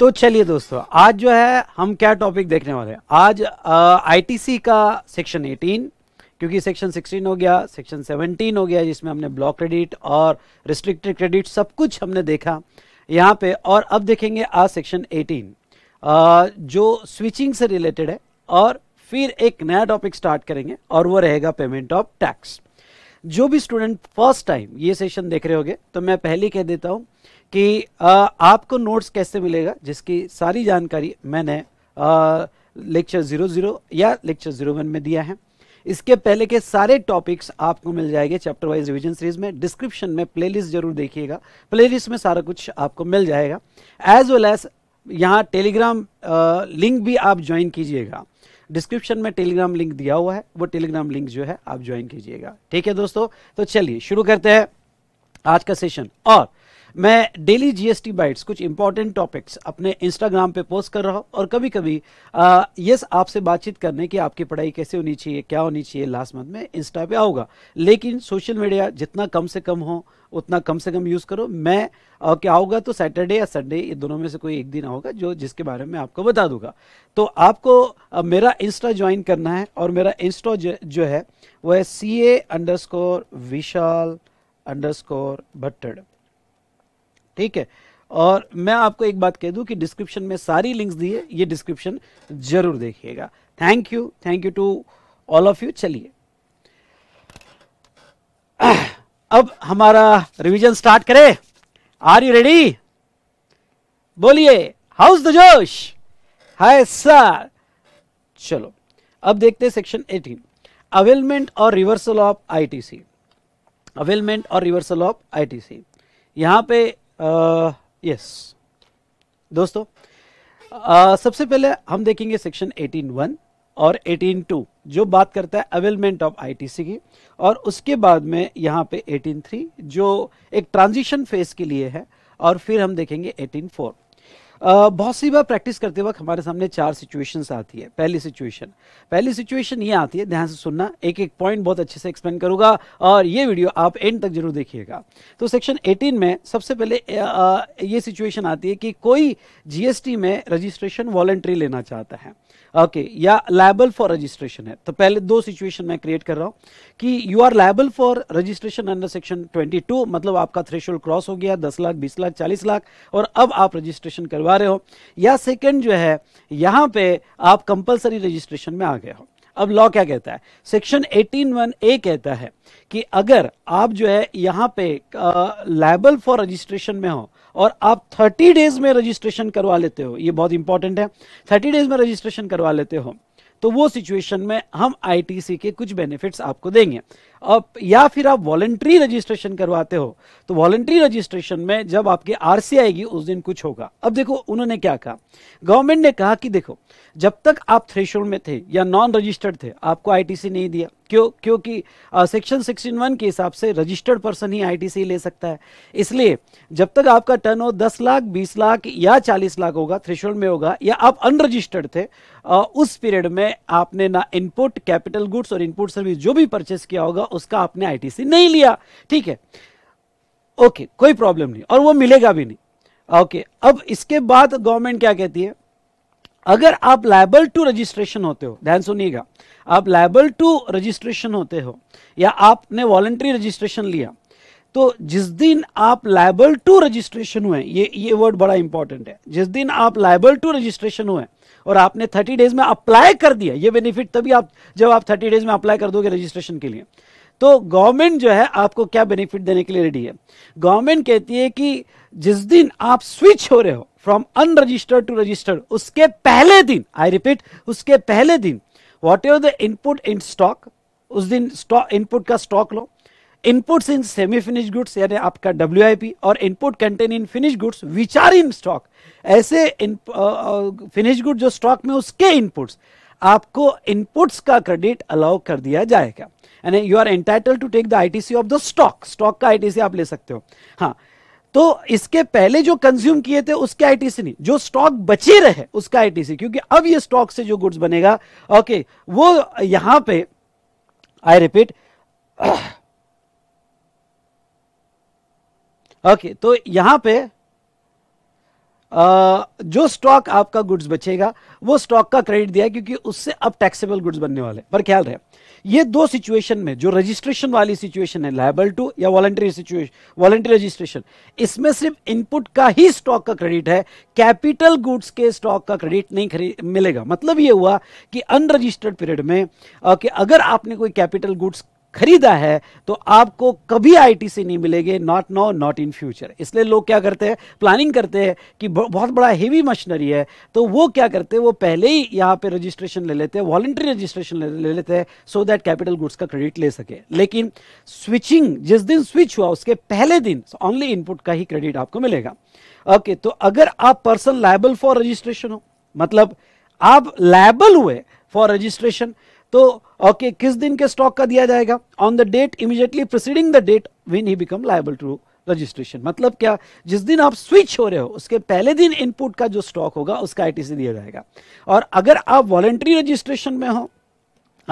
तो चलिए दोस्तों आज जो है हम क्या टॉपिक देखने वाले हैं आज आईटीसी का सेक्शन 18 क्योंकि सेक्शन 16 हो गया सेक्शन 17 हो गया जिसमें हमने ब्लॉक क्रेडिट और रिस्ट्रिक्टेड क्रेडिट सब कुछ हमने देखा यहाँ पे और अब देखेंगे आज सेक्शन 18 आ, जो स्विचिंग से रिलेटेड है और फिर एक नया टॉपिक स्टार्ट करेंगे और वो रहेगा पेमेंट ऑफ टैक्स जो भी स्टूडेंट फर्स्ट टाइम ये सेशन देख रहे होंगे तो मैं पहले कह देता हूँ कि आपको नोट्स कैसे मिलेगा जिसकी सारी जानकारी मैंने लेक्चर जीरो जीरो या लेक्चर जीरो वन में दिया है इसके पहले के सारे टॉपिक्स आपको मिल जाएंगे चैप्टर वाइज रिवीजन सीरीज में डिस्क्रिप्शन में प्लेलिस्ट जरूर देखिएगा प्लेलिस्ट में सारा कुछ आपको मिल जाएगा एज वेल एज यहाँ टेलीग्राम लिंक भी आप ज्वाइन कीजिएगा डिस्क्रिप्शन में टेलीग्राम लिंक दिया हुआ है वो टेलीग्राम लिंक जो है आप ज्वाइन कीजिएगा ठीक है दोस्तों तो चलिए शुरू करते हैं आज का सेशन और मैं डेली जीएसटी बाइट्स कुछ इंपॉर्टेंट टॉपिक्स अपने इंस्टाग्राम पे पोस्ट कर रहा हूँ और कभी कभी यस आपसे बातचीत करने की आपकी पढ़ाई कैसे होनी चाहिए क्या होनी चाहिए लास्ट मंथ में इंस्टा पे आऊँगा लेकिन सोशल मीडिया जितना कम से कम हो उतना कम से कम यूज़ करो मैं आ, क्या आऊंगा तो सैटरडे या संडे ये दोनों में से कोई एक दिन आओगे जो जिसके बारे में आपको बता दूंगा तो आपको आ, मेरा इंस्टा ज्वाइन करना है और मेरा इंस्टा जो, जो है वह है C A underscore Vishal underscore Bhattad ठीक है और मैं आपको एक बात कह दूं कि डिस्क्रिप्शन में सारी लिंक्स दी है ये डिस्क्रिप्शन जरूर देखिएगा thank you thank you to all of you चलिए अब हमारा रिवीजन स्टार्ट करें आर यू रेडी बोलिए how's the josh hi sir चलो अब देखते हैं सेक्शन 18 अवेलमेंट और रिवर्सल ऑफ आईटीसी अवेलमेंट और रिवर्सल ऑफ आईटीसी यहां पे यस uh, दोस्तों आ, uh, सबसे पहले हम देखेंगे सेक्शन 18.1 और 18.2 जो बात करता है अवेलमेंट ऑफ आईटीसी की और उसके बाद में यहाँ पे 18.3 जो एक ट्रांजिशन फेज के लिए है और फिर हम देखेंगे 18.4 बहुत सी बार प्रैक्टिस करते वक्त हमारे सामने चार सिचुएशंस आती है पहली सिचुएशन पहली सिचुएशन ये आती है ध्यान से सुनना एक एक पॉइंट बहुत अच्छे से एक्सप्लेन करूंगा और ये वीडियो आप एंड तक जरूर देखिएगा तो सेक्शन 18 में सबसे पहले ये सिचुएशन आती है कि कोई जीएसटी में रजिस्ट्रेशन वॉलेंट्री लेना चाहता है ओके okay, या लाइबल फॉर रजिस्ट्रेशन है तो पहले दो सिचुएशन मैं क्रिएट कर रहा हूं कि you are liable for registration under section 22 मतलब आपका थ्रेशोल्ड क्रॉस हो गया 10 लाख 20 लाख 40 लाख और अब आप रजिस्ट्रेशन करवा रहे हो या सेकंड जो है यहां पे आप कंपलसरी रजिस्ट्रेशन में आ गए हो अब लॉ क्या कहता है सेक्शन एटीन वन ए कहता है कि अगर आप जो है यहां पे लाइबल फॉर रजिस्ट्रेशन में हो और आप 30 डेज में रजिस्ट्रेशन करवा लेते हो ये बहुत इंपॉर्टेंट है 30 डेज में रजिस्ट्रेशन करवा लेते हो तो वो सिचुएशन में हम आईटीसी के कुछ बेनिफिट्स आपको देंगे अब या फिर आप वॉलेंट्री रजिस्ट्रेशन करवाते हो तो वॉलेंट्री रजिस्ट्रेशन में जब आपकी आर आएगी उस दिन कुछ होगा अब देखो उन्होंने क्या कहा गवर्नमेंट ने कहा कि देखो जब तक आप थ्रेशोल्ड में थे या नॉन रजिस्टर्ड थे आपको आईटीसी नहीं दिया क्यों क्योंकि सेक्शन सिक्सटीन वन के हिसाब से रजिस्टर्ड पर्सन ही आईटीसी ले सकता है इसलिए जब तक आपका टर्न ओवर दस लाख बीस लाख या चालीस लाख होगा थ्रेशोल्ड में होगा या आप अनरजिस्टर्ड थे आ, उस पीरियड में आपने ना इनपुट कैपिटल गुड्स और इनपुट सर्विस जो भी परचेस किया होगा उसका आपने आईटीसी नहीं लिया ठीक है ओके कोई प्रॉब्लम नहीं और वो मिलेगा भी नहीं ओके अब इसके बाद गवर्नमेंट क्या कहती है अगर आप लाइबल टू रजिस्ट्रेशन होते हो ध्यान सुनिएगा आप लाइबल टू रजिस्ट्रेशन होते हो या आपने वॉलेंट्री रजिस्ट्रेशन लिया तो जिस दिन आप लाइबल टू रजिस्ट्रेशन हुए ये ये वर्ड बड़ा इंपॉर्टेंट है जिस दिन आप लाइबल टू रजिस्ट्रेशन हुए और आपने 30 डेज में अप्लाई कर दिया ये बेनिफिट तभी आप जब आप 30 डेज में अप्लाई कर दोगे रजिस्ट्रेशन के लिए तो गवर्नमेंट जो है आपको क्या बेनिफिट देने के लिए रेडी है गवर्नमेंट कहती है कि जिस दिन आप स्विच हो रहे हो फ्रॉम अनरजिस्टर्ड टू रजिस्टर्ड उसके पहले दिन आई रिपीट उसके पहले दिन whatever the input in stock उस दिन स्टॉक इनपुट का स्टॉक लो inputs in semi finish goods यानी आपका डब्ल्यू और input contain in finish goods which are in stock ऐसे फिनिश गुड जो स्टॉक में उसके इनपुट्स आपको इनपुट्स का क्रेडिट अलाउ कर दिया जाएगा and you are entitle to take the ITC of the stock stock का आईटीसी आप ले सकते हो हाँ तो इसके पहले जो कंज्यूम किए थे उसके आईटीसी नहीं जो स्टॉक बचे रहे उसका आईटीसी क्योंकि अब ये स्टॉक से जो गुड्स बनेगा ओके वो यहां पे आई रिपीट ओके तो यहां पे आ, जो स्टॉक आपका गुड्स बचेगा वो स्टॉक का क्रेडिट दिया क्योंकि उससे अब टैक्सेबल गुड्स बनने वाले पर ख्याल रहे ये दो सिचुएशन में जो रजिस्ट्रेशन वाली सिचुएशन है लाइबल टू या वॉलेंट्री सिचुएशन वॉलेंट्री रजिस्ट्रेशन इसमें सिर्फ इनपुट का ही स्टॉक का क्रेडिट है कैपिटल गुड्स के स्टॉक का क्रेडिट नहीं मिलेगा मतलब ये हुआ कि अनरजिस्टर्ड पीरियड में कि अगर आपने कोई कैपिटल गुड्स खरीदा है तो आपको कभी आईटी से नहीं मिलेंगे not no not in future इसलिए लोग क्या करते हैं प्लानिंग करते हैं कि बहुत बड़ा हेवी मशीनरी है तो वो क्या करते हैं वो पहले ही यहाँ पे रजिस्ट्रेशन ले लेते हैं वॉल्ट्री रजिस्ट्रेशन ले, ले लेते हैं सो दैट कैपिटल गुड्स का क्रेडिट ले सके लेकिन स्विचिंग जिस दिन स्विच हुआ उसके पहले दिन ऑनली इनपुट का ही क्रेडिट आपको मिलेगा ओके okay, तो अगर आप पर्सन लाइबल फॉर रजिस्ट्रेशन हो मतलब आप लाइबल हुए फॉर रजिस्ट्रेशन तो ओके okay, किस दिन के स्टॉक का दिया जाएगा on the date immediately preceding the date when he become liable to registration मतलब क्या जिस दिन आप स्विच हो रहे हो उसके पहले दिन इनपुट का जो स्टॉक होगा उसका आईटीसी दिया जाएगा और अगर आप वॉलेंट्री रजिस्ट्रेशन में हो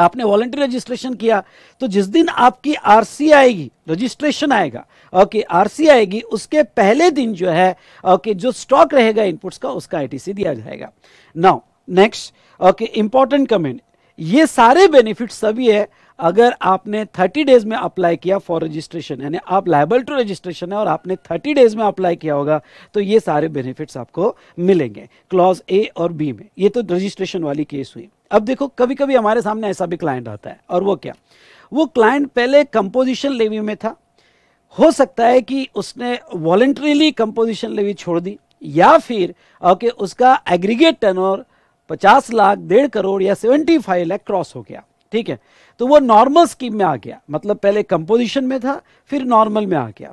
आपने वॉलेंट्री रजिस्ट्रेशन किया तो जिस दिन आपकी आरसी आएगी रजिस्ट्रेशन आएगा ओके आरसी आएगी उसके पहले दिन जो है ओके जो स्टॉक रहेगा इनपुट्स का उसका आईटीसी दिया जाएगा now next okay important comment ये सारे बेनिफिट सभी है अगर आपने 30 डेज में अप्लाई किया फॉर रजिस्ट्रेशन यानी आप लाइबल टू रजिस्ट्रेशन है और आपने 30 डेज में अप्लाई किया होगा तो ये सारे बेनिफिट्स आपको मिलेंगे क्लॉज ए और बी में ये तो रजिस्ट्रेशन वाली केस हुई अब देखो कभी कभी हमारे सामने ऐसा भी क्लाइंट आता है और वो क्या वो क्लाइंट पहले कंपोजिशन लेवी में था हो सकता है कि उसने वॉलेंट्रीली कंपोजिशन लेवी छोड़ दी या फिर ओके उसका एग्रीगेट टर्नओवर पचास लाख डेढ़ करोड़ या सेवेंटी फाइव लाख क्रॉस हो गया ठीक है तो वो नॉर्मल स्कीम में आ गया मतलब पहले कंपोजिशन में था फिर नॉर्मल में आ गया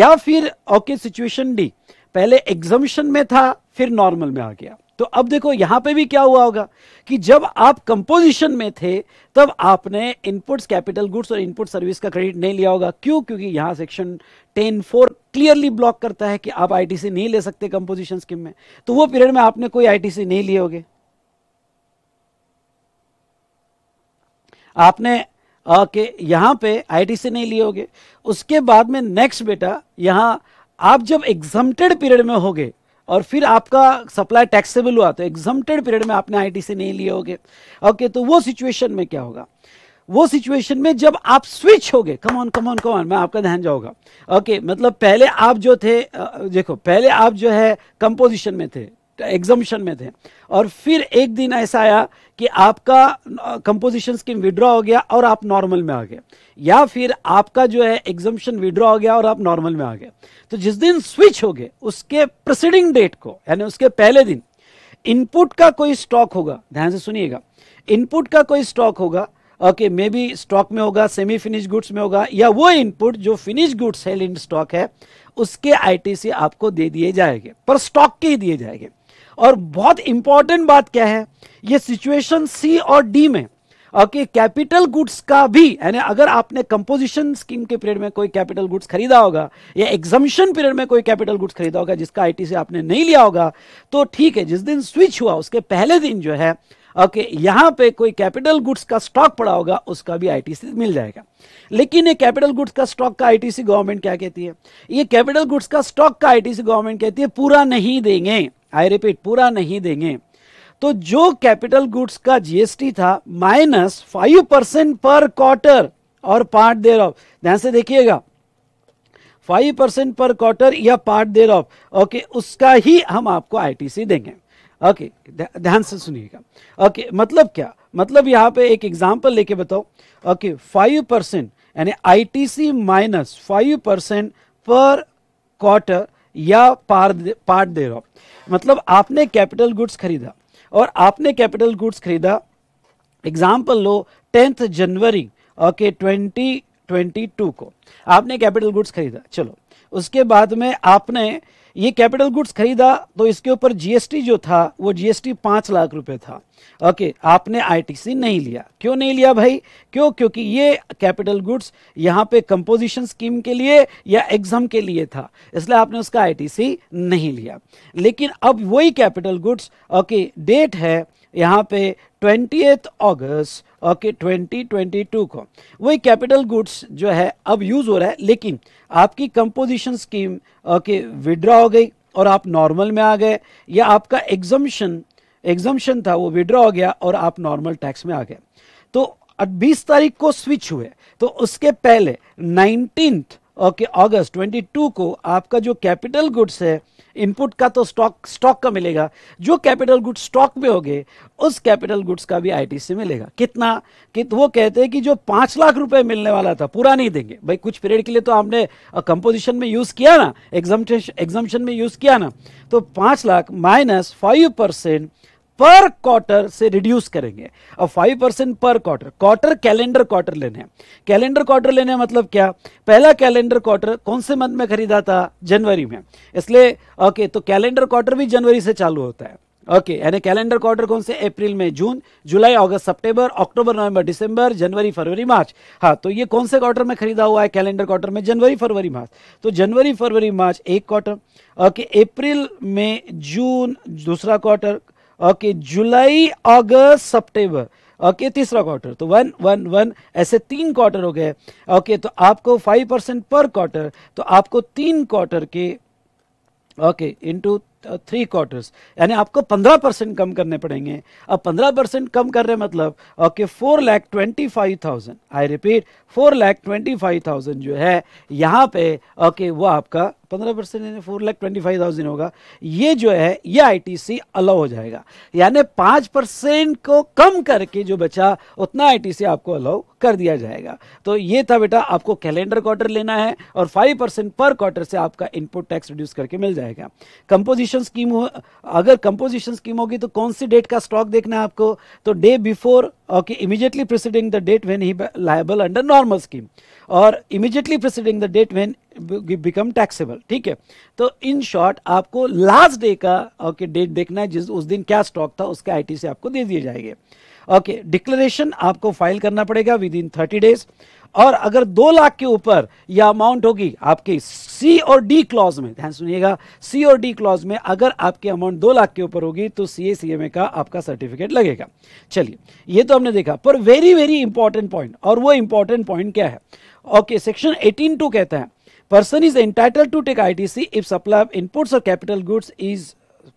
या फिर ओके सिचुएशन डी पहले एग्जम्पन में था फिर नॉर्मल में आ गया तो अब देखो यहां पे भी क्या हुआ होगा कि जब आप कंपोजिशन में थे तब आपने इनपुट्स कैपिटल गुड्स और इनपुट सर्विस का क्रेडिट नहीं लिया होगा क्यों क्योंकि यहां section ten four clearly block करता है कि आप आईटीसी नहीं ले सकते कंपोजिशन स्कीम में तो वो पीरियड में आपने कोई आईटीसी नहीं लिए होगे आपने ओके यहाँ पे आईटी से नहीं लिए होगे उसके बाद में नेक्स्ट बेटा यहाँ आप जब एग्जम्प्टेड पीरियड में होगे और फिर आपका सप्लाई टैक्सेबल हुआ तो एग्जम्प्टेड पीरियड में आपने आईटी से नहीं लिए होगे ओके तो वो सिचुएशन में क्या होगा वो सिचुएशन में जब आप स्विच हो गए कमॉन कमॉन कमॉन मैं आपका ध्यान जाऊंगा ओके मतलब पहले आप जो थे देखो पहले आप जो है कंपोजिशन में थे एग्जामिशन में थे और फिर एक दिन ऐसा आया कि आपका कंपोजिशन स्कीम विड्रॉ हो गया और आप नॉर्मल में आ गए या फिर आपका जो है एग्जामिशन विड्रॉ हो गया और आप नॉर्मल में आ गए तो जिस दिन स्विच हो गए उसके प्रोसीडिंग डेट को यानी उसके पहले दिन इनपुट का कोई स्टॉक होगा ध्यान से सुनिएगा इनपुट का कोई स्टॉक होगा ओके मे बी स्टॉक में होगा सेमी फिनिश गुड्स में होगा या वो इनपुट जो फिनिश गुड्स है इन स्टॉक है उसके आईटीसी आपको दे दिए जाएंगे पर स्टॉक के ही दिए जाएंगे और बहुत इंपॉर्टेंट बात क्या है ये सिचुएशन सी और डी में ओके कैपिटल गुड्स का भी यानी अगर आपने कंपोजिशन स्कीम के पीरियड में कोई कैपिटल गुड्स खरीदा होगा या एग्जामिशन पीरियड में कोई कैपिटल गुड्स खरीदा होगा जिसका आई से आपने नहीं लिया होगा तो ठीक है जिस दिन स्विच हुआ उसके पहले दिन जो है ओके okay, यहां पे कोई कैपिटल गुड्स का स्टॉक पड़ा होगा उसका भी आईटीसी मिल जाएगा लेकिन ये कैपिटल गुड्स का स्टॉक का आईटीसी गवर्नमेंट क्या कहती है ये कैपिटल गुड्स का स्टॉक का आईटीसी गवर्नमेंट कहती है पूरा नहीं देंगे आई रिपीट पूरा नहीं देंगे तो जो कैपिटल गुड्स का जीएसटी था minus five percent per quarter और पार्ट देर ऑफ ध्यान से देखिएगा फाइव परसेंट पर क्वार्टर या पार्ट देर ऑफ ओके उसका ही हम आपको आईटीसी देंगे ओके ध्यान से सुनिएगा ओके मतलब क्या मतलब यहाँ पे एक एग्जांपल लेके बताओ ओके फाइव परसेंट यानी ITC minus five percent per quarter या पार्ट देर ऑफ मतलब आपने कैपिटल गुड्स खरीदा और आपने कैपिटल गुड्स खरीदा एग्जाम्पल लो टेंथ जनवरी ओके ट्वेंटी ट्वेंटी टू को आपने कैपिटल गुड्स खरीदा चलो उसके बाद में आपने ये कैपिटल गुड्स खरीदा तो इसके ऊपर जीएसटी जो था वो जीएसटी पांच लाख रुपए था ओके आपने आईटीसी नहीं लिया क्यों नहीं लिया भाई क्यों क्योंकि ये कैपिटल गुड्स यहाँ पे कंपोजिशन स्कीम के लिए या एग्जाम के लिए था इसलिए आपने उसका आईटीसी नहीं लिया लेकिन अब वही कैपिटल गुड्स ओके डेट है यहाँ पे ट्वेंटी अगस्त ओके ट्वेंटी ट्वेंटी टू को वही कैपिटल गुड्स जो है अब यूज़ हो रहा है लेकिन आपकी कंपोजिशन स्कीम ओके विड्रा हो गई और आप नॉर्मल में आ गए या आपका एग्जम्पन एग्जम्पन था वो विड्रा हो गया और आप नॉर्मल टैक्स में आ गए तो बीस तारीख को स्विच हुए तो उसके पहले नाइनटीन के अगस्त 22 को आपका जो कैपिटल गुड्स है इनपुट का तो स्टॉक स्टॉक का मिलेगा जो कैपिटल गुड्स स्टॉक में हो गए उस कैपिटल गुड्स का भी आईटीसी मिलेगा कितना कि वो कहते हैं कि जो पाँच लाख रुपए मिलने वाला था पूरा नहीं देंगे भाई कुछ पीरियड के लिए तो आपने कंपोजिशन में यूज़ किया ना एग्जाम एग्जामेशन में यूज़ किया ना तो पाँच lakh minus five percent per quarter से रिड्यूस करेंगे अब five percent per quarter quarter calendar quarter लेने कैलेंडर क्वार्टर लेने मतलब क्या पहला कैलेंडर क्वार्टर कौन से मंथ में खरीदा था जनवरी में इसलिए ओके तो कैलेंडर क्वार्टर भी जनवरी से चालू होता है ओके यानी कैलेंडर क्वार्टर कौन से अप्रैल में जून जुलाई अगस्त सितंबर अक्टूबर नवंबर दिसंबर जनवरी फरवरी मार्च हाँ तो ये कौन से क्वार्टर में खरीदा हुआ है कैलेंडर क्वार्टर में जनवरी फरवरी मार्च तो जनवरी फरवरी मार्च एक क्वार्टर ओके अप्रैल में जून दूसरा क्वार्टर ओके जुलाई अगस्त सितंबर ओके तीसरा क्वार्टर तो वन वन वन ऐसे तीन क्वार्टर हो गए ओके तो आपको फाइव परसेंट पर क्वार्टर तो आपको तीन क्वार्टर के ओके इंटू थ्री क्वार्टर्स यानी आपको पंद्रह परसेंट कम करने पड़ेंगे अब पंद्रह परसेंट कम कर रहे मतलब okay four lakh twenty five thousand I repeat four lakh twenty five thousand जो है यहाँ पे ओके वो आपका पंद्रह परसेंट यानी four lakh twenty five thousand होगा ये जो है ये आईटीसी अलाउ हो जाएगा यानी पाँच परसेंट को कम करके जो बचा उतना आईटीसी आपको अलाउ कर दिया जाएगा तो ये था बेटा आपको कैलेंडर क्वार्टर लेना है और फाइव परसेंट पर क्वार्टर से आपका इनपुट टैक्स रिड्यूस करके मिल जाएगा कंपोजिशन स्कीम हो अगर कंपोजिशन स्कीम होगी तो कौन सी डेट का स्टॉक देखना है आपको तो day before okay immediately preceding the date when he liable under normal scheme और immediately preceding the date when become taxable ठीक है तो इन शॉर्ट आपको लास्ट डे का ओके डेट देखना है जिस उस दिन क्या स्टॉक था उसके आई से आपको दे दिए जाएंगे ओके okay, डिक्लेरेशन आपको फाइल करना पड़ेगा विद इन थर्टी डेज़ और अगर दो लाख के ऊपर यह अमाउंट होगी आपके सी और डी क्लॉज में ध्यान सुनिएगा सी और डी क्लॉज में अगर आपकी अमाउंट दो लाख के ऊपर होगी तो सी ए सी एम ए का आपका सर्टिफिकेट लगेगा चलिए ये तो हमने देखा पर वेरी वेरी इंपॉर्टेंट पॉइंट और वो इंपॉर्टेंट पॉइंट क्या है ओके सेक्शन एटीन टू कहता है person is entitled to take ITC if inputs और capital goods is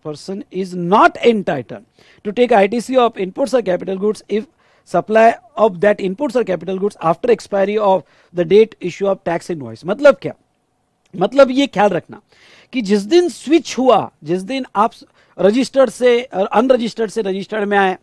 person is not entitle to take I T C of inputs और capital goods if supply of that inputs और capital goods after expiry of the date issue of tax invoice मतलब क्या मतलब ये ख्याल रखना कि जिस दिन स्विच हुआ जिस दिन आप रजिस्टर्ड से अनरजिस्टर्ड से रजिस्टर्ड में आए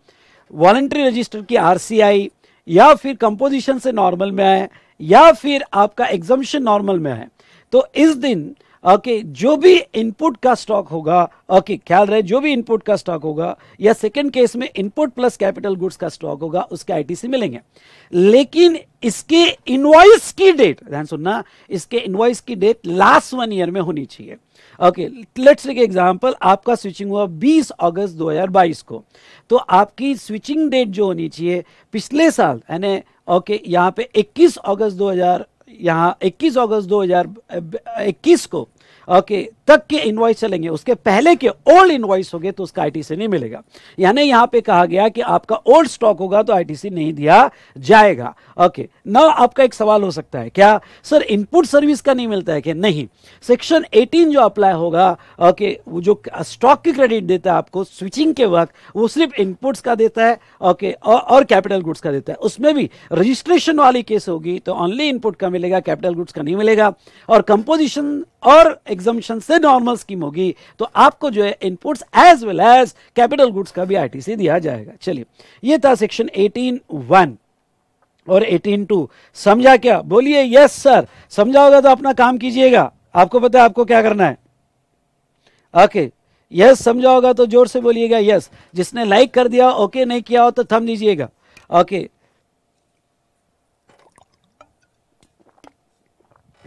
वॉलेंट्री रजिस्टर की आरसीआई या फिर कंपोजिशन से नॉर्मल में आए या फिर आपका एग्जामेशन नॉर्मल में है तो इस दिन ओके जो भी इनपुट का स्टॉक होगा ओके ख्याल रहे जो भी इनपुट का स्टॉक होगा या सेकंड केस में इनपुट प्लस कैपिटल गुड्स का स्टॉक होगा उसके आईटीसी मिलेंगे लेकिन इसके इनवॉइस की डेट ध्यान सुनना इसके इनवॉइस की डेट लास्ट वन ईयर में होनी चाहिए ओके लेट्स टेक एग्जांपल आपका स्विचिंग हुआ 20 अगस्त 2022 को तो आपकी स्विचिंग डेट जो होनी चाहिए पिछले साल यानी ओके यहाँ पे 21 अगस्त यहाँ 21 अगस्त 2021 को ओके तक के इन्वाइस चलेंगे उसके पहले के ओल्ड इन्वाइस हो गए तो उसका आईटीसी नहीं मिलेगा यानी यहां पे कहा गया कि आपका ओल्ड स्टॉक होगा तो आईटीसी नहीं दिया जाएगा ओके ना आपका एक सवाल हो सकता है क्या सर इनपुट सर्विस का नहीं मिलता है कि नहीं सेक्शन 18 जो अप्लाई होगा ओके वो जो स्टॉक की क्रेडिट देता है आपको स्विचिंग के वक्त वो सिर्फ इनपुट्स का देता है ओके और, और कैपिटल गुड्स का देता है उसमें भी रजिस्ट्रेशन वाली केस होगी तो ओनली इनपुट का मिलेगा कैपिटल गुड्स का नहीं मिलेगा और कंपोजिशन और एग्जामेशन से नॉर्मल स्कीम होगी तो आपको जो है inputs as well as capital goods का भी आईटीसी दिया जाएगा चलिए ये था सेक्शन एटीन वन और एटीन टू समझा क्या बोलिए यस सर समझा होगा तो अपना काम कीजिएगा आपको पता है आपको क्या करना है ओके यस समझा होगा तो जोर से बोलिएगा यस जिसने लाइक कर दिया ओके नहीं किया हो तो थम दीजिएगा ओके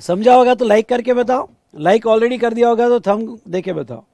समझा होगा तो लाइक करके बताओ लाइक ऑलरेडी कर दिया होगा तो थम देखे बताओ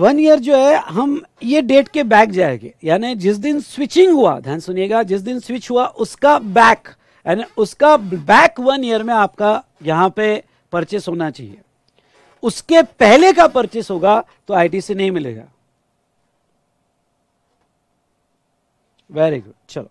वन ईयर जो है हम ये डेट के बैक जाएंगे यानी जिस दिन स्विचिंग हुआ ध्यान सुनिएगा जिस दिन स्विच हुआ उसका बैक एंड उसका बैक वन ईयर में आपका यहाँ पे परचेस होना चाहिए उसके पहले का परचेस होगा तो आईटीसी नहीं मिलेगा वेरी गुड चलो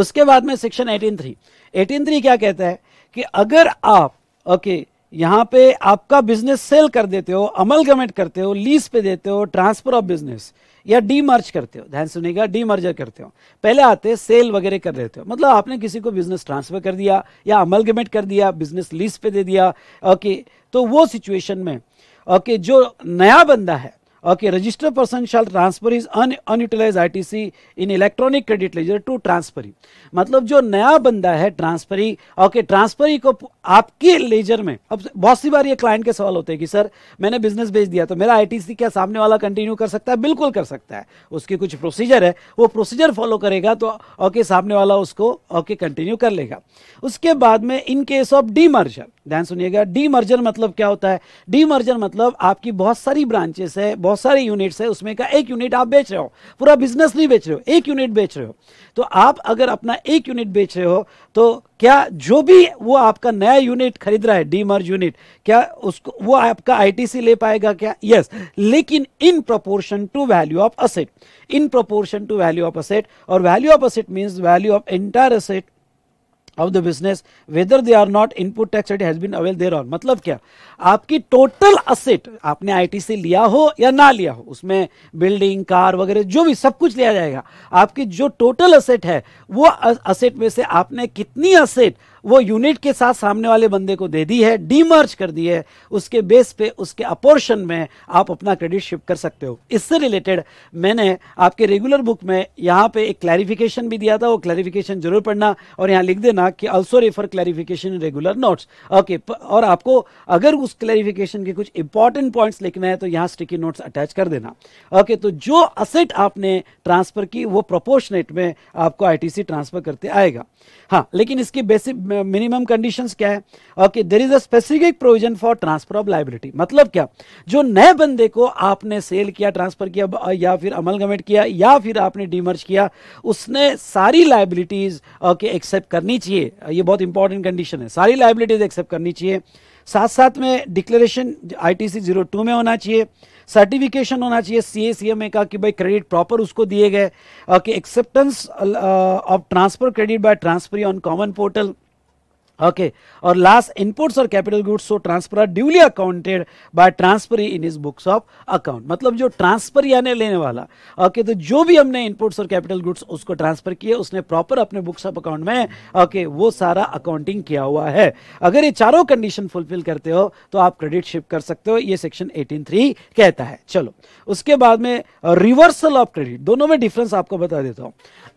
उसके बाद में section eighteen three eighteen three क्या कहता है कि अगर आप ओके यहां पे आपका बिजनेस सेल कर देते हो अमल करते हो लीज पे देते हो ट्रांसफर ऑफ बिजनेस या डी मर्ज करते हो ध्यान सुनेगा डी मर्जर करते हो पहले आते सेल वगैरह कर लेते हो मतलब आपने किसी को बिजनेस ट्रांसफर कर दिया या अमलगमेंट कर दिया बिजनेस लीज पे दे दिया ओके तो वो सिचुएशन में ओके जो नया बंदा है Okay, registered person shall transfer his un, unutilized ITC in electronic credit ledger to transferee. मतलब जो नया बंदा है ट्रांसफरी ओके ट्रांसफरी को आपके लेजर में अब बहुत सी बार ये क्लाइंट के सवाल होते हैं कि सर मैंने बिजनेस बेच दिया तो मेरा आईटीसी क्या सामने वाला कंटिन्यू कर सकता है बिल्कुल कर सकता है उसकी कुछ प्रोसीजर है वो प्रोसीजर फॉलो करेगा तो ओके सामने वाला उसको ओके कंटिन्यू कर लेगा उसके बाद में इन केस ऑफ डीमर्जर ध्यान सुनिएगा डी मर्जर मतलब क्या होता है डी मर्जर मतलब आपकी बहुत सारी ब्रांचेस है बहुत सारी यूनिट्स है उसमें का एक यूनिट आप बेच रहे हो पूरा बिजनेस नहीं बेच रहे हो एक यूनिट बेच रहे हो तो आप अगर अपना एक यूनिट बेच रहे हो तो क्या जो भी वो आपका नया यूनिट खरीद रहा है डी मर्ज यूनिट क्या उसको वो आपका आईटीसी ले पाएगा क्या यस yes. लेकिन in proportion to value of asset in proportion to value of asset और value of asset means value of entire asset of the business whether they are not input tax has been avail thereon मतलब क्या आपकी total asset आपने I T से लिया हो या ना लिया हो उसमें बिल्डिंग कार वगैरह जो भी सब कुछ लिया जाएगा आपकी जो टोटल असेट है वो असेट में से आपने कितनी असेट वो यूनिट के साथ सामने वाले बंदे को दे दी है डीमर्ज कर दी है उसके बेस पे उसके अपोर्शन में आप अपना क्रेडिट शिफ्ट कर सकते हो इससे रिलेटेड मैंने आपके रेगुलर बुक में यहाँ पे एक क्लैरिफिकेशन भी दिया था वो क्लैरिफिकेशन जरूर पढ़ना और यहाँ लिख देना कि also refer clarification regular notes okay और आपको अगर उस क्लैरिफिकेशन के कुछ इंपॉर्टेंट पॉइंट्स लिखना है तो यहाँ स्टिकी नोट्स अटैच कर देना ओके तो जो असेट आपने ट्रांसफर की वो प्रोपोर्शनेट में आपको आई ट्रांसफर करते आएगा हाँ लेकिन इसकी बेसिक मिनिमम कंडीशन क्या है okay there is a specific provision for transfer of liability मतलब क्या जो नए बंदे को आपने सेल किया ट्रांसफर किया या फिर अमल गमेंट किया या फिर आपने डीमर्ज किया उसने सारी लाइबिलिटीज ओके एक्सेप्ट करनी चाहिए ये बहुत इंपॉर्टेंट कंडीशन है सारी लाइबिलिटीज एक्सेप्ट करनी चाहिए साथ साथ में declaration I T C zero two में होना चाहिए सर्टिफिकेशन होना चाहिए सी ए सी एम ए का कि भाई क्रेडिट प्रॉपर उसको दिए गए कि acceptance of transfer credit by transferee on common portal Okay, और लास्ट इनपुट्स और capital goods so transfer are duly accounted by transferee in his books of account. मतलब जो ट्रांसफर यानी लेने वाला ओके okay, तो जो भी हमने इनपुट्स और कैपिटल गुड्स उसको ट्रांसफर किए उसने प्रॉपर अपने बुक्स ऑफ अकाउंट में ओके okay, वो सारा अकाउंटिंग किया हुआ है अगर ये चारों कंडीशन फुलफिल करते हो तो आप क्रेडिट शिप कर सकते हो ये सेक्शन एटीन कहता है चलो उसके बाद में रिवर्सल ऑफ क्रेडिट दोनों में डिफरेंस आपको बता देता हूँ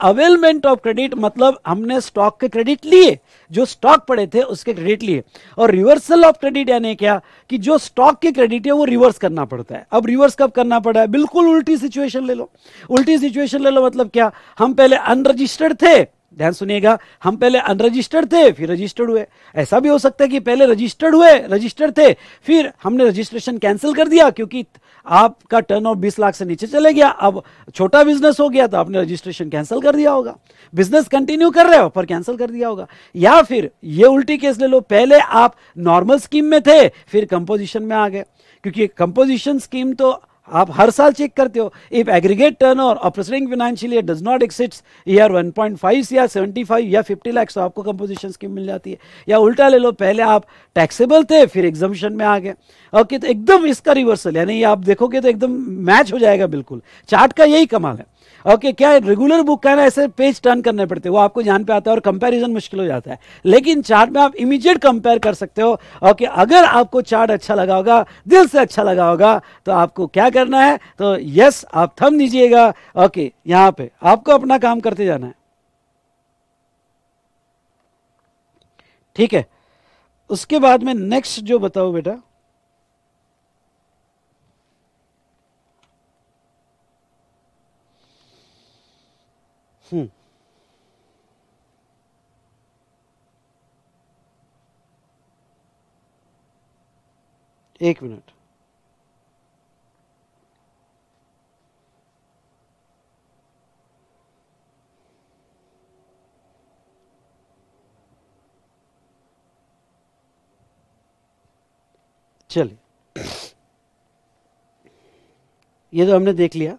अवेलमेंट ऑफ क्रेडिट मतलब हमने स्टॉक के क्रेडिट लिए जो स्टॉक पड़े थे उसके क्रेडिट लिए और रिवर्सल ऑफ क्रेडिट यानी क्या कि जो स्टॉक के क्रेडिट है वो रिवर्स करना पड़ता है अब रिवर्स कब करना पड़ा है बिल्कुल उल्टी सिचुएशन ले लो उल्टी सिचुएशन ले लो मतलब क्या हम पहले अनरजिस्टर्ड थे ध्यान सुनिएगा हम पहले अनरजिस्टर्ड थे फिर रजिस्टर्ड हुए ऐसा भी हो सकता है कि पहले रजिस्टर्ड हुए रजिस्टर्ड थे फिर हमने रजिस्ट्रेशन कैंसिल कर दिया क्योंकि आपका टर्न ऑफ बीस लाख से नीचे चले गया अब छोटा बिजनेस हो गया तो आपने रजिस्ट्रेशन कैंसिल कर दिया होगा बिजनेस कंटिन्यू कर रहे हो पर कैंसिल कर दिया होगा या फिर ये उल्टी केस ले लो पहले आप नॉर्मल स्कीम में थे फिर कंपोजिशन में आ गए क्योंकि कंपोजिशन स्कीम तो आप हर साल चेक करते हो if aggregate turnover operating financial year does not exceeds year 1.5 या 75 या 50 लाख तो आपको कंपोजिशन स्कीम मिल जाती है या उल्टा ले लो पहले आप टैक्सेबल थे फिर एग्जामिशन में आ गए ओके तो एकदम इसका रिवर्सल यानी आप देखोगे तो एकदम मैच हो जाएगा बिल्कुल चार्ट का यही कमाल है ओके क्या है रेगुलर बुक का ना ऐसे पेज टर्न करने पड़ते हैं वो आपको जान पे आता है और कंपैरिजन मुश्किल हो जाता है लेकिन चार्ट में आप इमीडिएट कंपेयर कर सकते हो ओके अगर आपको चार्ट अच्छा लगा होगा दिल से अच्छा लगा होगा तो आपको क्या करना है तो यस आप थम दीजिएगा ओके यहाँ पे आपको अपना काम करते जाना है ठीक है उसके बाद में नेक्स्ट जो बताओ बेटा एक मिनट चलिए ये तो हमने देख लिया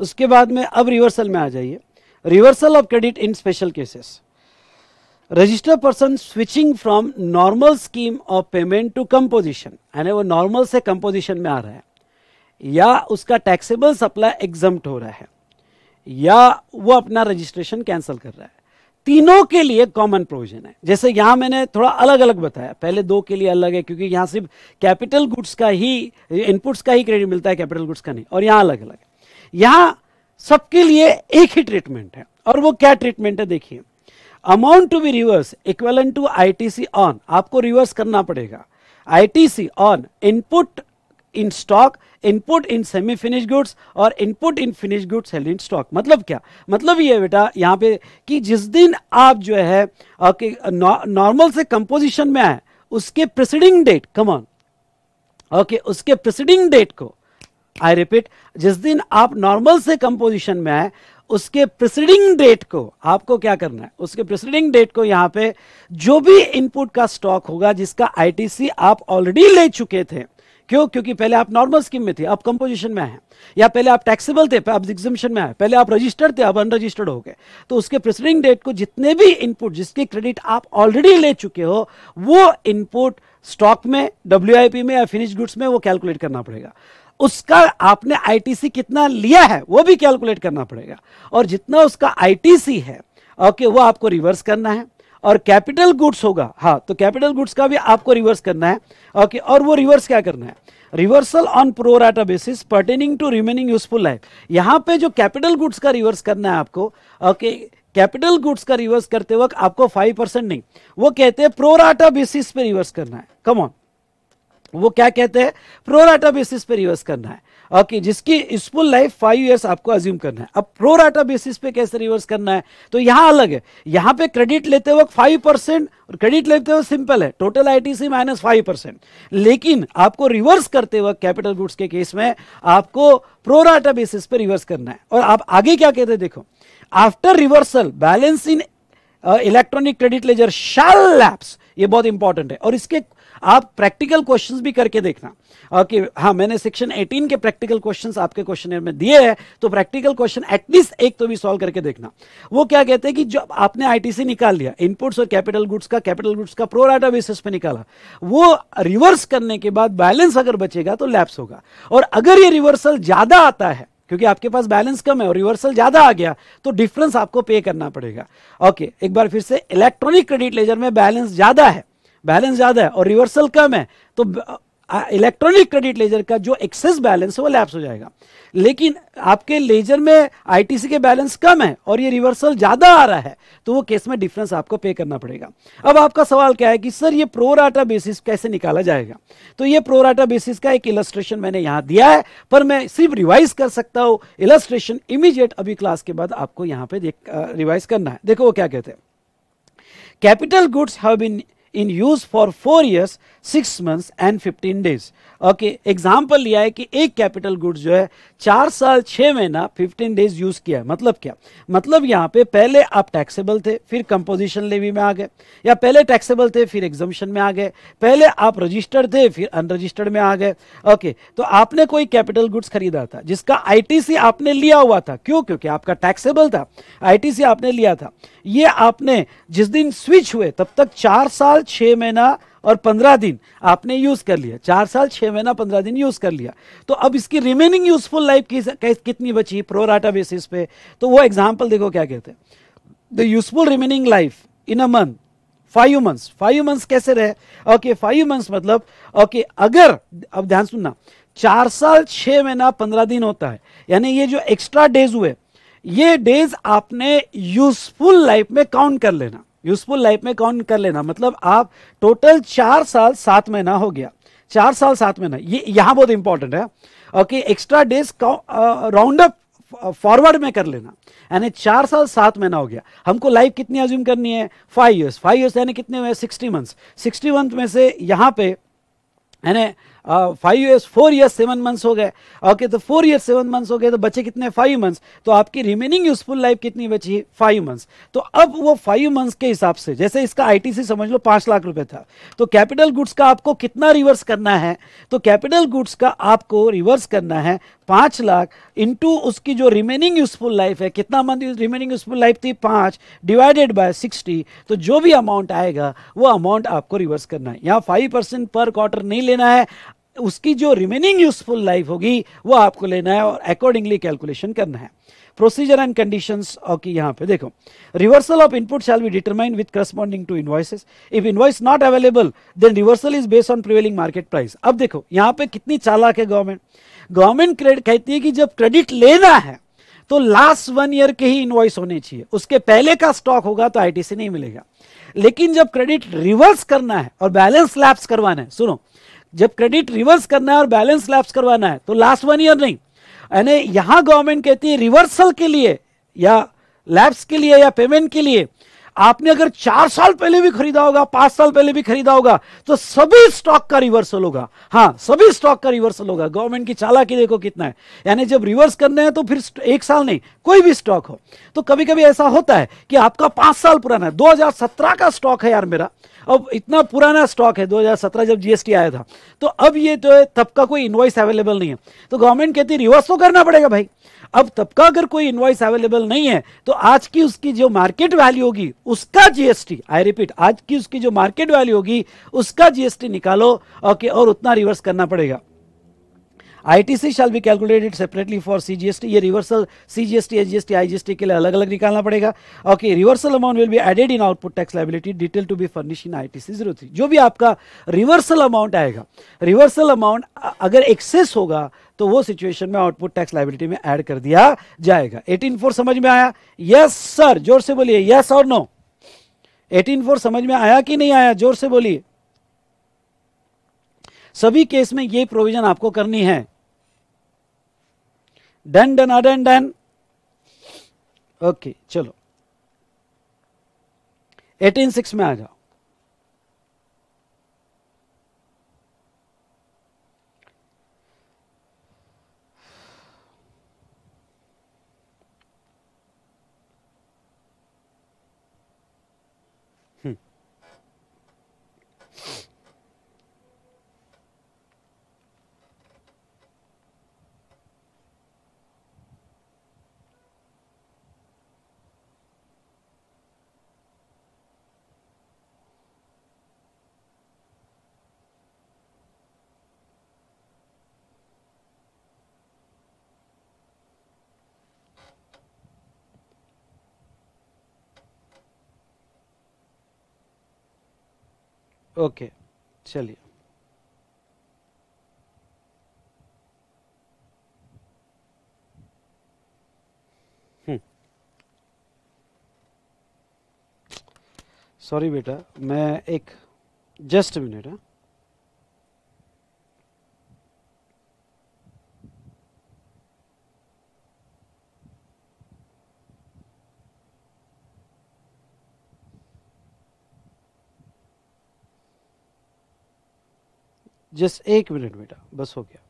उसके बाद में अब रिवर्सल में आ जाइए reversal of credit in special cases. Register person switching from normal scheme of payment to composition, यानी वो normal से composition में आ रहा है या उसका taxable supply exempt हो रहा है या वो अपना रजिस्ट्रेशन कैंसिल कर रहा है तीनों के लिए कॉमन प्रोविजन है जैसे यहां मैंने थोड़ा अलग अलग बताया पहले दो के लिए अलग है क्योंकि यहां सिर्फ कैपिटल गुड्स का ही इनपुट्स का ही क्रेडिट मिलता है कैपिटल गुड्स का नहीं और यहां अलग अलग है यहां सबके लिए एक ही ट्रीटमेंट है और वो क्या ट्रीटमेंट है देखिए amount to be reverse equal to ITC on आपको रिवर्स करना पड़ेगा ITC on input in stock input in semi finish goods और input in finish goods held in stock मतलब क्या मतलब ये बेटा यहाँ पे कि जिस दिन आप जो है नॉर्मल से कंपोजिशन में आए उसके प्रिसीडिंग डेट कमॉन ओके उसके प्रिसीडिंग डेट को आई रिपीट जिस दिन आप नॉर्मल से कंपोजिशन में आए उसके प्रिसीडिंग डेट को आपको क्या करना है उसके प्रिसीडिंग डेट को यहाँ पे जो भी इनपुट का स्टॉक होगा जिसका आईटीसी आप ऑलरेडी ले चुके थे क्यों क्योंकि पहले आप नॉर्मल स्कीम में थे अब कंपोजिशन में आए या पहले आप टैक्सेबल थे अब एग्जिबिशन में है पहले आप रजिस्टर्ड थे अब अनरजिस्टर्ड हो गए तो उसके प्रिसीडिंग डेट को जितने भी इनपुट जिसके क्रेडिट आप ऑलरेडी ले चुके हो वो इनपुट स्टॉक में डब्ल्यू में या फिनिश गुड्स में वो कैलकुलेट करना पड़ेगा उसका आपने आईटीसी कितना लिया है वो भी कैलकुलेट करना पड़ेगा और जितना उसका आईटीसी है ओके वो आपको रिवर्स करना है और कैपिटल गुड्स होगा हाँ तो कैपिटल गुड्स का भी आपको रिवर्स करना है ओके और वो रिवर्स क्या करना है reversal on pro rata basis pertaining to remaining useful life यहाँ पे जो कैपिटल गुड्स का रिवर्स करना है आपको ओके कैपिटल गुड्स का रिवर्स करते वक्त आपको फाइव परसेंट नहीं वो कहते हैं प्रोराटा बेसिस पे रिवर्स करना है कम ऑन वो क्या कहते हैं प्रोराटा बेसिस पर रिवर्स करना है ओके okay, जिसकी यूजफुल लाइफ फाइव इयर्स आपको अज्यूम करना है अब प्रोराटा बेसिस पे कैसे रिवर्स करना है तो यहां अलग है यहां पे क्रेडिट लेते वक्त फाइव परसेंट और क्रेडिट लेते वक्त सिंपल है total ITC minus five percent लेकिन आपको रिवर्स करते वक्त कैपिटल गुड्स के केस में आपको प्रोराटा बेसिस पे रिवर्स करना है और आप आगे क्या कहते हैं देखो after reversal balance in electronic credit ledger shall lapse ये बहुत इंपॉर्टेंट है और इसके आप प्रैक्टिकल क्वेश्चंस भी करके देखना ओके हाँ मैंने सेक्शन 18 के प्रैक्टिकल क्वेश्चंस आपके क्वेश्चन में दिए हैं तो प्रैक्टिकल क्वेश्चन एटलीस्ट एक तो भी सॉल्व करके देखना वो क्या कहते हैं कि जब आपने आईटीसी निकाल लिया इनपुट्स और कैपिटल गुड्स का कैपिटल गुड्स का प्रोराटा बेसिस पे निकाला वो रिवर्स करने के बाद बैलेंस अगर बचेगा तो लैप्स होगा और अगर ये रिवर्सल ज्यादा आता है क्योंकि आपके पास बैलेंस कम है और रिवर्सल ज्यादा आ गया तो डिफरेंस आपको पे करना पड़ेगा ओके एक बार फिर से इलेक्ट्रॉनिक क्रेडिट लेजर में बैलेंस ज्यादा है बैलेंस ज़्यादा है और रिवर्सल कम है तो इलेक्ट्रॉनिक क्रेडिट लेजर का जो एक्सेस बैलेंस है वो लैप्स हो जाएगा लेकिन आपके लेजर में आईटीसी के बैलेंस कम है और ये रिवर्सल ज़्यादा आ रहा है तो वो केस में डिफरेंस आपको पे करना पड़ेगा अब आपका सवाल क्या है कि सर ये प्रोराटा बेसिस कैसे निकाला जाएगा तो ये प्रोराटा बेसिस का एक इलस्ट्रेशन मैंने यहां दिया है पर मैं सिर्फ रिवाइज कर सकता हूं इलस्ट्रेशन इमीजिएट अभी क्लास के बाद आपको यहां पर रिवाइज करना है देखो वो क्या कहते हैं capital goods have been in use for 4 years, 6 months and 15 days. Okay example लिया है कि एक कैपिटल गुड्स जो है चार साल छह महीना फिफ्टीन डेज यूज़ किया है मतलब क्या मतलब यहाँ पे पहले आप टैक्सेबल थे फिर कंपोजिशन लेवी में आ गए या पहले टैक्सेबल थे फिर एग्जामिशन में आ गए पहले आप रजिस्टर्ड थे फिर अनरजिस्टर्ड में आ गए ओके तो आपने कोई कैपिटल गुड्स खरीदा था जिसका आई आपने लिया हुआ था क्यों क्योंकि आपका टैक्सेबल था आई आपने लिया था ये आपने जिस दिन स्विच हुए तब तक चार साल छह महीना और पंद्रह दिन आपने यूज कर लिया चार साल छह महीना पंद्रह दिन यूज कर लिया तो अब इसकी रिमेनिंग यूजफुल लाइफ कितनी बची प्रोराटा बेसिस पे तो वो एग्जाम्पल देखो क्या कहते हैं the useful remaining life in a month five months five months कैसे रहे ओके फाइव मंथ्स मतलब ओके okay, अगर अब ध्यान सुनना चार साल छह महीना पंद्रह दिन होता है यानी ये जो एक्स्ट्रा डेज हुए ये डेज आपने यूजफुल लाइफ में काउंट कर लेना यूजफुल लाइफ में काउंट कर लेना मतलब आप टोटल चार साल सात महीना हो गया चार साल सात महीना ये यहां बहुत इंपॉर्टेंट है okay extra days round up forward में कर लेना यानी चार साल सात महीना हो गया हमको लाइफ कितनी अज्यूम करनी है फाइव ईयर्स फाइव ईयर्स यानी कितने हुए सिक्सटी मंथ सिक्सटी मंथ में से यहां पे यानी five years four years seven months हो गए ओके तो फोर ईयर्स सेवन मंथ्स हो गए तो बचे कितने फाइव मंथ्स तो आपकी रिमेनिंग यूजफुल लाइफ कितनी बची फाइव मंथ्स तो अब वो फाइव मंथ्स के हिसाब से जैसे इसका आईटीसी समझ लो पांच लाख रुपए था तो कैपिटल गुड्स का आपको कितना रिवर्स करना है तो कैपिटल गुड्स का आपको रिवर्स करना है पांच लाख इंटू उसकी जो रिमेनिंग यूजफुल लाइफ है कितना मंथ रिमेनिंग यूजफुल लाइफ थी पांच डिवाइडेड बाय सिक्सटी तो जो भी अमाउंट आएगा वो अमाउंट आपको रिवर्स करना है यहाँ फाइव परसेंट पर क्वार्टर नहीं लेना है उसकी जो रिमेनिंग यूजफुल लाइफ होगी वो आपको लेना है और अकॉर्डिंगली कैलकुलेशन करना है प्रोसीजर एंड कंडीशन ओके यहाँ पे देखो reversal of input shall be determine with corresponding to invoices if invoice not available then reversal is based on prevailing market price अब देखो यहाँ पे कितनी चालाक है गवर्नमेंट गवर्नमेंट क्रेडिट कहती है कि जब क्रेडिट लेना है तो लास्ट वन ईयर के ही इन्वॉइस होने चाहिए उसके पहले का स्टॉक होगा तो आईटीसी नहीं मिलेगा लेकिन जब क्रेडिट रिवर्स करना है और बैलेंस लैप्स करवाना है सुनो जब क्रेडिट रिवर्स करना है और बैलेंस लैप्स करवाना है तो लास्ट वन ईयर नहीं यानी यहां गवर्नमेंट कहती है रिवर्सल के लिए या लैप्स के लिए या पेमेंट के लिए आपने अगर चार साल पहले भी खरीदा होगा पांच साल पहले भी खरीदा होगा तो सभी स्टॉक का रिवर्सल होगा हाँ सभी स्टॉक का रिवर्सल होगा गवर्नमेंट की चाला की देखो कितना है यानी जब रिवर्स करने हैं तो फिर एक साल नहीं कोई भी स्टॉक हो तो कभी कभी ऐसा होता है कि आपका पांच साल पुराना है दो का स्टॉक है यार मेरा अब इतना पुराना स्टॉक है 2017 जब जीएसटी आया था तो अब ये जो है तब का कोई इन्वाइस अवेलेबल नहीं है तो गवर्नमेंट कहती है रिवर्स तो करना पड़ेगा भाई अब तब का अगर कोई इन्वाइस अवेलेबल नहीं है तो आज की उसकी जो मार्केट वैल्यू होगी उसका जीएसटी आई रिपीट आज की उसकी जो मार्केट वैल्यू होगी उसका जीएसटी निकालो ओके और उतना रिवर्स करना पड़ेगा ITC shall be calculated separately for CGST. ये रिवर्सल CGST, एसजीएसटी IGST के लिए अलग अलग निकालना पड़ेगा okay reversal amount will be added in output tax liability Detail to be furnish in ITC zero थी जो भी आपका रिवर्सल amount आएगा reversal amount अगर एक्सेस होगा तो वो सिचुएशन में आउटपुट टैक्स लाइबिलिटी में ऐड कर दिया जाएगा एटीन फोर समझ में आया यस सर जोर से बोलिए यस और नो एटीन फोर समझ में आया कि नहीं आया जोर से बोलिए सभी केस में ये प्रोविजन आपको करनी है डन डन अडन डन ओके चलो एटीन सिक्स में आ जाओ ओके चलिए सॉरी हम्म। बेटा मैं एक जस्ट मिनट है जस्ट एक मिनट बेटा बस हो गया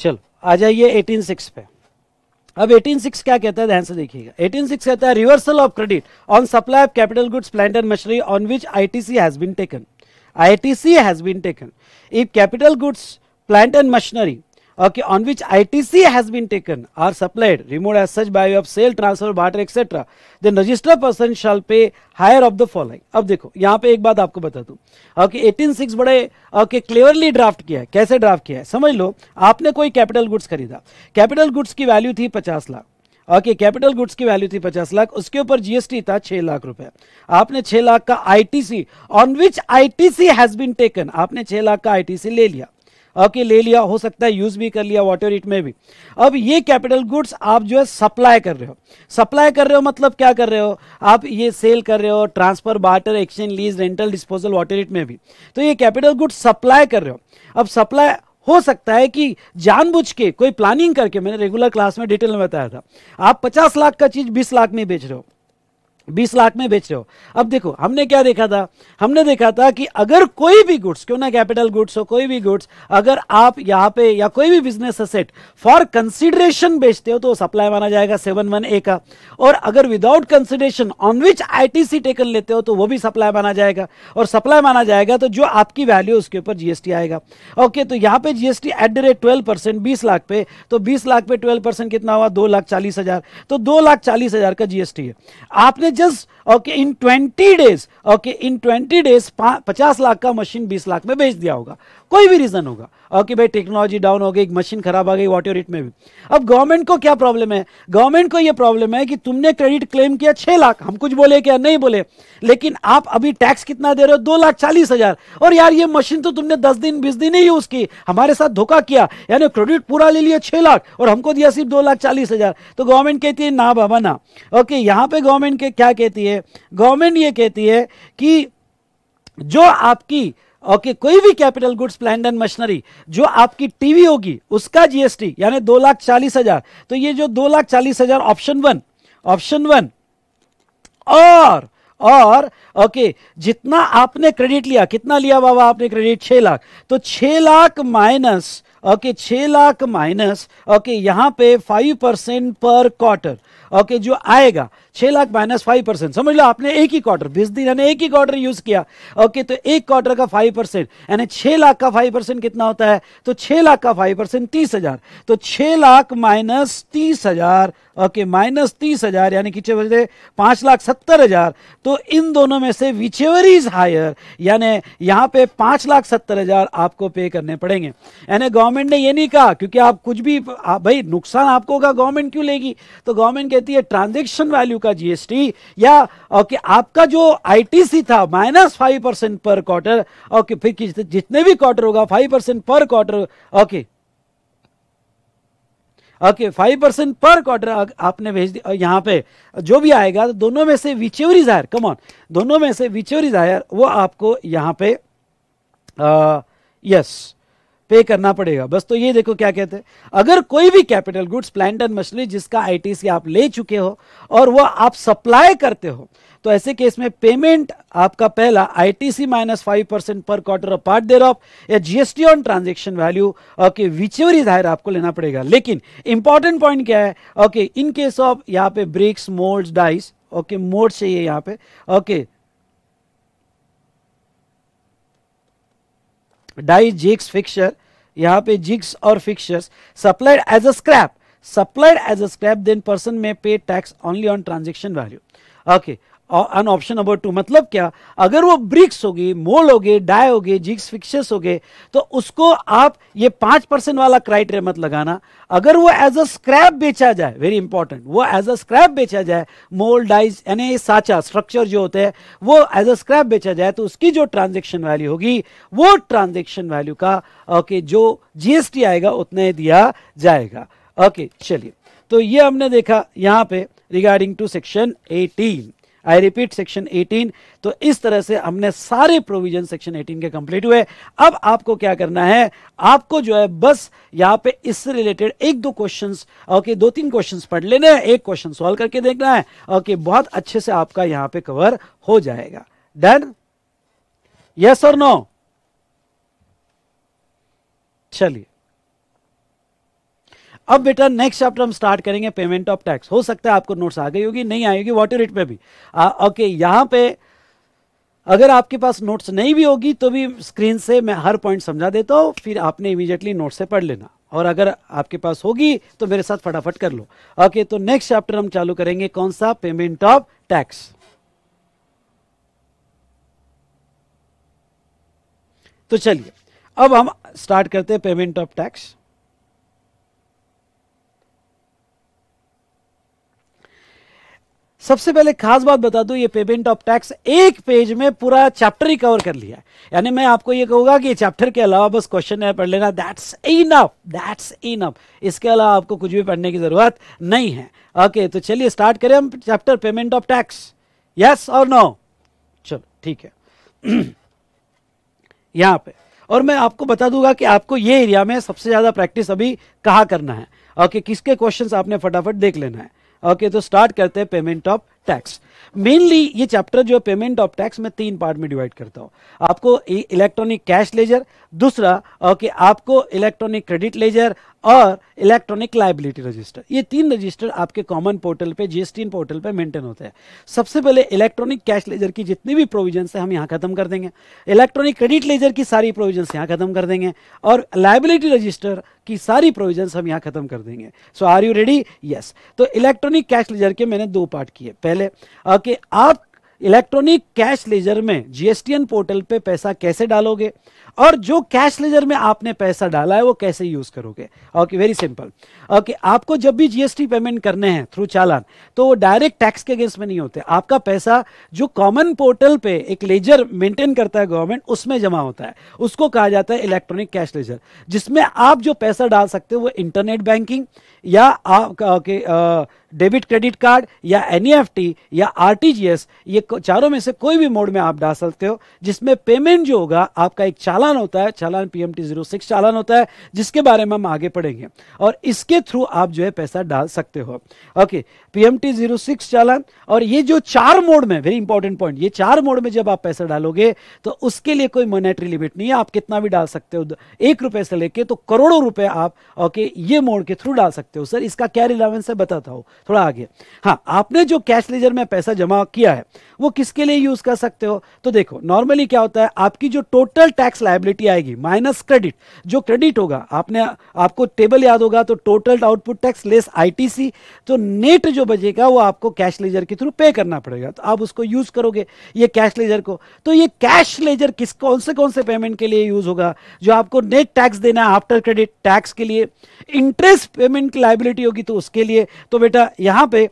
चलो आ जाइए सिक्स पे अब 186 क्या कहता है ध्यान से देखिएगा 186 कहता है reversal of credit on supply of capital goods plant and machinery on which ITC has been taken ITC has been taken if capital goods plant and machinery okay, on which ITC has been taken or supplied, removed as such by way of sale, transfer, barter, etc. Then register person shall pay higher of the following. ab dekho yahan pe ek baat aapko bata do okay 186 bade okay okay draft kiya hai kaise draft kiya hai samajh lo aapne koi capital goods kharida capital goods ki value thi 50 lakh okay capital goods की value थी 50 लाख उसके ऊपर GST था 6 लाख रुपए आपने 6 लाख का ITC on which ITC has been taken आपने 6 लाख का आईटीसी ले लिया ओके ले लिया हो सकता है यूज भी कर लिया वॉट एवर इट में भी अब ये कैपिटल गुड्स आप जो है सप्लाई कर रहे हो सप्लाई कर रहे हो मतलब क्या कर रहे हो आप ये सेल कर रहे हो transfer barter exchange lease rental disposal whatever it में भी तो ये कैपिटल गुड्स सप्लाई कर रहे हो अब सप्लाई हो सकता है कि जानबूझ के कोई प्लानिंग करके मैंने रेगुलर क्लास में डिटेल में बताया था आप 50 लाख का चीज 20 लाख में बेच रहे हो बीस लाख में बेच रहे हो अब देखो हमने क्या देखा था हमने देखा था कि अगर कोई भी गुड्स क्यों ना कैपिटल गुड्स हो कोई भी गुड्स अगर आप यहाँ पे या कोई भी बिजनेस असेट फॉर कंसिडरेशन बेचते हो तो सप्लाई माना जाएगा सेवन वन ए का और अगर without consideration on which ITC taken लेते हो तो वो भी सप्लाई माना जाएगा और सप्लाई माना जाएगा तो जो आपकी वैल्यू उसके ऊपर जीएसटी आएगा ओके तो यहाँ पे GST at the rate twelve percent बीस लाख पे तो बीस लाख पे ट्वेल्व परसेंट कितना हुआ दो लाख चालीस हजार तो दो लाख चालीस हजार का जीएसटी है आपने just okay in 20 days okay in 20 days 50 lakh का मशीन 20 लाख में बेच दिया होगा कोई भी रीज़न होगा और कि भाई टेक्नोलॉजी डाउन हो गई एक मशीन खराब आ गई वॉट एवर इट में भी अब गवर्नमेंट को क्या प्रॉब्लम है गवर्नमेंट को ये प्रॉब्लम है कि तुमने क्रेडिट क्लेम किया छह लाख हम कुछ बोले क्या नहीं बोले लेकिन आप अभी टैक्स कितना दे रहे हो दो लाख चालीस हज़ार और यार ये मशीन तो तुमने दस दिन बीस दिन ही यूज़ की हमारे साथ धोखा किया यानी क्रेडिट पूरा ले लिया छह लाख और हमको दिया सिर्फ दो लाख चालीस हज़ार तो गवर्नमेंट कहती है ना बाबा ना ओके यहाँ पे गवर्नमेंट के क्या कहती है गवर्नमेंट ये कहती है कि जो आपकी ओके okay, कोई भी capital goods plan and machinery जो आपकी टीवी होगी उसका जीएसटी यानी दो लाख चालीस हजार तो ये जो दो लाख चालीस हजार ऑप्शन वन ऑप्शन वन और और ओके okay, जितना आपने क्रेडिट लिया कितना लिया बाबा आपने क्रेडिट छह लाख तो छह लाख माइनस ओके छह लाख माइनस ओके यहां पे five percent per quarter okay जो आएगा छह लाख माइनस फाइव परसेंट समझ लो आपने एक ही क्वार्टर बीस दिन यानी एक ही क्वार्टर यूज किया ओके तो एक क्वार्टर का फाइव परसेंट यानी छह लाख का फाइव परसेंट कितना होता है तो छह लाख का फाइव परसेंट तीस हजार तो छह लाख माइनस तीस हजार ओके माइनस तीस हजार यानी कि बजे पांच लाख सत्तर हजार तो इन दोनों में से विचेवर इज हायर यानी यहां पे पांच लाख सत्तर हजार आपको पे करने पड़ेंगे यानी गवर्नमेंट ने ये नहीं कहा क्योंकि आप कुछ भी भाई नुकसान आपको होगा गवर्नमेंट क्यों लेगी तो गवर्नमेंट के देती है ट्रांजेक्शन वैल्यू का जीएसटी या ओके आपका जो आईटीसी था minus five percent per quarter okay फिर जितने भी क्वार्टर होगा five percent per quarter okay okay five percent per quarter आपने भेज दिया यहां पे जो भी आएगा तो दोनों में से विचेवर इज हायर कमॉन दोनों में से विच इज हायर वो आपको यहां पे यस uh, yes. पे करना पड़ेगा बस तो ये देखो क्या कहते हैं अगर कोई भी capital goods plant and machinery जिसका आईटीसी आप ले चुके हो और वह आप सप्लाई करते हो तो ऐसे केस में पेमेंट आपका पहला ITC minus five percent per quarter part thereof या GST on transaction value okay whichever is higher आपको लेना पड़ेगा लेकिन इंपॉर्टेंट पॉइंट क्या है ओके इन केस ऑफ यहाँ पे ब्रिक्स मोल्ड डाइस ओके मोड चाहिए यहाँ पे ओके डाई जिक्स फिक्सर यहाँ पे जिक्स और fixtures supplied as a scrap supplied as a scrap then person में pay tax only on transaction value okay अन ऑप्शन नंबर टू मतलब क्या अगर वो ब्रिक्स होगी मोल होगी डाय होगी जिक्स फिक्सेस होगे तो उसको आप ये पांच परसेंट वाला क्राइटेरिया मत लगाना अगर वो एज अ स्क्रैप बेचा जाए वेरी इंपॉर्टेंट वो एज अ स्क्रैप बेचा जाए मोल डाइज यानी साचा स्ट्रक्चर जो होते हैं वो एज अ स्क्रैप बेचा जाए तो उसकी जो ट्रांजेक्शन वैल्यू होगी वो ट्रांजेक्शन वैल्यू का ओके जो जीएसटी आएगा उतने दिया जाएगा ओके चलिए तो ये हमने देखा यहां पे regarding to section 18 I repeat section 18 तो इस तरह से हमने सारे प्रोविजन सेक्शन 18 के कंप्लीट हुए अब आपको क्या करना है आपको जो है बस यहाँ पे इससे रिलेटेड एक दो क्वेश्चंस ओके दो तीन क्वेश्चंस पढ़ लेने हैं एक क्वेश्चन सॉल्व करके देखना है ओके बहुत अच्छे से आपका यहाँ पे कवर हो जाएगा डन यस और नो चलिए अब बेटा नेक्स्ट चैप्टर हम स्टार्ट करेंगे पेमेंट ऑफ टैक्स हो सकता है आपको नोट्स आ गई होगी नहीं आई होगी वाटर इट में भी ओके यहाँ पे अगर आपके पास नोट्स नहीं भी होगी तो भी स्क्रीन से मैं हर पॉइंट समझा देता हूँ फिर आपने इमीजिएटली नोट से पढ़ लेना और अगर आपके पास होगी तो मेरे साथ फटाफट कर लो ओके तो नेक्स्ट चैप्टर हम चालू करेंगे कौन सा पेमेंट ऑफ टैक्स तो चलिए अब हम स्टार्ट करते हैं पेमेंट ऑफ टैक्स सबसे पहले खास बात बता दूं ये पेमेंट ऑफ टैक्स एक पेज में पूरा चैप्टर ही कवर कर लिया है यानी मैं आपको ये कहूंगा कि चैप्टर के अलावा बस क्वेश्चन है पढ़ लेना दैट्स इनफ दैट्स इनफ इसके अलावा आपको कुछ भी पढ़ने की जरूरत नहीं है ओके तो चलिए स्टार्ट करें हम chapter payment of tax yes और नो चलो ठीक है यहां पर और मैं आपको बता दूंगा कि आपको ये एरिया में सबसे ज़्यादा प्रैक्टिस अभी कहा करना है ओके किसके क्वेश्चंस आपने फटाफट देख लेना है ओके तो स्टार्ट करते हैं पेमेंट ऑफ टैक्स मेनली ये चैप्टर जो है पेमेंट ऑफ टैक्स मैं तीन पार्ट में डिवाइड करता हूँ आपको इलेक्ट्रॉनिक कैश लेजर दूसरा कि आपको इलेक्ट्रॉनिक क्रेडिट लेजर और इलेक्ट्रॉनिक लाइबिलिटी रजिस्टर ये तीन रजिस्टर आपके कॉमन पोर्टल पे जीएसटी पोर्टल पे मेंटेन होते हैं सबसे पहले इलेक्ट्रॉनिक कैश लेजर की जितनी भी प्रोविजन है हम यहाँ खत्म कर देंगे इलेक्ट्रॉनिक क्रेडिट लेजर की सारी प्रोविजन यहाँ खत्म कर देंगे और लाइबिलिटी रजिस्टर की सारी प्रोविजन हम यहाँ खत्म कर देंगे so are you ready yes तो इलेक्ट्रॉनिक कैश लेजर के मैंने दो पार्ट किए पहले कि आप इलेक्ट्रॉनिक कैश लेजर में जीएसटीएन पोर्टल पे पैसा कैसे डालोगे और जो कैश लेजर में आपने पैसा डाला है वो कैसे यूज करोगे ओके वेरी सिंपल ओके आपको जब भी जीएसटी पेमेंट करने हैं थ्रू चालान तो वो डायरेक्ट टैक्स के अगेंस्ट में नहीं होते आपका पैसा जो कॉमन पोर्टल पे एक लेजर मेंटेन करता है गवर्नमेंट उसमें जमा होता है उसको कहा जाता है इलेक्ट्रॉनिक कैश लेजर जिसमें आप जो पैसा डाल सकते हो वो इंटरनेट बैंकिंग या आपका ओके डेबिट क्रेडिट कार्ड या एन e या आर ये चारों में से कोई भी मोड में आप डाल सकते हो जिसमें पेमेंट जो होगा आपका एक चालान चालान होता है चालान पी एम चालान होता है जिसके बारे में हम आगे पढ़ेंगे और इसके थ्रू आप जो है पैसा डाल सकते हो okay PMT zero six challan और ये जो चार मोड में वेरी इंपॉर्टेंट पॉइंट ये चार मोड में जब आप पैसा डालोगे तो उसके लिए कोई मोनेटरी लिमिट नहीं है आप कितना भी डाल सकते हो एक रुपए से लेके तो करोड़ों रुपए आप ओके ये मोड के थ्रू डाल सकते हो सर इसका क्या रिलेवेंस है बताता हूँ थोड़ा आगे हाँ आपने जो कैश लेजर में पैसा जमा किया है वो किसके लिए यूज कर सकते हो तो देखो नॉर्मली क्या होता है आपकी जो टोटल टैक्स लाइबिलिटी आएगी माइनस क्रेडिट जो क्रेडिट होगा आपने आपको टेबल याद होगा तो टोटल आउटपुट टैक्स लेस आई तो नेट जो जो बचेगा वो आपको कैश लेजर के थ्रू पे करना पड़ेगा तो आप उसको यूज करोगे ये कैश लेजर को तो ये कैश लेजर किस कौन से कौन से पेमेंट के लिए यूज होगा जो आपको नेट टैक्स देना है आफ्टर क्रेडिट टैक्स के लिए इंटरेस्ट पेमेंट की लाइबिलिटी होगी तो उसके लिए तो बेटा यहां पर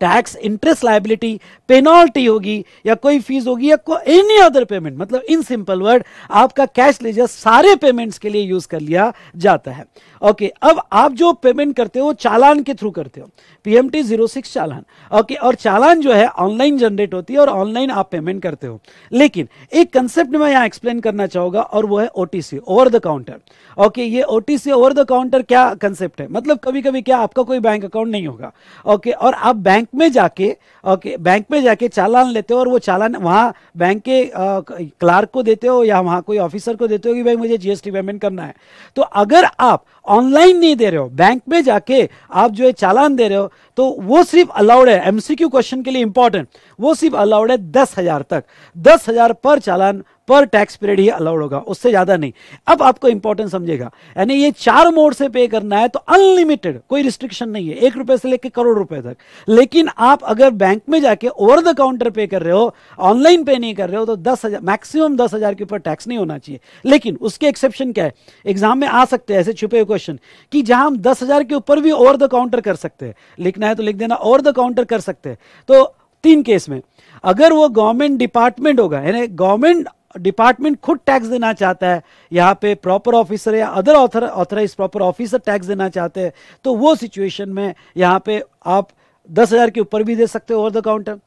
टैक्स इंटरेस्ट लाइबिलिटी पेनॉल्टी होगी या कोई फीस होगी या कोई एनी अदर पेमेंट मतलब इन सिंपल वर्ड आपका कैश लेजर सारे पेमेंट्स के लिए यूज कर लिया जाता है ओके okay, अब आप जो पेमेंट करते हो चालान के थ्रू करते हो PMT zero six challan okay okay, और चालान जो है ऑनलाइन जनरेट होती है और ऑनलाइन आप पेमेंट करते हो लेकिन एक कंसेप्ट मैं यहां एक्सप्लेन करना चाहूंगा और वो है OTC over the counter okay ये ओटीसी ओवर द काउंटर क्या कंसेप्ट है मतलब कभी कभी क्या आपका कोई बैंक अकाउंट नहीं होगा ओके okay, और आप बैंक बैंक में जाके बैंक में जाके चालान लेते हो और वो चालान वहाँ बैंक के क्लार्क uh, को देते हो या वहाँ कोई ऑफिसर को देते हो कि भाई मुझे जीएसटी पेमेंट करना है तो अगर आप ऑनलाइन नहीं दे रहे हो बैंक में जाके आप जो है चालान दे रहे हो तो वो सिर्फ अलाउड है एमसीक्यू क्वेश्चन के लिए इंपॉर्टेंट वो सिर्फ अलाउड है दस हजार तक दस हजार पर चालान पर टैक्स पीरियड ही अलाउड होगा उससे ज़्यादा नहीं अब आपको इंपॉर्टेंट समझेगा यानी ये चार मोड से पे करना है तो अनलिमिटेड कोई रिस्ट्रिक्शन नहीं है एक रुपए से लेकर करोड़ रुपए तक लेकिन आप अगर बैंक में जाके ओवर द काउंटर पे कर रहे हो ऑनलाइन पे नहीं कर रहे हो तो दस हज़ार मैक्सिमम दस हज़ार के ऊपर टैक्स नहीं होना चाहिए लेकिन उसके एक्सेप्शन क्या है एग्जाम में आ सकते हैं ऐसे छुपे हुए क्वेश्चन कि जहां हम दस हज़ार के ऊपर भी ओवर द काउंटर कर सकते हैं लिखना है तो लिख देना ओवर द काउंटर कर सकते हैं तो तीन केस में अगर वो गवर्नमेंट डिपार्टमेंट होगा यानी गवर्नमेंट डिपार्टमेंट खुद टैक्स देना चाहता है यहाँ पे प्रॉपर ऑफिसर या other author authorise proper officer tax देना चाहते हैं तो वो सिचुएशन में यहाँ पे आप दस हज़ार के ऊपर भी दे सकते हो ओवर द काउंटर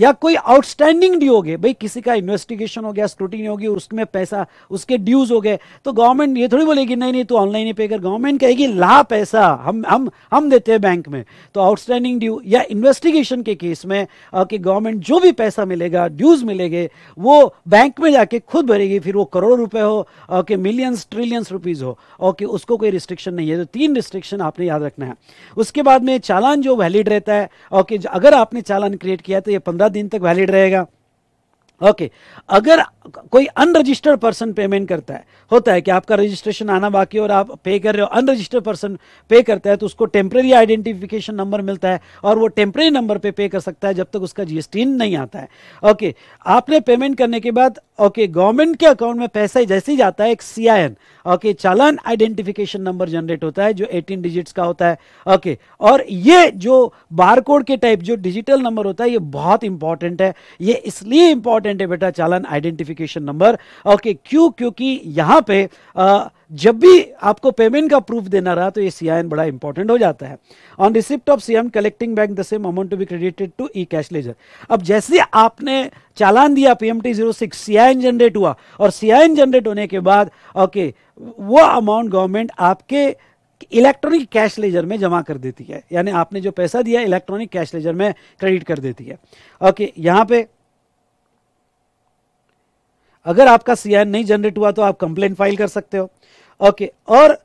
या कोई आउटस्टैंडिंग ड्यू हो गए भाई किसी का इन्वेस्टिगेशन हो गया स्क्रूटिनी होगी उसमें पैसा उसके ड्यूज हो गए तो गवर्नमेंट ये थोड़ी बोलेगी नहीं नहीं तो ऑनलाइन ही पे कर गवर्नमेंट कहेगी ला पैसा हम हम हम देते हैं बैंक में तो आउटस्टैंडिंग ड्यू या इन्वेस्टिगेशन के केस में कि गवर्नमेंट जो भी पैसा मिलेगा ड्यूज मिलेंगे वो बैंक में जाके खुद भरेगी फिर वो करोड़ रुपए हो ओके मिलियंस ट्रिलियंस रुपीज हो ओके उसको कोई रिस्ट्रिक्शन नहीं है तो तीन रिस्ट्रिक्शन आपने याद रखना है उसके बाद में चालान जो वैलिड रहता है ओके अगर आपने चालान क्रिएट किया तो ये पंद्रह पंद्रह दिन तक वैलिड रहेगा ओके अगर कोई अनरजिस्टर्ड पर्सन पेमेंट करता है होता है कि आपका रजिस्ट्रेशन आना बाकी और आप पे कर रहे हो अनरजिस्टर्ड पर्सन पे करता है तो उसको टेम्प्रेरी आइडेंटिफिकेशन नंबर मिलता है और वो टेम्प्रेरी नंबर पे पे कर सकता है जब तक उसका जीएसटी नहीं आता है ओके आपने पेमेंट करने के बाद ओके गवर्नमेंट के अकाउंट में पैसा जैसे ही जाता है एक C okay challan identification number generate होता है जो एटीन डिजिट्स का होता है ओके और ये जो बार के टाइप जो डिजिटल नंबर होता है ये बहुत इंपॉर्टेंट है ये इसलिए इंपॉर्टेंट है बेटा चालान आइडेंटिफिक आइडेंटिफिकेशन नंबर ओके क्यों क्योंकि यहां पे आ, जब भी आपको पेमेंट का प्रूफ देना रहा तो ये सीआईएन बड़ा इंपॉर्टेंट हो जाता है ऑन रिसिप्ट ऑफ सीएम collecting bank the same amount to be credited to E cash ledger अब जैसे आपने चालान दिया PMT zero six CIN generate हुआ और सीआईएन जनरेट होने के बाद ओके वो अमाउंट गवर्नमेंट आपके इलेक्ट्रॉनिक कैश लेजर में जमा कर देती है यानी आपने जो पैसा दिया इलेक्ट्रॉनिक कैश लेजर में क्रेडिट कर देती है ओके यहाँ पे अगर आपका सीआईएन नहीं जनरेट हुआ तो आप कंप्लेन फाइल कर सकते हो ओके और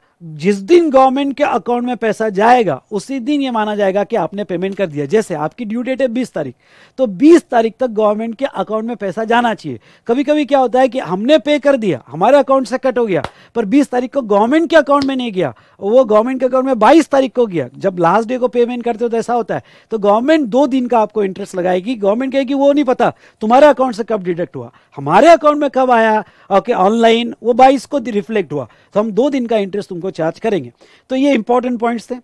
जिस दिन गवर्नमेंट के अकाउंट में पैसा जाएगा उसी दिन ये माना जाएगा कि आपने पेमेंट कर दिया जैसे आपकी ड्यू डेट है 20 तारीख तो 20 तारीख तक गवर्नमेंट के अकाउंट में पैसा जाना चाहिए कभी कभी क्या होता है कि हमने पे कर दिया हमारे अकाउंट से कट हो गया पर 20 तारीख को गवर्नमेंट के अकाउंट में नहीं गया वो गवर्नमेंट के अकाउंट में बाईस तारीख को गया जब लास्ट डे को पेमेंट करते हो तो ऐसा होता है तो गवर्नमेंट दो दिन का आपको इंटरेस्ट लगाएगी गवर्नमेंट कहेगी वो नहीं पता तुम्हारे अकाउंट से कब डिडक्ट हुआ हमारे अकाउंट में कब आया ओके ऑनलाइन वो बाईस को रिफ्लेक्ट हुआ तो हम दो दिन का इंटरेस्ट तुमको चार्ज करेंगे तो ये इंपॉर्टेंट पॉइंट्स थे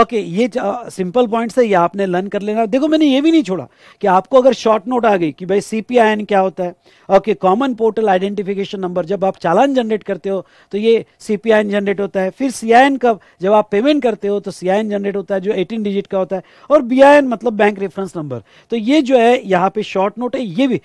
ओके ये सिंपल पॉइंट्स थे ये आपने लर्न कर लेना देखो मैंने ये भी नहीं छोड़ा कि आपको अगर शॉर्ट नोट आ गई कि भाई सी क्या होता है okay common portal identification number जब आप चालान जनरेट करते हो तो ये सी जनरेट होता है फिर सी कब जब आप पेमेंट करते हो तो सी जनरेट होता है जो एटीन डिजिट का होता है और बी मतलब बैंक रेफरेंस नंबर तो ये जो है यहाँ पे शॉर्ट नोट है ये भी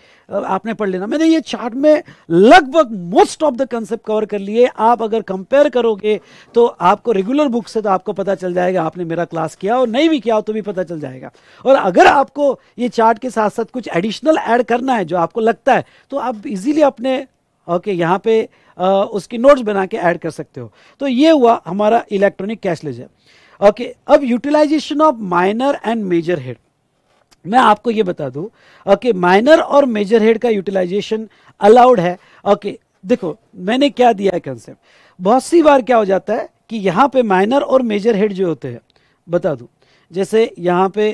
आपने पढ़ लेना मैंने ये ये चार्ट में लगभग most of the concept cover कर लिए आप अगर कंपेयर करोगे तो आपको रेगुलर बुक से तो आपको पता चल जाएगा आपने मेरा क्लास किया और नहीं भी किया तो भी पता चल जाएगा और अगर आपको ये चार्ट के साथ साथ कुछ एडिशनल ऐड करना है जो आपको लगता है तो आप इजीली अपने ओके okay, यहाँ पे आ, उसकी नोट्स बना के ऐड कर सकते हो तो ये हुआ हमारा इलेक्ट्रॉनिक कैश लेजर ओके अब utilization of minor and major head मैं आपको ये बता दूं ओके माइनर और मेजर हेड का यूटिलाइजेशन अलाउड है ओके देखो मैंने क्या दिया है कंसेप्ट बहुत सी बार क्या हो जाता है कि यहाँ पे माइनर और मेजर हेड जो होते हैं बता दूं जैसे यहाँ पे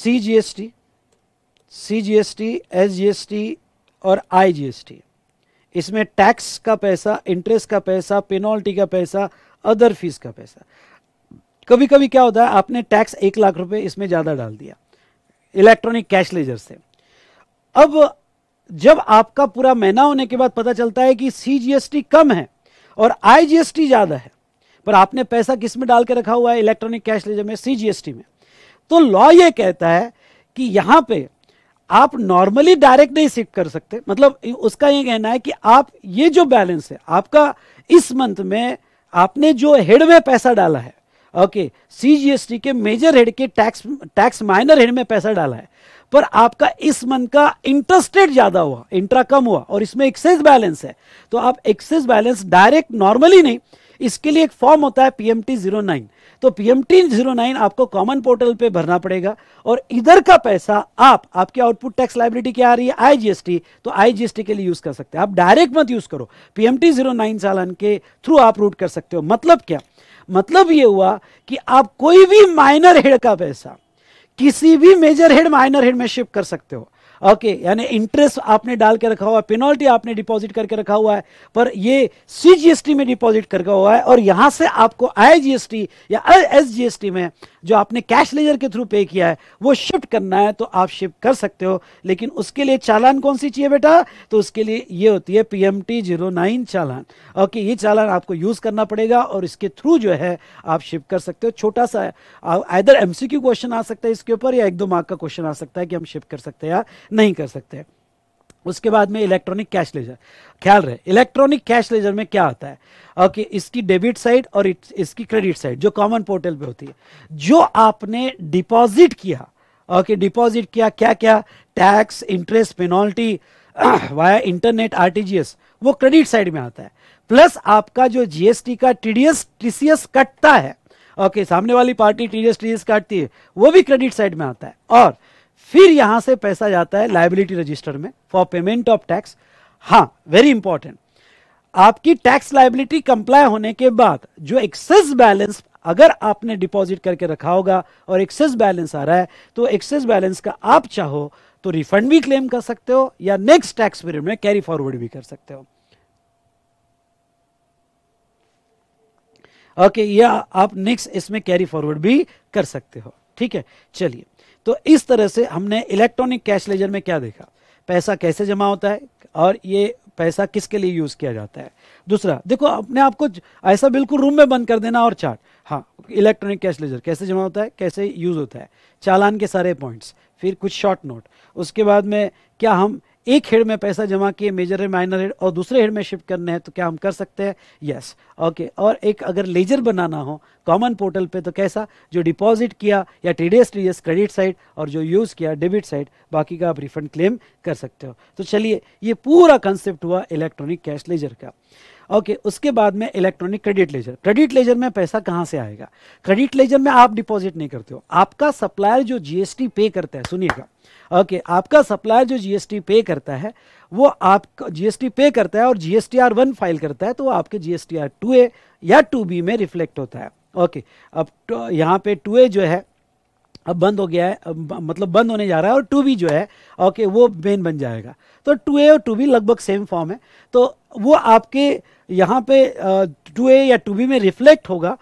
C G S T C G S T S G S T और आई जी एस टी इसमें टैक्स का पैसा इंटरेस्ट का पैसा पेनल्टी का पैसा अदर फीस का पैसा कभी कभी क्या होता है आपने टैक्स एक लाख रुपए इसमें ज़्यादा डाल दिया इलेक्ट्रॉनिक कैश लेजर से अब जब आपका पूरा महीना होने के बाद पता चलता है कि सी कम है और आई ज़्यादा है पर आपने पैसा किस में डाल के रखा हुआ है इलेक्ट्रॉनिक कैश लेजर में सी में तो लॉ ये कहता है कि यहाँ पे आप नॉर्मली डायरेक्ट नहीं शिफ्ट कर सकते मतलब उसका यह कहना है कि आप ये जो बैलेंस है आपका इस मंथ में आपने जो हेड में पैसा डाला है ओके सीजीएसटी के मेजर हेड के टैक्स टैक्स माइनर हेड में पैसा डाला है पर आपका इस मंथ का इंटरेस्ट रेट ज्यादा हुआ इंट्रा कम हुआ और इसमें एक्सेस बैलेंस है तो आप एक्सेस बैलेंस डायरेक्ट नॉर्मली नहीं इसके लिए एक फॉर्म होता है पीएमटी जीरो नाइन तो पीएमटी जीरो नाइन आपको कॉमन पोर्टल पे भरना पड़ेगा और इधर का पैसा आप आपकी आउटपुट टैक्स लाइबिलिटी क्या आ रही है आईजीएसटी तो आईजीएसटी के लिए यूज कर सकते हैं आप डायरेक्ट मत यूज करो पीएमटी जीरो नाइन चालन के थ्रू आप रूट कर सकते हो मतलब क्या मतलब ये हुआ कि आप कोई भी माइनर हेड का पैसा किसी भी मेजर हेड माइनर हेड में शिफ्ट कर सकते हो ओके okay, यानी इंटरेस्ट आपने डाल के रखा हुआ है पेनल्टी आपने डिपॉजिट करके रखा हुआ है पर ये सीजीएसटी में डिपॉजिट करके हुआ है और यहां से आपको आईजीएसटी या एसजीएसटी में जो आपने कैश लेजर के थ्रू पे किया है वो शिफ्ट करना है तो आप शिफ्ट कर सकते हो लेकिन उसके लिए चालान कौन सी चाहिए बेटा तो उसके लिए ये होती है PMT zero nine challan okay okay, ये चालान आपको यूज करना पड़ेगा और इसके थ्रू जो है आप शिफ्ट कर सकते हो छोटा सा आइधर एमसीक्यू क्वेश्चन आ सकता है इसके ऊपर या एक दो मार्क का क्वेश्चन आ सकता है कि हम शिफ्ट कर सकते हैं नहीं कर सकते उसके बाद में इलेक्ट्रॉनिक कैश लेजर ख्याल रहे इलेक्ट्रॉनिक कैश लेजर में क्या होता है ओके इसकी डेबिट साइड और इसकी क्रेडिट साइड जो कॉमन पोर्टल पे होती है जो आपने डिपॉजिट किया ओके डिपॉजिट किया क्या क्या tax interest penalty via internet RTGS वो क्रेडिट साइड में आता है प्लस आपका जो जीएसटी का टीडीएस टीसीएस कटता है ओके okay, सामने वाली पार्टी टीडीएस टीडीएस काटती है वो भी क्रेडिट साइड में आता है और फिर यहां से पैसा जाता है लाइबिलिटी रजिस्टर में फॉर पेमेंट ऑफ टैक्स हाँ वेरी इंपॉर्टेंट आपकी टैक्स लाइबिलिटी कंप्लाई होने के बाद जो एक्सेस बैलेंस अगर आपने डिपॉजिट करके रखा होगा और एक्सेस बैलेंस आ रहा है तो एक्सेस बैलेंस का आप चाहो तो रिफंड भी क्लेम कर सकते हो या नेक्स्ट टैक्स पीरियड में कैरी फॉरवर्ड भी कर सकते हो ओके okay, या आप नेक्स्ट इसमें कैरी फॉरवर्ड भी कर सकते हो ठीक है चलिए तो इस तरह से हमने इलेक्ट्रॉनिक कैश लेजर में क्या देखा पैसा कैसे जमा होता है और ये पैसा किसके लिए यूज़ किया जाता है दूसरा देखो अपने आप को ऐसा बिल्कुल रूम में बंद कर देना और चार्ट हाँ इलेक्ट्रॉनिक कैश लेजर कैसे जमा होता है कैसे यूज़ होता है चालान के सारे पॉइंट्स फिर कुछ शॉर्ट नोट उसके बाद में क्या हम एक हेड में पैसा जमा किए मेजर हेड माइनर हेड और दूसरे हेड में शिफ्ट करने हैं तो क्या हम कर सकते हैं यस ओके और एक अगर लेजर बनाना हो कॉमन पोर्टल पे तो कैसा जो डिपॉजिट किया या टीडीएस टीडीएस क्रेडिट साइड और जो यूज़ किया डेबिट साइड बाकी का आप रिफंड क्लेम कर सकते हो तो चलिए ये पूरा कंसेप्ट हुआ इलेक्ट्रॉनिक कैश लेजर का ओके okay, उसके बाद में electronic credit ledger credit ledger में पैसा कहाँ से आएगा क्रेडिट लेजर में आप डिपॉजिट नहीं करते हो आपका सप्लायर जो जीएसटी पे करता है सुनिएगा ओके okay, आपका सप्लायर जो जीएसटी पे करता है वो आप जीएसटी पे करता है और जीएसटी आर वन फाइल करता है तो आपके जीएसटी आर टू ए या टू बी में रिफ्लेक्ट होता है ओके okay, अब तो यहाँ पे टू ए जो है अब बंद हो गया है मतलब बंद होने जा रहा है और टू बी जो है ओके वो मेन बन जाएगा तो टू ए और टू बी लगभग सेम फॉर्म है तो वो आपके यहाँ पे टू ए या टू बी में रिफ्लेक्ट होगा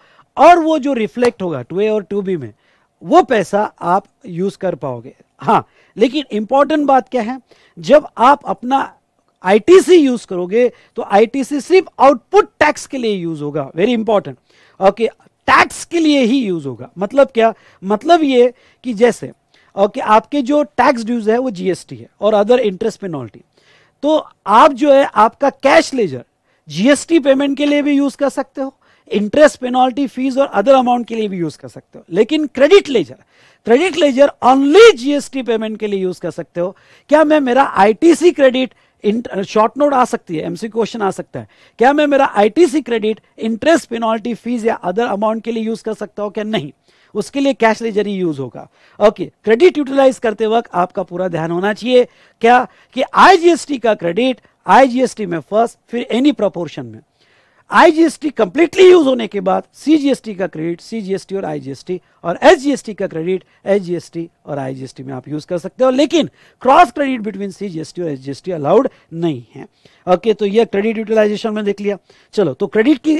और वो जो रिफ्लेक्ट होगा टू ए और टू बी में वो पैसा आप यूज कर पाओगे हाँ लेकिन इंपॉर्टेंट बात क्या है जब आप अपना आईटीसी यूज करोगे तो आईटीसी सिर्फ आउटपुट टैक्स के लिए यूज होगा वेरी इंपॉर्टेंट ओके टैक्स के लिए ही यूज होगा मतलब क्या मतलब ये कि जैसे ओके आपके जो टैक्स ड्यूज है वो जीएसटी है और अदर इंटरेस्ट पेनॉल्टी तो आप जो है आपका कैश लेजर जीएसटी पेमेंट के लिए भी यूज कर सकते हो इंटरेस्ट पेनाल्टी फीस और अदर अमाउंट के लिए भी यूज कर सकते हो लेकिन credit ledger credit ledger only GST payment के लिए यूज कर सकते हो क्या मैं मेरा आईटीसी क्रेडिट शॉर्ट नोट आ सकती है एमसी क्वेश्चन आ सकता है क्या मैं मेरा ITC credit interest penalty fees या अदर अमाउंट के लिए यूज कर सकता हूं क्या नहीं उसके लिए कैश लेजर ही यूज होगा ओके क्रेडिट यूटिलाइज करते वक्त आपका पूरा ध्यान होना चाहिए क्या कि आईजीएसटी का क्रेडिट आईजीएसटी में फर्स्ट फिर एनी प्रोपोर्शन में आईजीएसटी कंप्लीटली यूज होने के बाद सीजीएसटी का क्रेडिट सीजीएसटी और आईजीएसटी और एसजीएसटी का क्रेडिट एसजीएसटी और आईजीएसटी में आप यूज कर सकते हो लेकिन क्रॉस क्रेडिट बिटवीन सीजीएसटी और एसजीएसटी अलाउड नहीं है ओके तो ये क्रेडिट यूटिलाइजेशन में देख लिया चलो तो क्रेडिट की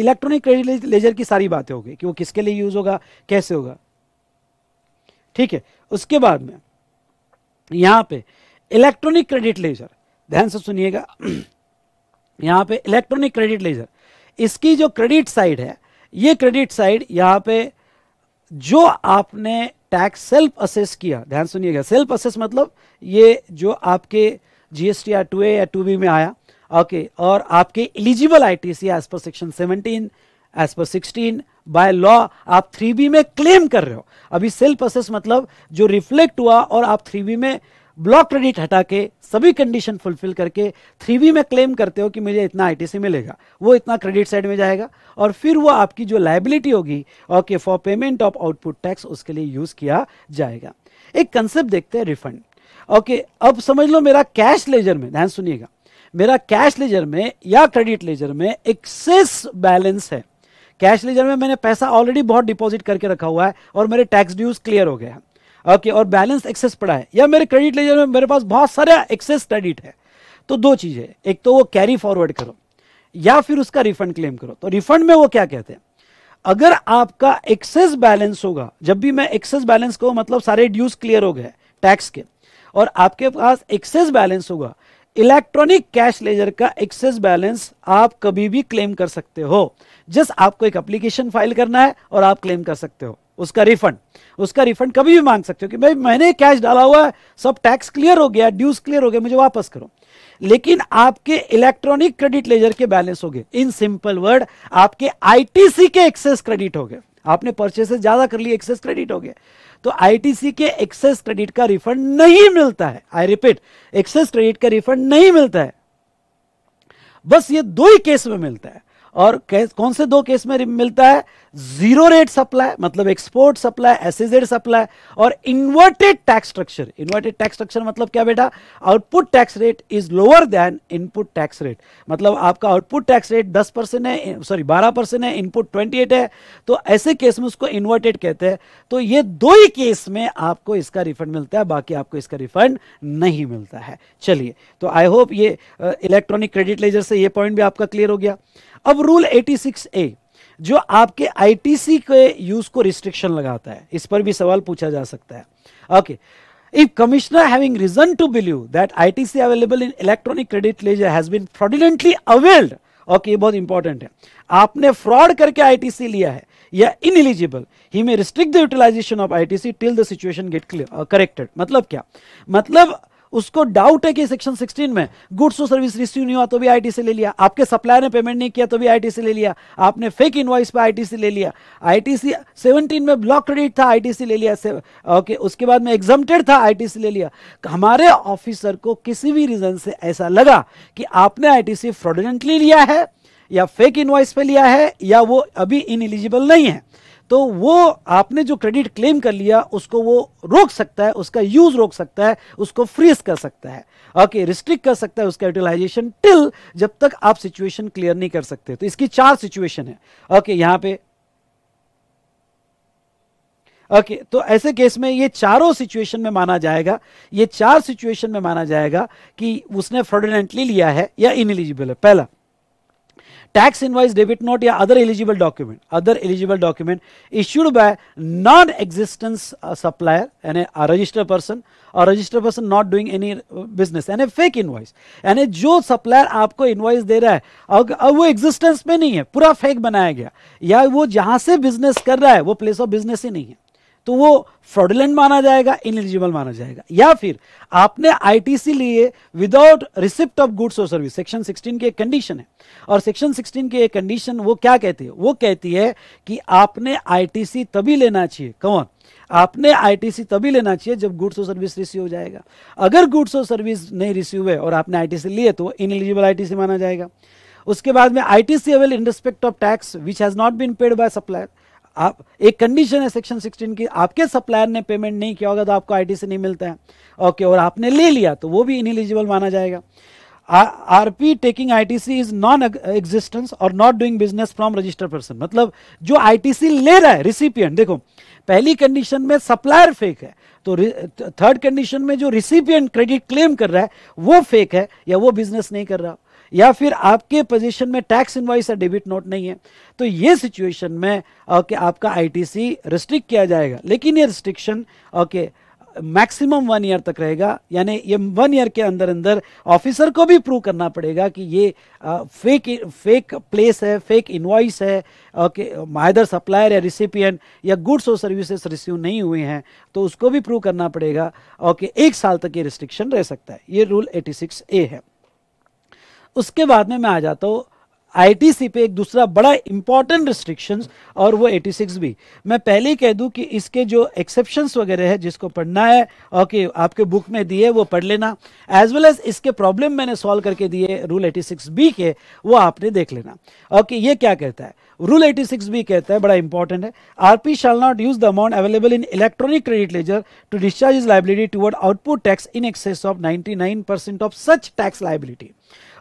इलेक्ट्रॉनिक क्रेडिट लेजर की सारी बातें होगी कि वो किसके लिए यूज होगा कैसे होगा ठीक है उसके बाद में यहां पर इलेक्ट्रॉनिक क्रेडिट लेजर ध्यान से सुनिएगा यहाँ पे इलेक्ट्रॉनिक क्रेडिट लेजर इसकी जो क्रेडिट साइड है ये क्रेडिट साइड यहाँ पे जो आपने टैक्स सेल्फ असेस किया ध्यान सुनिएगा सेल्फ असेस मतलब ये जो आपके जीएसटी या टू ए या टू बी में आया ओके और आपके eligible ITC as per section 17 as per 16 by law आप थ्री बी में क्लेम कर रहे हो अभी सेल्फ असेस मतलब जो रिफ्लेक्ट हुआ और आप थ्री बी में ब्लॉक क्रेडिट हटा के सभी कंडीशन फुलफिल करके थ्री में क्लेम करते हो कि मुझे इतना आईटीसी मिलेगा वो इतना क्रेडिट साइड में जाएगा और फिर वो आपकी जो लाइबिलिटी होगी okay for payment of output tax उसके लिए यूज़ किया जाएगा एक कंसेप्ट देखते हैं रिफंड ओके अब समझ लो मेरा कैश लेजर में ध्यान सुनिएगा मेरा कैश लेजर में या क्रेडिट लेजर में एक्सेस बैलेंस है कैश लेजर में मैंने पैसा ऑलरेडी बहुत डिपॉजिट करके रखा हुआ है और मेरे टैक्स ड्यूज क्लियर हो गया ओके और बैलेंस एक्सेस पड़ा है या मेरे क्रेडिट लेजर में मेरे पास बहुत सारे एक्सेस क्रेडिट है तो दो चीज़ है एक तो वो कैरी फॉरवर्ड करो या फिर उसका रिफंड क्लेम करो तो रिफंड में वो क्या कहते हैं अगर आपका एक्सेस बैलेंस होगा जब भी मैं एक्सेस बैलेंस को मतलब सारे ड्यूज क्लियर हो गए टैक्स के और आपके पास एक्सेस बैलेंस होगा इलेक्ट्रॉनिक कैश लेजर का एक्सेस बैलेंस आप कभी भी क्लेम कर सकते हो जस्ट आपको एक एप्लीकेशन फाइल करना है और आप क्लेम कर सकते हो उसका रिफंड उसका रिफंड कभी भी मांग सकते हो कि भाई मैंने कैश डाला हुआ है सब टैक्स क्लियर हो गया ड्यूज क्लियर हो गया मुझे वापस करो लेकिन आपके इलेक्ट्रॉनिक क्रेडिट लेजर के बैलेंस हो गए इन सिंपल वर्ड आपके आईटीसी के एक्सेस क्रेडिट हो गए आपने परचेसेस ज्यादा कर लिए एक्सेस क्रेडिट हो गए तो आईटीसी के एक्सेस क्रेडिट का रिफंड नहीं मिलता है आई रिपीट एक्सेस क्रेडिट का रिफंड नहीं मिलता है बस ये दो ही केस में मिलता है और कौन से दो केस में मिलता है जीरो रेट सप्लाई मतलब export supply SEZ e supply और inverted tax structure inverted tax structure मतलब क्या बेटा output tax rate is lower than input tax rate मतलब आपका आउटपुट टैक्स रेट 10 परसेंट है सॉरी 12 परसेंट है इनपुट 28 है तो ऐसे केस में उसको इन्वर्टेड कहते हैं तो ये दो ही केस में आपको इसका रिफंड मिलता है बाकी आपको इसका रिफंड नहीं मिलता है चलिए तो आई होप ये इलेक्ट्रॉनिक क्रेडिट लेजर से ये पॉइंट भी आपका क्लियर हो गया अब रूल एटी ए जो आपके आईटीसी के यूज को रिस्ट्रिक्शन लगाता है इस पर भी सवाल पूछा जा सकता है okay if commissioner having reason to believe that ITC available in electronic credit ledger has been fraudulently availed okay ये बहुत इंपॉर्टेंट है आपने फ्रॉड करके आईटीसी लिया है या इन एलिजिबल ही में restrict the utilization of ITC till the situation get clear corrected मतलब क्या मतलब उसको डाउट है कि सेक्शन 16 में गुड्स और सर्विस रिसीव नहीं हुआ तो भी आईटी से ले लिया आपके सप्लायर ने पेमेंट नहीं किया तो भी आईटी से ले लिया आपने फेक इनवाइस पे आईटी से ले लिया आईटीसी 17 में ब्लॉक क्रेडिट था आईटीसी ले लिया ओके उसके बाद में एग्जामेड था आईटीसी ले लिया हमारे ऑफिसर को किसी भी रीजन से ऐसा लगा कि आपने आईटीसी फ्रॉडेंटली लिया है या फेक इन्वाइस पे लिया है या वो अभी इन नहीं है तो वो आपने जो क्रेडिट क्लेम कर लिया उसको वो रोक सकता है उसका यूज रोक सकता है उसको फ्रीज कर सकता है ओके रिस्ट्रिक्ट कर सकता है उसका यूटिलाइजेशन टिल जब तक आप सिचुएशन क्लियर नहीं कर सकते तो इसकी चार सिचुएशन है ओके यहां पे ओके okay, तो ऐसे केस में ये चारों सिचुएशन में माना जाएगा ये चार सिचुएशन में माना जाएगा कि उसने फ्रॉडिनेंटली लिया है या इनएलिजिबल है पहला टैक्स इनवाइस डेबिट नोट या other eligible document other eligible document issued by non existence supplier यानी रजिस्टर पर्सन और registered person not doing any business यानी फेक इनवाइस यानी जो सप्लायर आपको इनवाइस दे रहा है अग, वो एग्जिस्टेंस में नहीं है पूरा फेक बनाया गया या वो जहां से बिजनेस कर रहा है वो प्लेस ऑफ बिजनेस ही नहीं है तो वो फ्रॉडलेंट माना जाएगा इनएलिजिबल माना जाएगा या फिर आपने आईटीसी लिए विदाउट रिसिप्ट ऑफ गुड्स और सर्विस सेक्शन 16 की एक कंडीशन है और सेक्शन 16 की एक कंडीशन वो क्या कहती है वो कहती है कि आपने आईटीसी तभी लेना चाहिए कौन आपने आईटीसी तभी लेना चाहिए जब गुड्स और सर्विस रिसीव हो जाएगा अगर गुड्स और सर्विस नहीं रिसीव हुए और आपने आई लिए तो इनएलिजिबल आईटीसी माना जाएगा उसके बाद में C avail in respect of tax which has not been paid by supplier आप एक कंडीशन है सेक्शन 16 की आपके सप्लायर ने पेमेंट नहीं किया होगा तो आपको आईटी से नहीं मिलता है ओके और आपने ले लिया तो वो भी इनिलिजिबल माना जाएगा RP taking ITC is non existence और not doing business from register person मतलब जो आईटीसी ले रहा है रिसिपियंट देखो पहली कंडीशन में सप्लायर फेक है तो थर्ड कंडीशन में जो रिसिपियंट क्रेडिट क्लेम कर रहा है वो फेक है या वो बिजनेस नहीं कर रहा या फिर आपके पोजीशन में टैक्स इनवाइस या डेबिट नोट नहीं है तो ये सिचुएशन में ओके आपका आईटीसी रिस्ट्रिक्ट किया जाएगा लेकिन ये restriction okay maximum one year तक रहेगा यानी ये वन ईयर के अंदर अंदर ऑफिसर को भी प्रूव करना पड़ेगा कि ये फेक फेक प्लेस है फेक इन्वाइस है ओके माइदर सप्लायर या रिसिपियंट या गुड्स और सर्विसेज रिसीव नहीं हुए हैं तो उसको भी प्रूव करना पड़ेगा ओके एक साल तक ये रिस्ट्रिक्शन रह सकता है ये रूल 86 ए है उसके बाद में मैं आ जाता हूँ आईटीसी पे एक दूसरा बड़ा इंपॉर्टेंट रिस्ट्रिक्शंस और वो 86 भी मैं पहले ही कह दूं कि इसके जो एक्सेप्शंस वगैरह है जिसको पढ़ना है ओके आपके बुक में दिए वो पढ़ लेना एज वेल एज इसके प्रॉब्लम मैंने सॉल्व करके दिए रूल 86 बी के वो आपने देख लेना ओके ये क्या कहता है रूल 86 बी कहता है बड़ा इंपॉर्टेंट है RP shall not use the amount available in electronic credit ledger to discharge is liability toward output tax in excess of 99% of such tax liability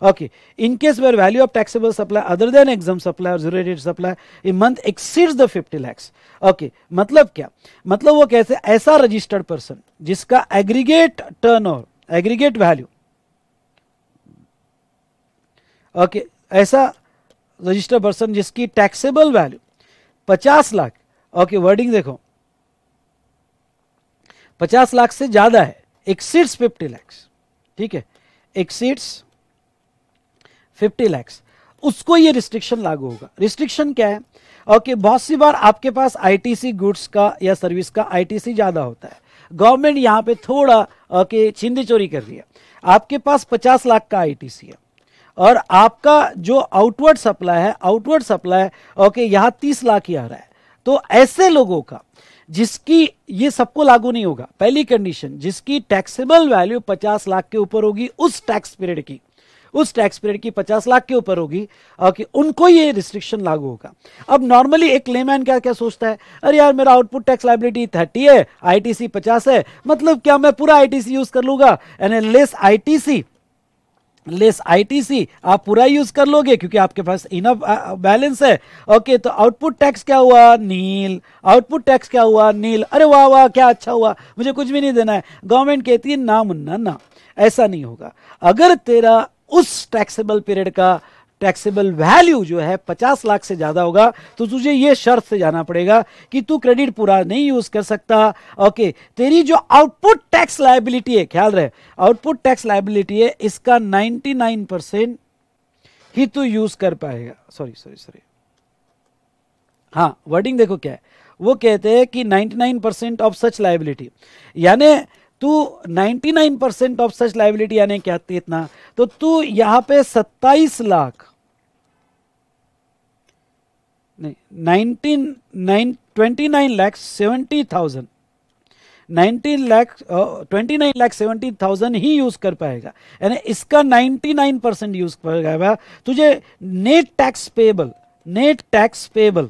Okay, in case where value of taxable supply other than exempt supply or zero rated supply a month exceeds the 50 lakhs. Okay, मतलब क्या मतलब वो कैसे ऐसा registered person जिसका aggregate turnover aggregate value okay ऐसा registered person जिसकी taxable value पचास लाख ओके वर्डिंग देखो पचास लाख से ज़्यादा है एक्सीड्स फिफ्टी लैक्स ठीक है एक्सीड्स फिफ्टी लैक्स उसको ये रिस्ट्रिक्शन लागू होगा रिस्ट्रिक्शन क्या है ओके बहुत सी बार आपके पास आईटीसी गुड्स का या सर्विस का आईटीसी ज़्यादा होता है गवर्नमेंट यहाँ पे थोड़ा ओके छिंदी चोरी कर रही है आपके पास पचास लाख का आईटीसी है और आपका जो आउटवर्ड सप्लाई है आउटवर्ड सप्लाई ओके यहाँ तीस लाख ही आ रहा है तो ऐसे लोगों का जिसकी ये सबको लागू नहीं होगा पहली कंडीशन जिसकी टैक्सेबल वैल्यू 50 लाख के ऊपर होगी उस टैक्स पीरियड की उस टैक्स पीरियड की पचास लाख के ऊपर होगी कि उनको ये रिस्ट्रिक्शन लागू होगा अब नॉर्मली एक लेमैन क्या क्या सोचता है अरे यार मेरा आउटपुट टैक्स लाइबिलिटी थर्टी है आईटीसी पचास है मतलब क्या मैं पूरा आईटीसी यूज कर लूंगा यानी लेस आईटीसी लेस आईटीसी आप पूरा यूज कर लोगे क्योंकि आपके पास इनफ बैलेंस है ओके तो आउटपुट टैक्स क्या हुआ नील आउटपुट टैक्स क्या हुआ नील अरे वाह वाह क्या अच्छा हुआ मुझे कुछ भी नहीं देना है गवर्नमेंट कहती है ना मुन्ना ना ऐसा नहीं होगा अगर तेरा उस टैक्सेबल पीरियड का टैक्सेबल वैल्यू जो है पचास लाख से ज़्यादा होगा तो तुझे ये शर्त से जाना पड़ेगा कि तू क्रेडिट पूरा नहीं यूज़ कर सकता ओके तेरी जो आउटपुट टैक्स लाइबिलिटी है ख्याल रहे आउटपुट टैक्स लाइबिलिटी है इसका 99 परसेंट ही तू यूज़ कर पाएगा सॉरी सॉरी सॉरी हाँ वर्डिंग देखो क्या है वो कहते हैं कि nine percent of such liability यानी तू 99 परसेंट ऑफ सच लाइबिलिटी यानी क्या इतना तो तू यहां पे 27 लाख नहीं 19 nine twenty nine lakh seventy thousand nineteen lakh twenty nine lakh seventy thousand ही यूज कर पाएगा यानी इसका नाइन्टी नाइन परसेंट यूज कर पाएगा तुझे net tax payable net tax payable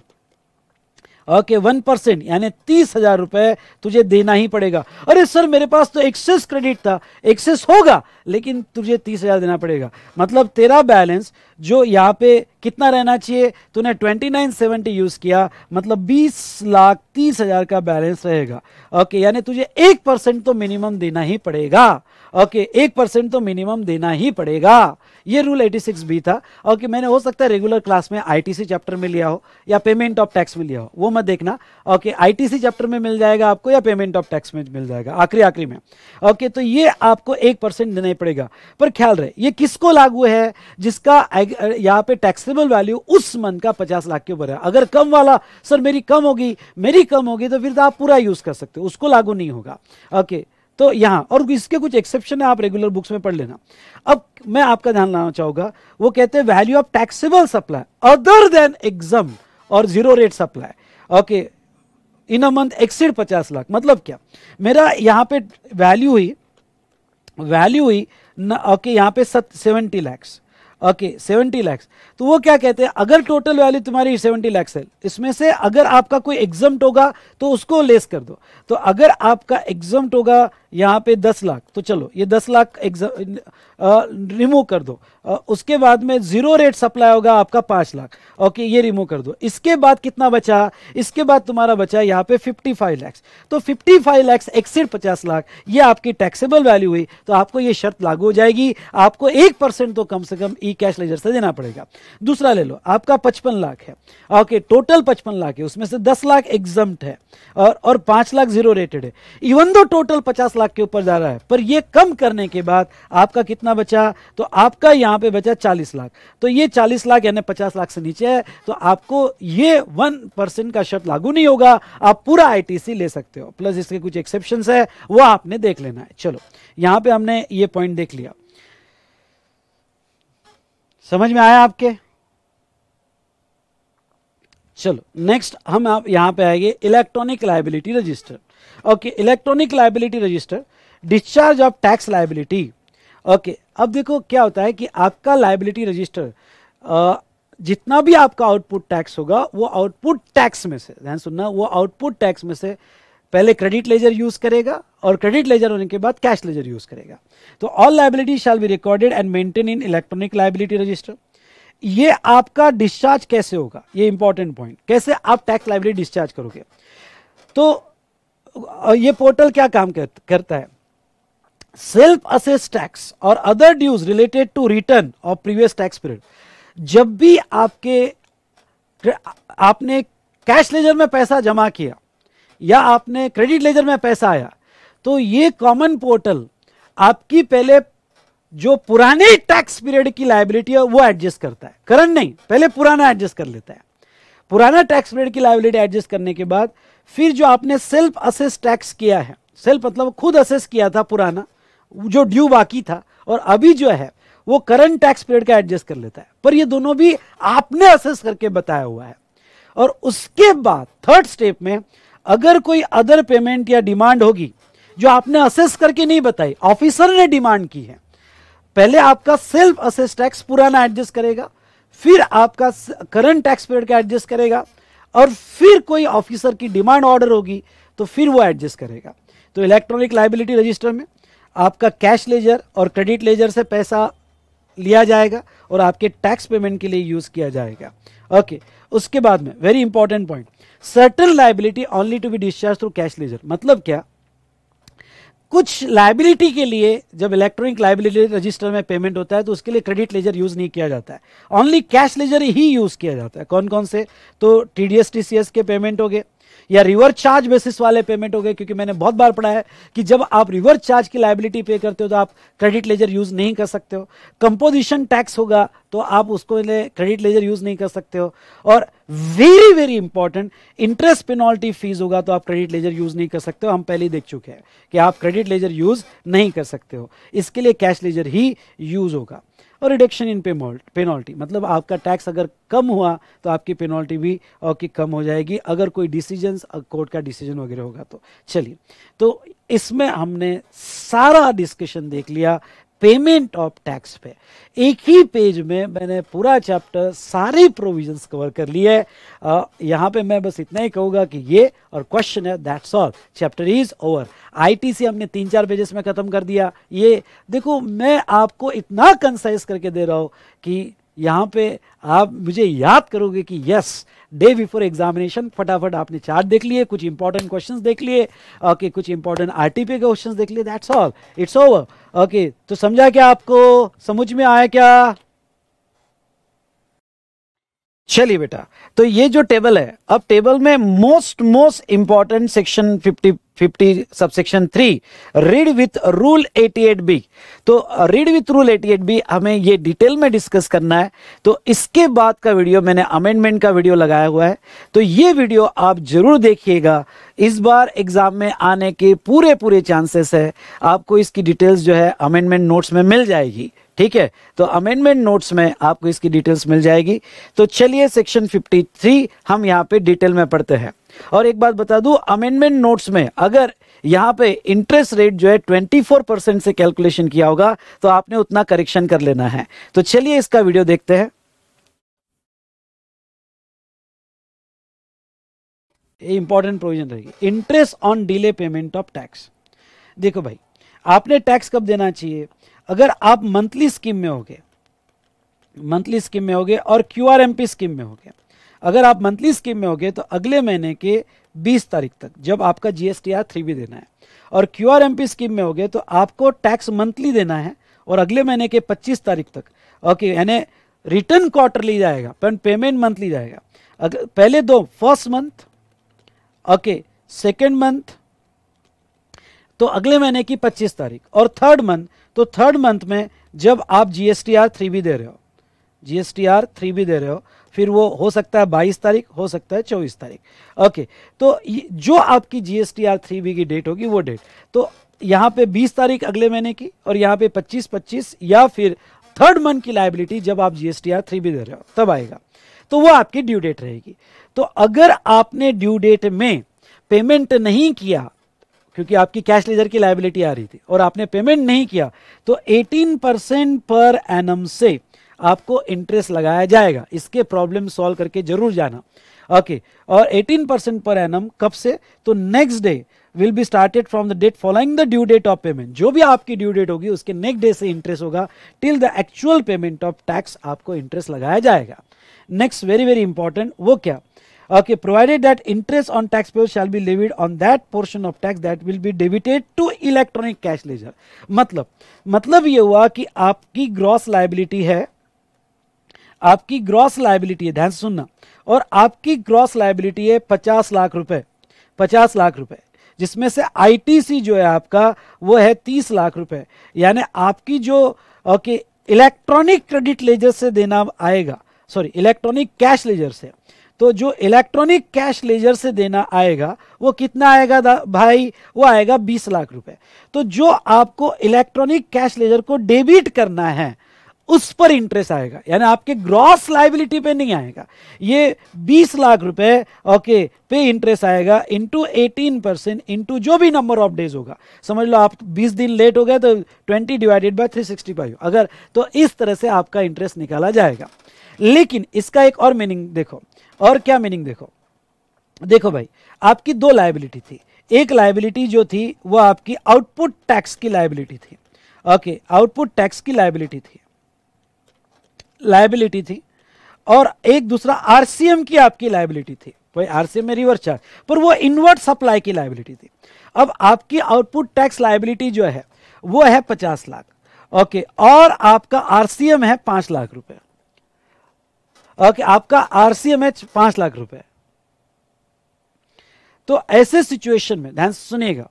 okay one percent यानी तीस हजार रुपए तुझे देना ही पड़ेगा अरे सर मेरे पास तो एक्सेस क्रेडिट था एक्सेस होगा लेकिन तुझे तीस हजार देना पड़ेगा मतलब तेरा बैलेंस जो यहाँ पे कितना रहना चाहिए तूने ट्वेंटी नाइन सेवेंटी यूज़ किया मतलब बीस लाख तीस हज़ार का बैलेंस रहेगा ओके यानी तुझे एक परसेंट तो मिनिमम देना ही पड़ेगा ओके एक परसेंट तो मिनिमम देना ही पड़ेगा ये रूल 86 बी था और कि मैंने हो सकता है रेगुलर क्लास में आईटीसी चैप्टर में लिया हो या पेमेंट ऑफ टैक्स में लिया हो वो मत देखना ओके आईटीसी चैप्टर में मिल जाएगा आपको या पेमेंट ऑफ टैक्स में मिल जाएगा आखिरी आखिरी में ओके तो ये आपको एक परसेंट देना पड़ेगा पर ख्याल रहे ये किसको लागू है जिसका यहाँ पे टैक्सेबल वैल्यू उस मन का पचास लाख के ऊपर है अगर कम वाला सर मेरी कम होगी मेरी कम होगी तो फिर तो आप पूरा यूज कर सकते हो उसको लागू नहीं होगा ओके तो यहाँ और इसके कुछ एक्सेप्शन है आप रेगुलर बुक्स में पढ़ लेना अब मैं आपका ध्यान लाना चाहूंगा वो कहते हैं value of taxable supply other than exempt और zero rate supply okay in a month exceed पचास लाख मतलब क्या मेरा यहाँ पे वैल्यू हुई वैल्यू हुई ओके okay, यहाँ पे seventy lakhs okay seventy lakhs तो वो क्या कहते हैं अगर टोटल वैल्यू तुम्हारी सेवेंटी लैक्स है इसमें से अगर आपका कोई एग्जाम होगा तो उसको लेस कर दो तो अगर आपका एग्जाम्ट होगा यहाँ पे दस लाख तो चलो ये दस लाख एग्जाम रिमूव कर दो उसके बाद में जीरो रेट सप्लाई होगा आपका पांच लाख ओके ये रिमूव कर दो इसके बाद कितना बचा इसके बाद तुम्हारा बचा यहाँ पे फिफ्टी फाइव लैक्स तो फिफ्टी फाइव लैक्स एक्सिड पचास लाख ये आपकी टैक्सेबल वैल्यू हुई तो आपको ये शर्त लागू हो जाएगी आपको एक परसेंट तो कम से कम ई कैश लेजर से देना पड़ेगा दूसरा ले लो आपका पचपन लाख है ओके टोटल पचपन लाख है उसमें से दस लाख एग्जाम है और और पांच लाख जीरो रेटेड है इवन दो टोटल पचास लाख के ऊपर जा रहा है पर यह कम करने के बाद आपका कितना बचा तो आपका यहां यहाँ पे बचा चालीस लाख तो ये चालीस लाख यानी पचास लाख से नीचे है तो आपको ये वन परसेंट का शर्त लागू नहीं होगा आप पूरा आईटीसी ले सकते हो प्लस इसके कुछ एक्सेप्शन है वो आपने देख लेना है चलो यहाँ पे हमने ये पॉइंट देख लिया समझ में आया आपके चलो नेक्स्ट हम आप यहां पे आएंगे electronic liability register okay electronic liability register discharge of tax liability okay अब देखो क्या होता है कि आपका लाइबिलिटी रजिस्टर जितना भी आपका आउटपुट टैक्स होगा वो आउटपुट टैक्स में से ध्यान सुनना वो आउटपुट टैक्स में से पहले क्रेडिट लेजर यूज करेगा और क्रेडिट लेजर होने के बाद कैश लेजर यूज करेगा तो all liability shall be recorded and maintain in electronic liability register ये आपका डिस्चार्ज कैसे होगा ये इंपॉर्टेंट पॉइंट कैसे आप टैक्स लाइबिलिटी डिस्चार्ज करोगे तो ये पोर्टल क्या काम करता है सेल्फ असेस टैक्स और other dues related to return of previous tax period जब भी आपके आपने कैश लेजर में पैसा जमा किया या आपने क्रेडिट लेजर में पैसा आया तो ये कॉमन पोर्टल आपकी पहले जो पुराने टैक्स पीरियड की लाइबिलिटी है वो एडजस्ट करता है करंट नहीं पहले पुराना एडजस्ट कर लेता है पुराना टैक्स पीरियड की लाइबिलिटी एडजस्ट करने के बाद फिर जो आपने सेल्फ असेस टैक्स किया है सेल्फ मतलब खुद असेस किया था पुराना जो ड्यू बाकी था और अभी जो है वो करंट टैक्स पीरियड का एडजस्ट कर लेता है पर ये दोनों भी आपने असेस करके बताया हुआ है और उसके बाद थर्ड स्टेप में अगर कोई अदर पेमेंट या डिमांड होगी जो आपने असेस करके नहीं बताई ऑफिसर ने डिमांड की है पहले आपका सेल्फ असेस टैक्स पुराना एडजस्ट करेगा फिर आपका करंट टैक्स पीरियड का एडजस्ट करेगा और फिर कोई ऑफिसर की डिमांड ऑर्डर होगी तो फिर वो एडजस्ट करेगा तो इलेक्ट्रॉनिक लाइबिलिटी रजिस्टर में आपका कैश लेजर और क्रेडिट लेजर से पैसा लिया जाएगा और आपके टैक्स पेमेंट के लिए यूज किया जाएगा ओके okay, उसके बाद में very important point certain liability only to be discharge through cash ledger मतलब क्या कुछ लाइबिलिटी के लिए जब इलेक्ट्रॉनिक लाइबिलिटी रजिस्टर में पेमेंट होता है तो उसके लिए क्रेडिट लेजर यूज़ नहीं किया जाता है ओनली कैश लेजर ही यूज़ किया जाता है कौन कौन से तो टी डी के पेमेंट हो गए या रिवर्स चार्ज बेसिस वाले पेमेंट हो गए क्योंकि मैंने बहुत बार पढ़ा है कि जब आप रिवर्स चार्ज की लाइबिलिटी पे करते हो तो आप क्रेडिट लेजर यूज़ नहीं कर सकते हो कंपोजिशन टैक्स होगा तो आप उसको क्रेडिट लेजर यूज़ नहीं कर सकते हो और very very important interest penalty fees होगा तो आप क्रेडिट लेजर यूज नहीं कर सकते हो हम पहले ही देख चुके हैं कि आप क्रेडिट लेजर यूज नहीं कर सकते हो इसके लिए कैश लेजर ही यूज होगा और रिडक्शन इन पेमोल्ट पेनल्टी मतलब आपका टैक्स अगर कम हुआ तो आपकी पेनल्टी भी और की कम हो जाएगी अगर कोई डिसीजन कोर्ट का डिसीजन वगैरह होगा तो चलिए तो इसमें हमने सारा डिस्कशन देख लिया पेमेंट ऑफ टैक्स पे एक ही पेज में मैंने पूरा चैप्टर सारे प्रोविजंस कवर कर लिए यहाँ पे मैं बस इतना ही कहूँगा कि ये और क्वेश्चन है that's all chapter is over ITC हमने तीन चार पेजेस में ख़त्म कर दिया ये देखो मैं आपको इतना कंसाइज करके दे रहा हूँ कि यहाँ पे आप मुझे याद करोगे कि यस डे बिफोर एग्जामिनेशन फटाफट आपने चार्ट देख लिए कुछ इंपॉर्टेंट क्वेश्चंस देख लिए ओके कुछ इंपॉर्टेंट आरटीपी के क्वेश्चंस देख लिए that's all it's over okay तो समझा क्या आपको समझ में आया क्या चलिए बेटा तो ये जो टेबल है अब टेबल में most most important section 50 50 subsection three read with rule 88 B तो रीड विथ रूल 88 बी हमें ये डिटेल में डिस्कस करना है तो इसके बाद का वीडियो मैंने अमेंडमेंट का वीडियो लगाया हुआ है तो ये वीडियो आप जरूर देखिएगा इस बार एग्जाम में आने के पूरे पूरे चांसेस है आपको इसकी डिटेल्स जो है अमेंडमेंट नोट्स में मिल जाएगी ठीक है तो अमेंडमेंट नोट्स में आपको इसकी डिटेल्स मिल जाएगी तो चलिए सेक्शन 53 हम यहाँ पे डिटेल में पढ़ते हैं और एक बात बता दू अमेंडमेंट नोट्स में अगर यहाँ पे इंटरेस्ट रेट जो है 24 परसेंट से कैलकुलेशन किया होगा तो आपने उतना करेक्शन कर लेना है तो चलिए इसका वीडियो देखते हैं ये इंपॉर्टेंट प्रोविजन रहेगी interest on delay payment of tax देखो भाई आपने टैक्स कब देना चाहिए अगर आप मंथली स्कीम में होगे मंथली स्कीम में होगे और Q R M P scheme में होगे अगर आप मंथली स्कीम में होगे तो अगले महीने के 20 तारीख तक जब आपका जी एस थ्री भी देना है और Q R M P scheme में होगे तो आपको टैक्स मंथली देना है और अगले महीने के 25 तारीख तक ओके यानी रिटर्न क्वार्टरली जाएगा पर पेमेंट मंथली जाएगा अगर पहले दो first month okay second month तो अगले महीने की पच्चीस तारीख और थर्ड मंथ तो थर्ड मंथ में जब आप जी एस भी आर थ्री बी दे रहे हो जी एस भी आर थ्री बी दे रहे हो फिर वो हो सकता है बाईस तारीख हो सकता है चौबीस तारीख ओके तो जो आपकी G S R three B की डेट होगी वो डेट तो यहाँ पे बीस तारीख अगले महीने की और यहाँ पे पच्चीस पच्चीस या फिर थर्ड मंथ की लाइबिलिटी जब आप G S R three B दे रहे हो तब आएगा तो वो आपकी ड्यू डेट रहेगी तो अगर आपने ड्यू डेट में पेमेंट नहीं किया क्योंकि आपकी कैश लेजर की लाइबिलिटी आ रही थी और आपने पेमेंट नहीं किया तो 18 परसेंट पर एनम से आपको इंटरेस्ट लगाया जाएगा इसके प्रॉब्लम सॉल्व करके जरूर जाना ओके और 18 परसेंट पर एनम कब से तो next day will be started from the date following the due date of payment जो भी आपकी ड्यू डेट होगी उसके नेक्स्ट डे से इंटरेस्ट होगा till the actual payment of tax आपको इंटरेस्ट लगाया जाएगा नेक्स्ट वेरी वेरी इंपॉर्टेंट वो क्या Okay, provided that interest on tax payable shall be levied on that portion of tax that will be debited to electronic cash ledger. matlab matlab ye hua ki aapki gross liability hai आपकी gross liability है ध्यान से सुनना और आपकी gross liability है पचास लाख रुपए पचास लाख रुपए जिसमें से आईटीसी जो है आपका वो है तीस लाख रुपए यानी आपकी जो ओके इलेक्ट्रॉनिक क्रेडिट लेजर से देना आएगा सॉरी इलेक्ट्रॉनिक कैश लेजर से तो जो इलेक्ट्रॉनिक कैश लेजर से देना आएगा वो कितना आएगा भाई वो आएगा बीस लाख रुपए तो जो आपको इलेक्ट्रॉनिक कैश लेजर को डेबिट करना है उस पर इंटरेस्ट आएगा यानी आपके ग्रॉस लाइबिलिटी पे नहीं आएगा ये 20 लाख रुपए ओके पे इंटरेस्ट आएगा इनटू 18 परसेंट इंटू जो भी नंबर ऑफ डेज होगा समझ लो आप 20 दिन लेट हो गए तो 20 डिवाइडेड बाय 365 अगर तो इस तरह से आपका इंटरेस्ट निकाला जाएगा लेकिन इसका एक और मीनिंग देखो और क्या मीनिंग देखो देखो भाई आपकी दो लाइबिलिटी थी एक लाइबिलिटी जो थी वह आपकी आउटपुट टैक्स की लाइबिलिटी थी ओके आउटपुट टैक्स की लाइबिलिटी थी लाइबिलिटी थी और एक दूसरा आरसीएम की आपकी लाइबिलिटी थी भाई आरसीएम में रिवर्स चार्ज पर वो इनवर्ट सप्लाई की लाइबिलिटी थी अब आपकी आउटपुट टैक्स लाइबिलिटी जो है वो है पचास लाख ओके और आपका आरसीएम है पांच लाख रुपए ओके आपका आरसीएम है पांच लाख रुपए तो ऐसे सिचुएशन में ध्यान सुनेगा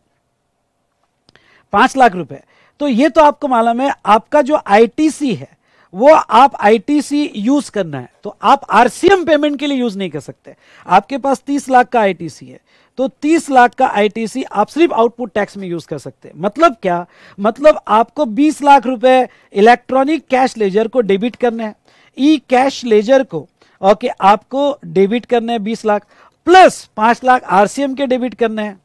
पांच लाख रुपए तो ये तो आपको मालूम है आपका जो आईटीसी है वो आप आईटीसी यूज करना है तो आप आरसीएम पेमेंट के लिए यूज नहीं कर सकते आपके पास 30 लाख का आईटीसी है तो 30 लाख का आईटीसी आप सिर्फ आउटपुट टैक्स में यूज कर सकते हैं मतलब क्या मतलब आपको 20 लाख रुपए इलेक्ट्रॉनिक कैश लेजर को डेबिट करना है ई कैश लेजर को ओके आपको डेबिट करना है बीस लाख प्लस पांच लाख आरसीएम के डेबिट करने हैं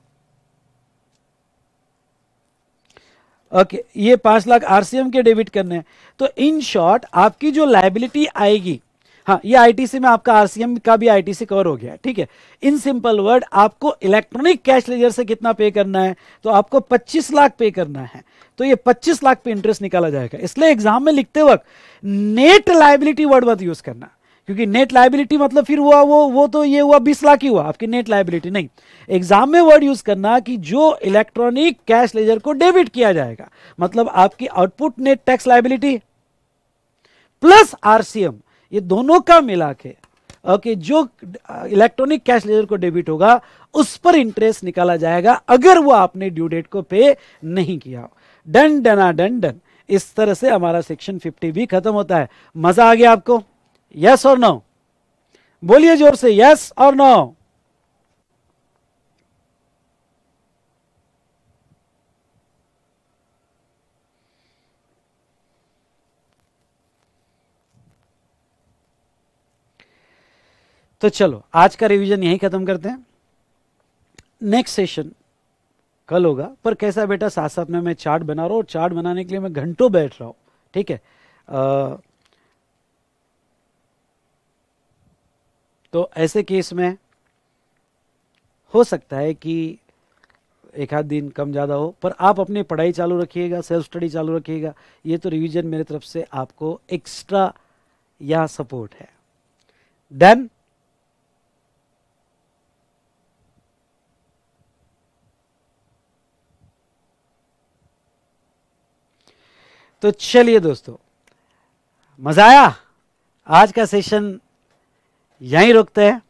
ओके okay, ये पांच लाख आरसीएम के डेबिट करने हैं तो इन शॉर्ट आपकी जो लाइबिलिटी आएगी हाँ ये आईटीसी में आपका आरसीएम का भी आईटीसी कवर हो गया ठीक है इन सिंपल वर्ड आपको इलेक्ट्रॉनिक कैश लेजर से कितना पे करना है तो आपको 25 लाख पे करना है तो ये 25 लाख पे इंटरेस्ट निकाला जाएगा इसलिए एग्जाम में लिखते वक्त नेट लाइबिलिटी वर्ड मत यूज करना क्योंकि नेट लाइबिलिटी मतलब फिर हुआ वो वो तो ये हुआ बीस लाख ही हुआ आपकी नेट लाइबिलिटी नहीं एग्जाम में वर्ड यूज करना कि जो इलेक्ट्रॉनिक कैश लेजर को डेबिट किया जाएगा मतलब आपकी output net tax liability plus RCM ये दोनों का मिला के ओके जो इलेक्ट्रॉनिक कैश लेजर को डेबिट होगा उस पर इंटरेस्ट निकाला जाएगा अगर वो आपने ड्यू डेट को पे नहीं किया डन डना डन डन इस तरह से हमारा सेक्शन 50 भी खत्म होता है मजा आ गया आपको यस और नो बोलिए जोर से यस और नो तो चलो आज का रिवीजन यही खत्म करते हैं नेक्स्ट सेशन कल होगा पर कैसा बेटा साथ साथ में मैं चार्ट बना रहा हूँ और चार्ट बनाने के लिए मैं घंटों बैठ रहा हूँ ठीक है आ, तो ऐसे केस में हो सकता है कि एक आध दिन कम ज़्यादा हो पर आप अपनी पढ़ाई चालू रखिएगा सेल्फ स्टडी चालू रखिएगा ये तो रिवीजन मेरे तरफ से आपको एक्स्ट्रा या सपोर्ट है देन तो चलिए दोस्तों मजा आया आज का सेशन यहीं रुकते हैं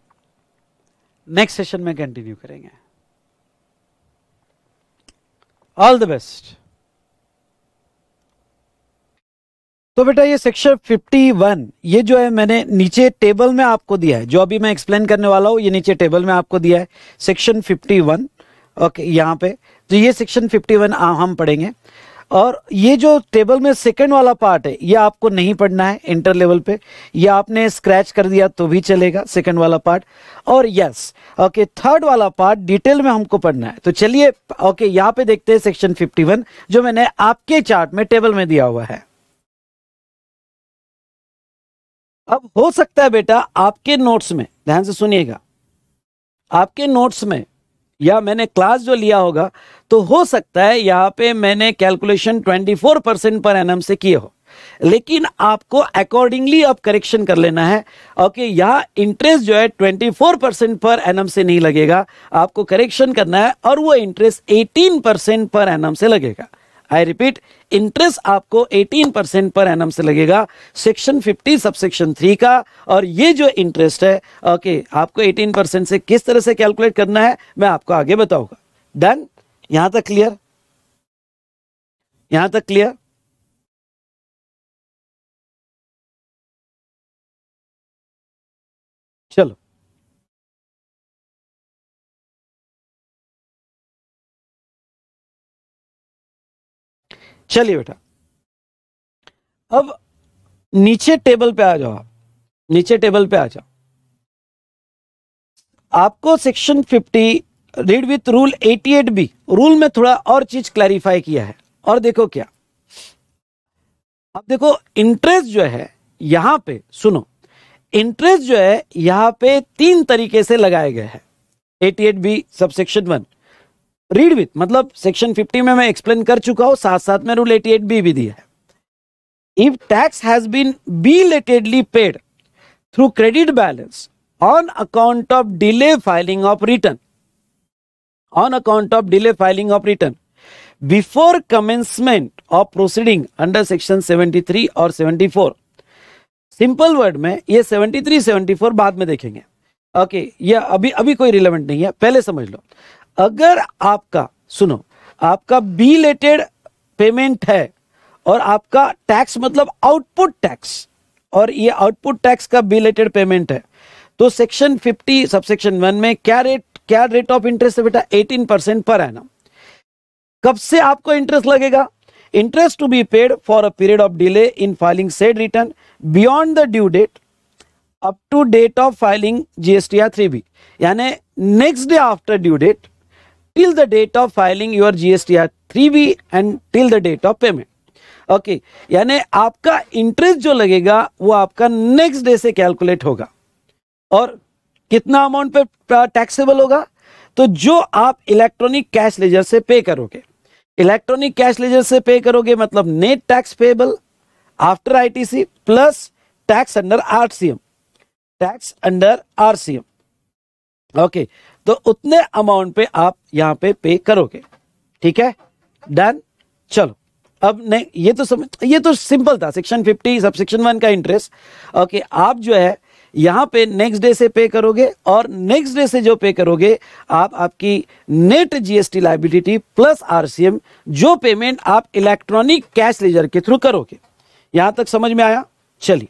नेक्स्ट सेशन में कंटिन्यू करेंगे ऑल द बेस्ट तो बेटा ये सेक्शन 51 ये जो है मैंने नीचे टेबल में आपको दिया है जो अभी मैं एक्सप्लेन करने वाला हूं ये नीचे टेबल में आपको दिया है सेक्शन 51 ओके यहां पे तो ये सेक्शन 51 हम पढ़ेंगे और ये जो टेबल में सेकंड वाला पार्ट है ये आपको नहीं पढ़ना है इंटर लेवल पे या आपने स्क्रैच कर दिया तो भी चलेगा सेकंड वाला पार्ट और यस ओके थर्ड वाला पार्ट डिटेल में हमको पढ़ना है तो चलिए ओके यहाँ पे देखते हैं सेक्शन 51 जो मैंने आपके चार्ट में टेबल में दिया हुआ है अब हो सकता है बेटा आपके नोट्स में ध्यान से सुनिएगा आपके नोट्स में या मैंने क्लास जो लिया होगा तो हो सकता है यहाँ पे मैंने कैलकुलेशन 24 परसेंट पर एनएम से किए हो लेकिन आपको अकॉर्डिंगली अब करेक्शन कर लेना है ओके यहाँ इंटरेस्ट जो है 24 परसेंट पर एनएम से नहीं लगेगा आपको करेक्शन करना है और वो इंटरेस्ट 18 परसेंट पर एनएम से लगेगा आई रिपीट इंटरेस्ट आपको 18 परसेंट पर एनम से लगेगा सेक्शन 50 सबसेक्शन 3 का और ये जो इंटरेस्ट है ओके okay, आपको 18 परसेंट से किस तरह से कैलकुलेट करना है मैं आपको आगे बताऊंगा डन यहां तक क्लियर यहां तक क्लियर चलिए बेटा अब नीचे टेबल पे आ जाओ आप नीचे टेबल पे आ जाओ आपको section 50 read with rule 88 B rule में थोड़ा और चीज क्लैरिफाई किया है और देखो क्या अब देखो इंटरेस्ट जो है यहां पे सुनो इंटरेस्ट जो है यहां पे तीन तरीके से लगाए गए हैं 88 B subsection one read with मतलब सेक्शन 50 में मैं एक्सप्लेन कर चुका हूं साथ साथ में रूल 88 बी भी दिया है if tax has been belatedly paid through credit balance on account of delay filing of return on account of delay filing of return before commencement of proceeding under section three और four simple word में ये 73 74 बाद में देखेंगे okay okay, ये अभी अभी कोई रिलेवेंट नहीं है पहले समझ लो अगर आपका सुनो आपका बी लेटेड पेमेंट है और आपका टैक्स मतलब आउटपुट टैक्स और ये आउटपुट टैक्स का बी लेटेड पेमेंट है तो सेक्शन 50 सब सेक्शन वन में क्या रेट क्या रेट ऑफ इंटरेस्ट है बेटा 18 परसेंट पर है ना कब से आपको इंटरेस्ट लगेगा interest to be paid for a period of delay in filing said return beyond the due date up to date of filing GST या थ्री बी यानी next day after due date till the date of filing your GSTR 3B and till the date of payment. Okay okay, यानी आपका interest जो लगेगा वो आपका next day से calculate होगा और कितना अमाउंट पे टैक्सेबल होगा तो जो आप इलेक्ट्रॉनिक कैश लेजर से पे करोगे इलेक्ट्रॉनिक कैश लेजर से पे करोगे मतलब net tax payable after ITC plus tax under RCM tax under RCM okay तो उतने अमाउंट पे आप यहां पे पे करोगे ठीक है डन चलो अब नहीं ये तो समझ ये तो सिंपल था सेक्शन 50 सब सेक्शन वन का इंटरेस्ट ओके आप जो है यहां पे नेक्स्ट डे से पे करोगे और नेक्स्ट डे से जो पे करोगे आप आपकी net GST liability plus RCM जो पेमेंट आप इलेक्ट्रॉनिक कैश लेजर के थ्रू करोगे यहां तक समझ में आया चलिए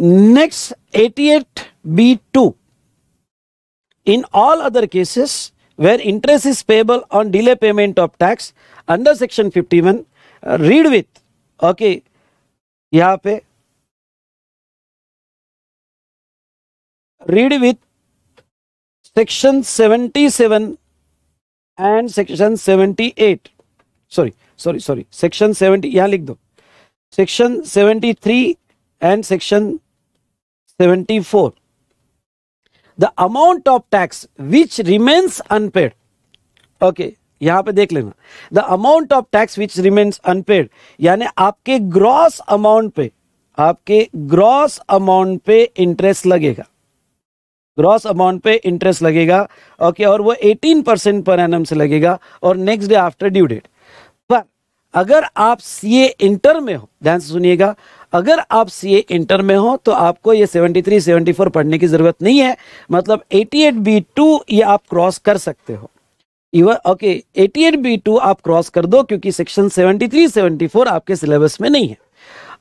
Next 88B2. In all other cases where interest is payable on delay payment of tax under section 51, uh, read with, okay, यहाँ पे read with 77 and Section 78 Sorry, sorry, sorry. Section 70 यहां लिख दो Section 73 and Section 74 the amount of tax which remains unpaid okay यहां पे देख लेना the amount of tax which remains unpaid यानी आपके ग्रॉस अमाउंट पे आपके ग्रॉस अमाउंट पे इंटरेस्ट लगेगा ग्रॉस अमाउंट पे इंटरेस्ट लगेगा ओके और वो 18 परसेंट पर एन से लगेगा और next day after due date पर अगर आप सीए इंटर में हो ध्यान से सुनिएगा अगर आप सी ए इंटर में हो तो आपको ये 73, 74 पढ़ने की ज़रूरत नहीं है मतलब 88 बी टू ये आप क्रॉस कर सकते हो इवन ओके 88 बी टू आप क्रॉस कर दो क्योंकि सेक्शन 73, 74 आपके सिलेबस में नहीं है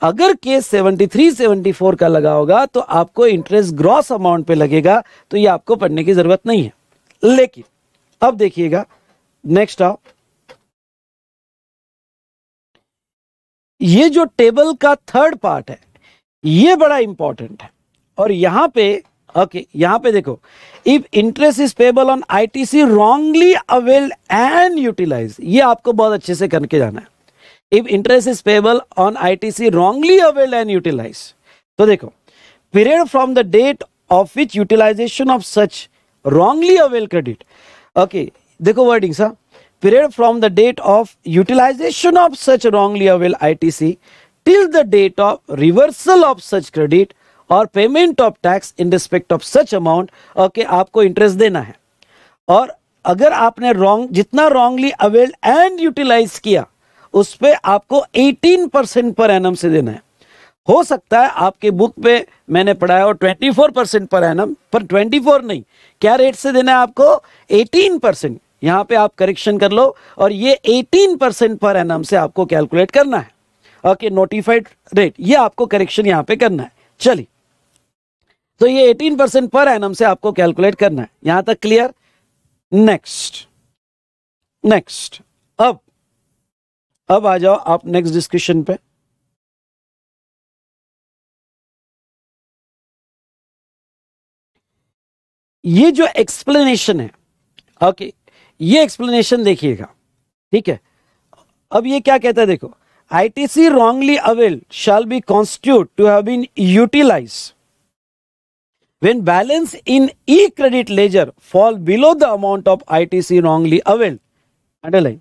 अगर केस 73, 74 का लगा होगा तो आपको इंटरेस्ट ग्रॉस अमाउंट पे लगेगा तो ये आपको पढ़ने की ज़रूरत नहीं है लेकिन अब देखिएगा नेक्स्ट आओ ये जो टेबल का थर्ड पार्ट है ये बड़ा इंपॉर्टेंट है और यहां पे ओके okay, यहाँ पे देखो if interest is payable on ITC wrongly availed and utilise ये आपको बहुत अच्छे से करके जाना है if interest is payable on ITC wrongly availed and utilise तो देखो period from the date of which utilisation of such wrongly avail credit okay देखो वर्डिंग सा period from the date of utilization of such wrongly availed ITC till the date of reversal of such credit और payment of tax in respect of such amount okay आपको interest देना है और अगर आपने wrong जितना wrongly avail and utilise किया उस पर आपको 18 परसेंट पर एनम से देना है हो सकता है आपके बुक पे मैंने पढ़ाया और 24 परसेंट पर एनम पर 24 नहीं क्या रेट से देना है आपको 18 परसेंट यहां पे आप करेक्शन कर लो और ये 18 परसेंट पर एन से आपको कैलकुलेट करना है ओके नोटिफाइड रेट ये आपको करेक्शन यहां पे करना है चलिए तो ये 18 परसेंट पर एन से आपको कैलकुलेट करना है यहां तक क्लियर नेक्स्ट नेक्स्ट अब अब आ जाओ आप नेक्स्ट डिस्कशन पे ये जो एक्सप्लेनेशन है ओके okay, ये एक्सप्लेनेशन देखिएगा ठीक है अब ये क्या कहता है देखो ITC wrongly avail shall be constitute to have been utilise when balance in E credit ledger fall below the amount of I T C wrongly avail underline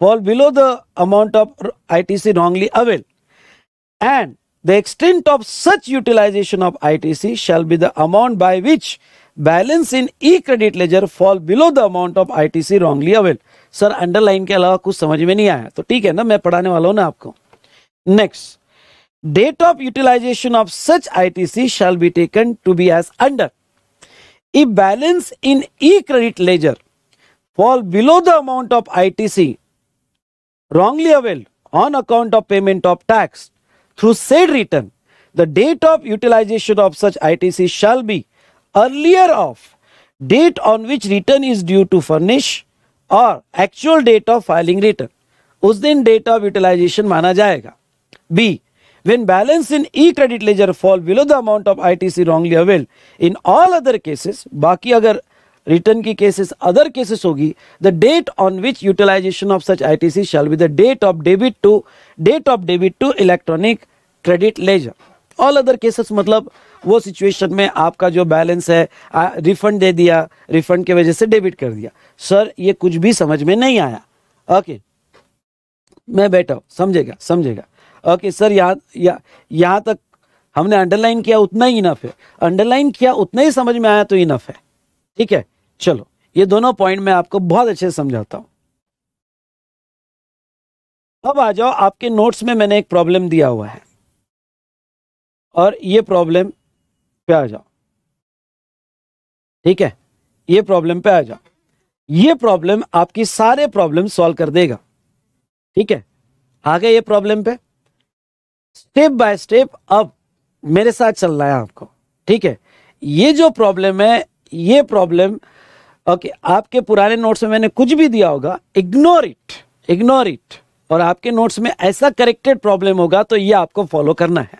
fall below the amount of I T C wrongly avail and the extent of such utilisation of I T C shall be the amount by which balance in E credit ledger fall below the amount of I T C wrongly avail sir underline के अलावा कुछ समझ में नहीं आया तो ठीक है ना मैं पढ़ाने वाला हूं ना आपको next date of utilisation of such I ITC shall be taken to be as under E balance in E credit ledger fall below the amount of I T C wrongly avail on account of payment of tax through said return the date of utilisation of such I T C shall be earlier of date on which return is due to furnish or actual date of filing return, उस दिन date of utilisation. माना जाएगा B. when balance in e credit ledger fall below the amount of itc wrongly availed in all other cases baki अगर return की cases other cases होगी, the date on which utilization of such itc shall be the date of debit to date of debit to electronic credit ledger all other cases matlab वो situation में आपका जो balance है refund दे दिया refund के वजह से डेबिट कर दिया सर ये कुछ भी समझ में नहीं आया ओके मैं बैठा हूँ समझेगा समझेगा ओके सर यहाँ यहाँ तक हमने अंडरलाइन किया उतना ही इनफ है अंडरलाइन किया उतना ही समझ में आया तो इनफ है ठीक है चलो ये दोनों पॉइंट मैं आपको बहुत अच्छे से समझाता हूँ अब आ जाओ आपके नोट्स में मैंने एक प्रॉब्लम दिया हुआ है और ये प्रॉब्लम पे आ जाओ ठीक है ये प्रॉब्लम पे आ जाओ ये प्रॉब्लम आपकी सारे प्रॉब्लम सॉल्व कर देगा ठीक है आ गए ये प्रॉब्लम पे स्टेप बाय स्टेप अब मेरे साथ चल रहा है आपको ठीक है ये जो प्रॉब्लम है ये प्रॉब्लम ओके आपके पुराने नोट्स में मैंने कुछ भी दिया होगा इग्नोर इट इग्नोर इट और आपके नोट्स में ऐसा करेक्टेड प्रॉब्लम होगा तो ये आपको फॉलो करना है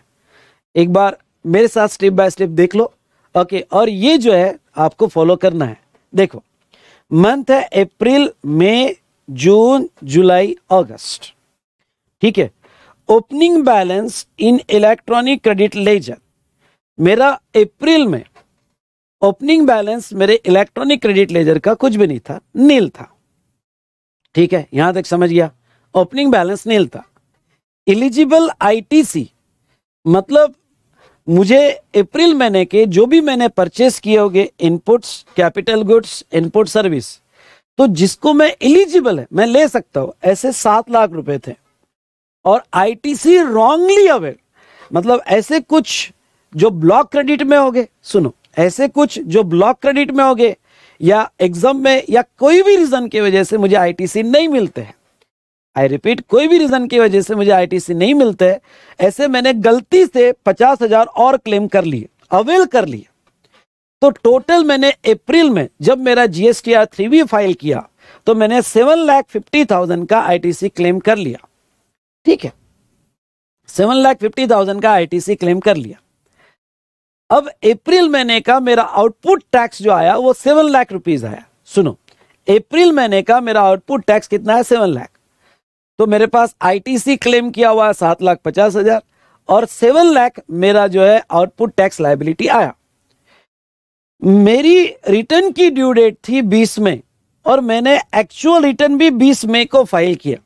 एक बार मेरे साथ स्टेप बाय स्टेप देख लो ओके और ये जो है आपको फॉलो करना है देखो मंथ है अप्रैल मई जून जुलाई अगस्त ठीक है opening balance in electronic credit ledger मेरा अप्रैल में ओपनिंग बैलेंस मेरे इलेक्ट्रॉनिक क्रेडिट लेजर का कुछ भी नहीं था नील था ठीक है यहां तक समझ गया ओपनिंग बैलेंस नील था एलिजिबल आईटीसी मतलब मुझे अप्रैल महीने के जो भी मैंने परचेस किए होंगे inputs capital goods input service तो जिसको मैं एलिजिबल है मैं ले सकता हूं ऐसे सात लाख रुपए थे और आईटीसी रॉन्गली अवेयर मतलब ऐसे कुछ जो ब्लॉक क्रेडिट में हो गए सुनो ऐसे कुछ जो ब्लॉक क्रेडिट में हो गए या एग्जाम में या कोई भी रीजन की वजह से मुझे आईटीसी नहीं मिलते हैं आई रिपीट कोई भी रीजन की वजह से मुझे आईटीसी नहीं मिलते ऐसे मैंने गलती से पचास हजार और क्लेम कर लिए अवेल कर लिए तो टोटल मैंने अप्रैल में जब मेरा GST R three B file किया तो मैंने सेवन लाख फिफ्टी थाउजेंड का आईटीसी क्लेम कर लिया ठीक है सेवन लाख फिफ्टी थाउजेंड का आईटीसी क्लेम कर लिया अब अप्रैल महीने का मेरा आउटपुट टैक्स जो आया वो सेवन लाख रुपीज आया सुनो अप्रैल महीने का मेरा आउटपुट टैक्स कितना है सेवन लाख तो मेरे पास आईटीसी क्लेम किया हुआ है सात लाख पचास हजार और सेवन लाख मेरा जो है आउटपुट टैक्स लाइबिलिटी आया मेरी रिटर्न की ड्यू डेट थी बीस में और मैंने एक्चुअल रिटर्न भी बीस मई को फाइल किया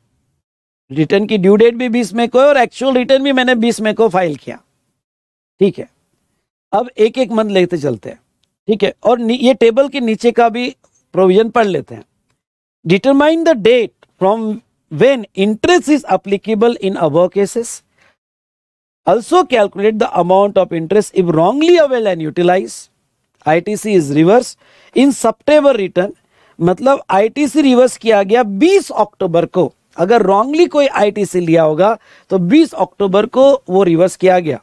रिटर्न की ड्यू डेट भी बीस मई को है और एक्चुअल रिटर्न भी मैंने बीस मई को फाइल किया ठीक है अब एक एक मंथ लेते चलते हैं ठीक है और ये टेबल के नीचे का भी प्रोविजन पढ़ लेते हैं determine the date from when interest is applicable in above cases. Also calculate the amount of interest if wrongly avail and utilize ITC is reverse in September return. मतलब ITC रिवर्स किया गया 20 अक्टूबर को अगर wrongly कोई ITC लिया होगा तो 20 अक्टूबर को वो रिवर्स किया गया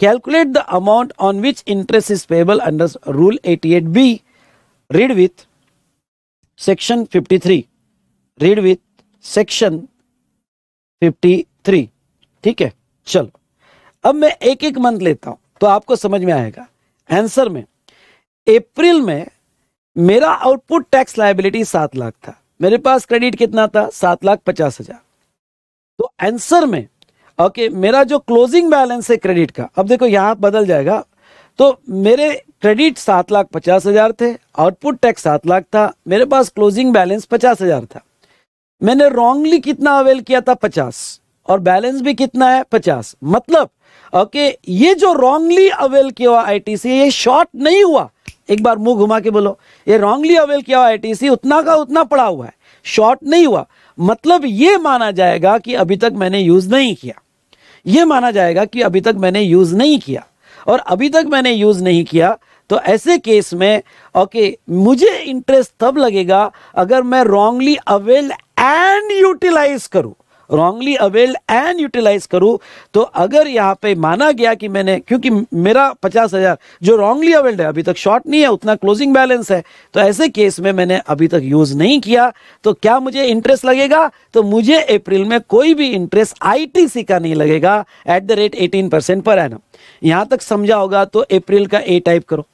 calculate the amount on which interest is payable under rule 88 B read with section 53 read with section 53 ठीक है चलो अब मैं एक एक मंथ लेता हूं तो आपको समझ में आएगा आंसर में अप्रैल में मेरा आउटपुट टैक्स लाइबिलिटी सात लाख था मेरे पास क्रेडिट कितना था सात लाख पचास हजार तो आंसर में ओके मेरा जो क्लोजिंग बैलेंस है क्रेडिट का अब देखो यहां बदल जाएगा तो मेरे क्रेडिट सात लाख पचास हजार थे आउटपुट टैक्स सात लाख था मेरे पास क्लोजिंग बैलेंस पचास हजार था मैंने रॉन्गली कितना अवेल किया था पचास और बैलेंस भी कितना है पचास मतलब ओके ये जो रॉन्गली अवेल किया हुआ आईटीसी ये शॉर्ट नहीं हुआ एक बार मुंह घुमा के बोलो ये रॉन्गली अवेल किया हुआ आईटीसी उतना का उतना पड़ा हुआ है शॉर्ट नहीं हुआ मतलब ये माना जाएगा कि अभी तक मैंने यूज नहीं किया ये माना जाएगा कि अभी तक मैंने यूज नहीं किया और अभी तक मैंने यूज नहीं किया तो ऐसे केस में ओके मुझे इंटरेस्ट तब लगेगा अगर मैं रॉन्गली अवेल एंड यूटिलाइज करूं रॉन्गली अवेल्ड एंड यूटिलाइज करूं तो अगर यहां पे माना गया कि मैंने क्योंकि मेरा पचास हजार जो रॉन्गली अवेल्ड है अभी तक शॉर्ट नहीं है उतना क्लोजिंग बैलेंस है तो ऐसे केस में मैंने अभी तक यूज नहीं किया तो क्या मुझे इंटरेस्ट लगेगा तो मुझे अप्रैल में कोई भी इंटरेस्ट आईटीसी का नहीं लगेगा at the rate eighteen percent पर एनम यहां तक समझा होगा तो अप्रैल का ए टाइप करो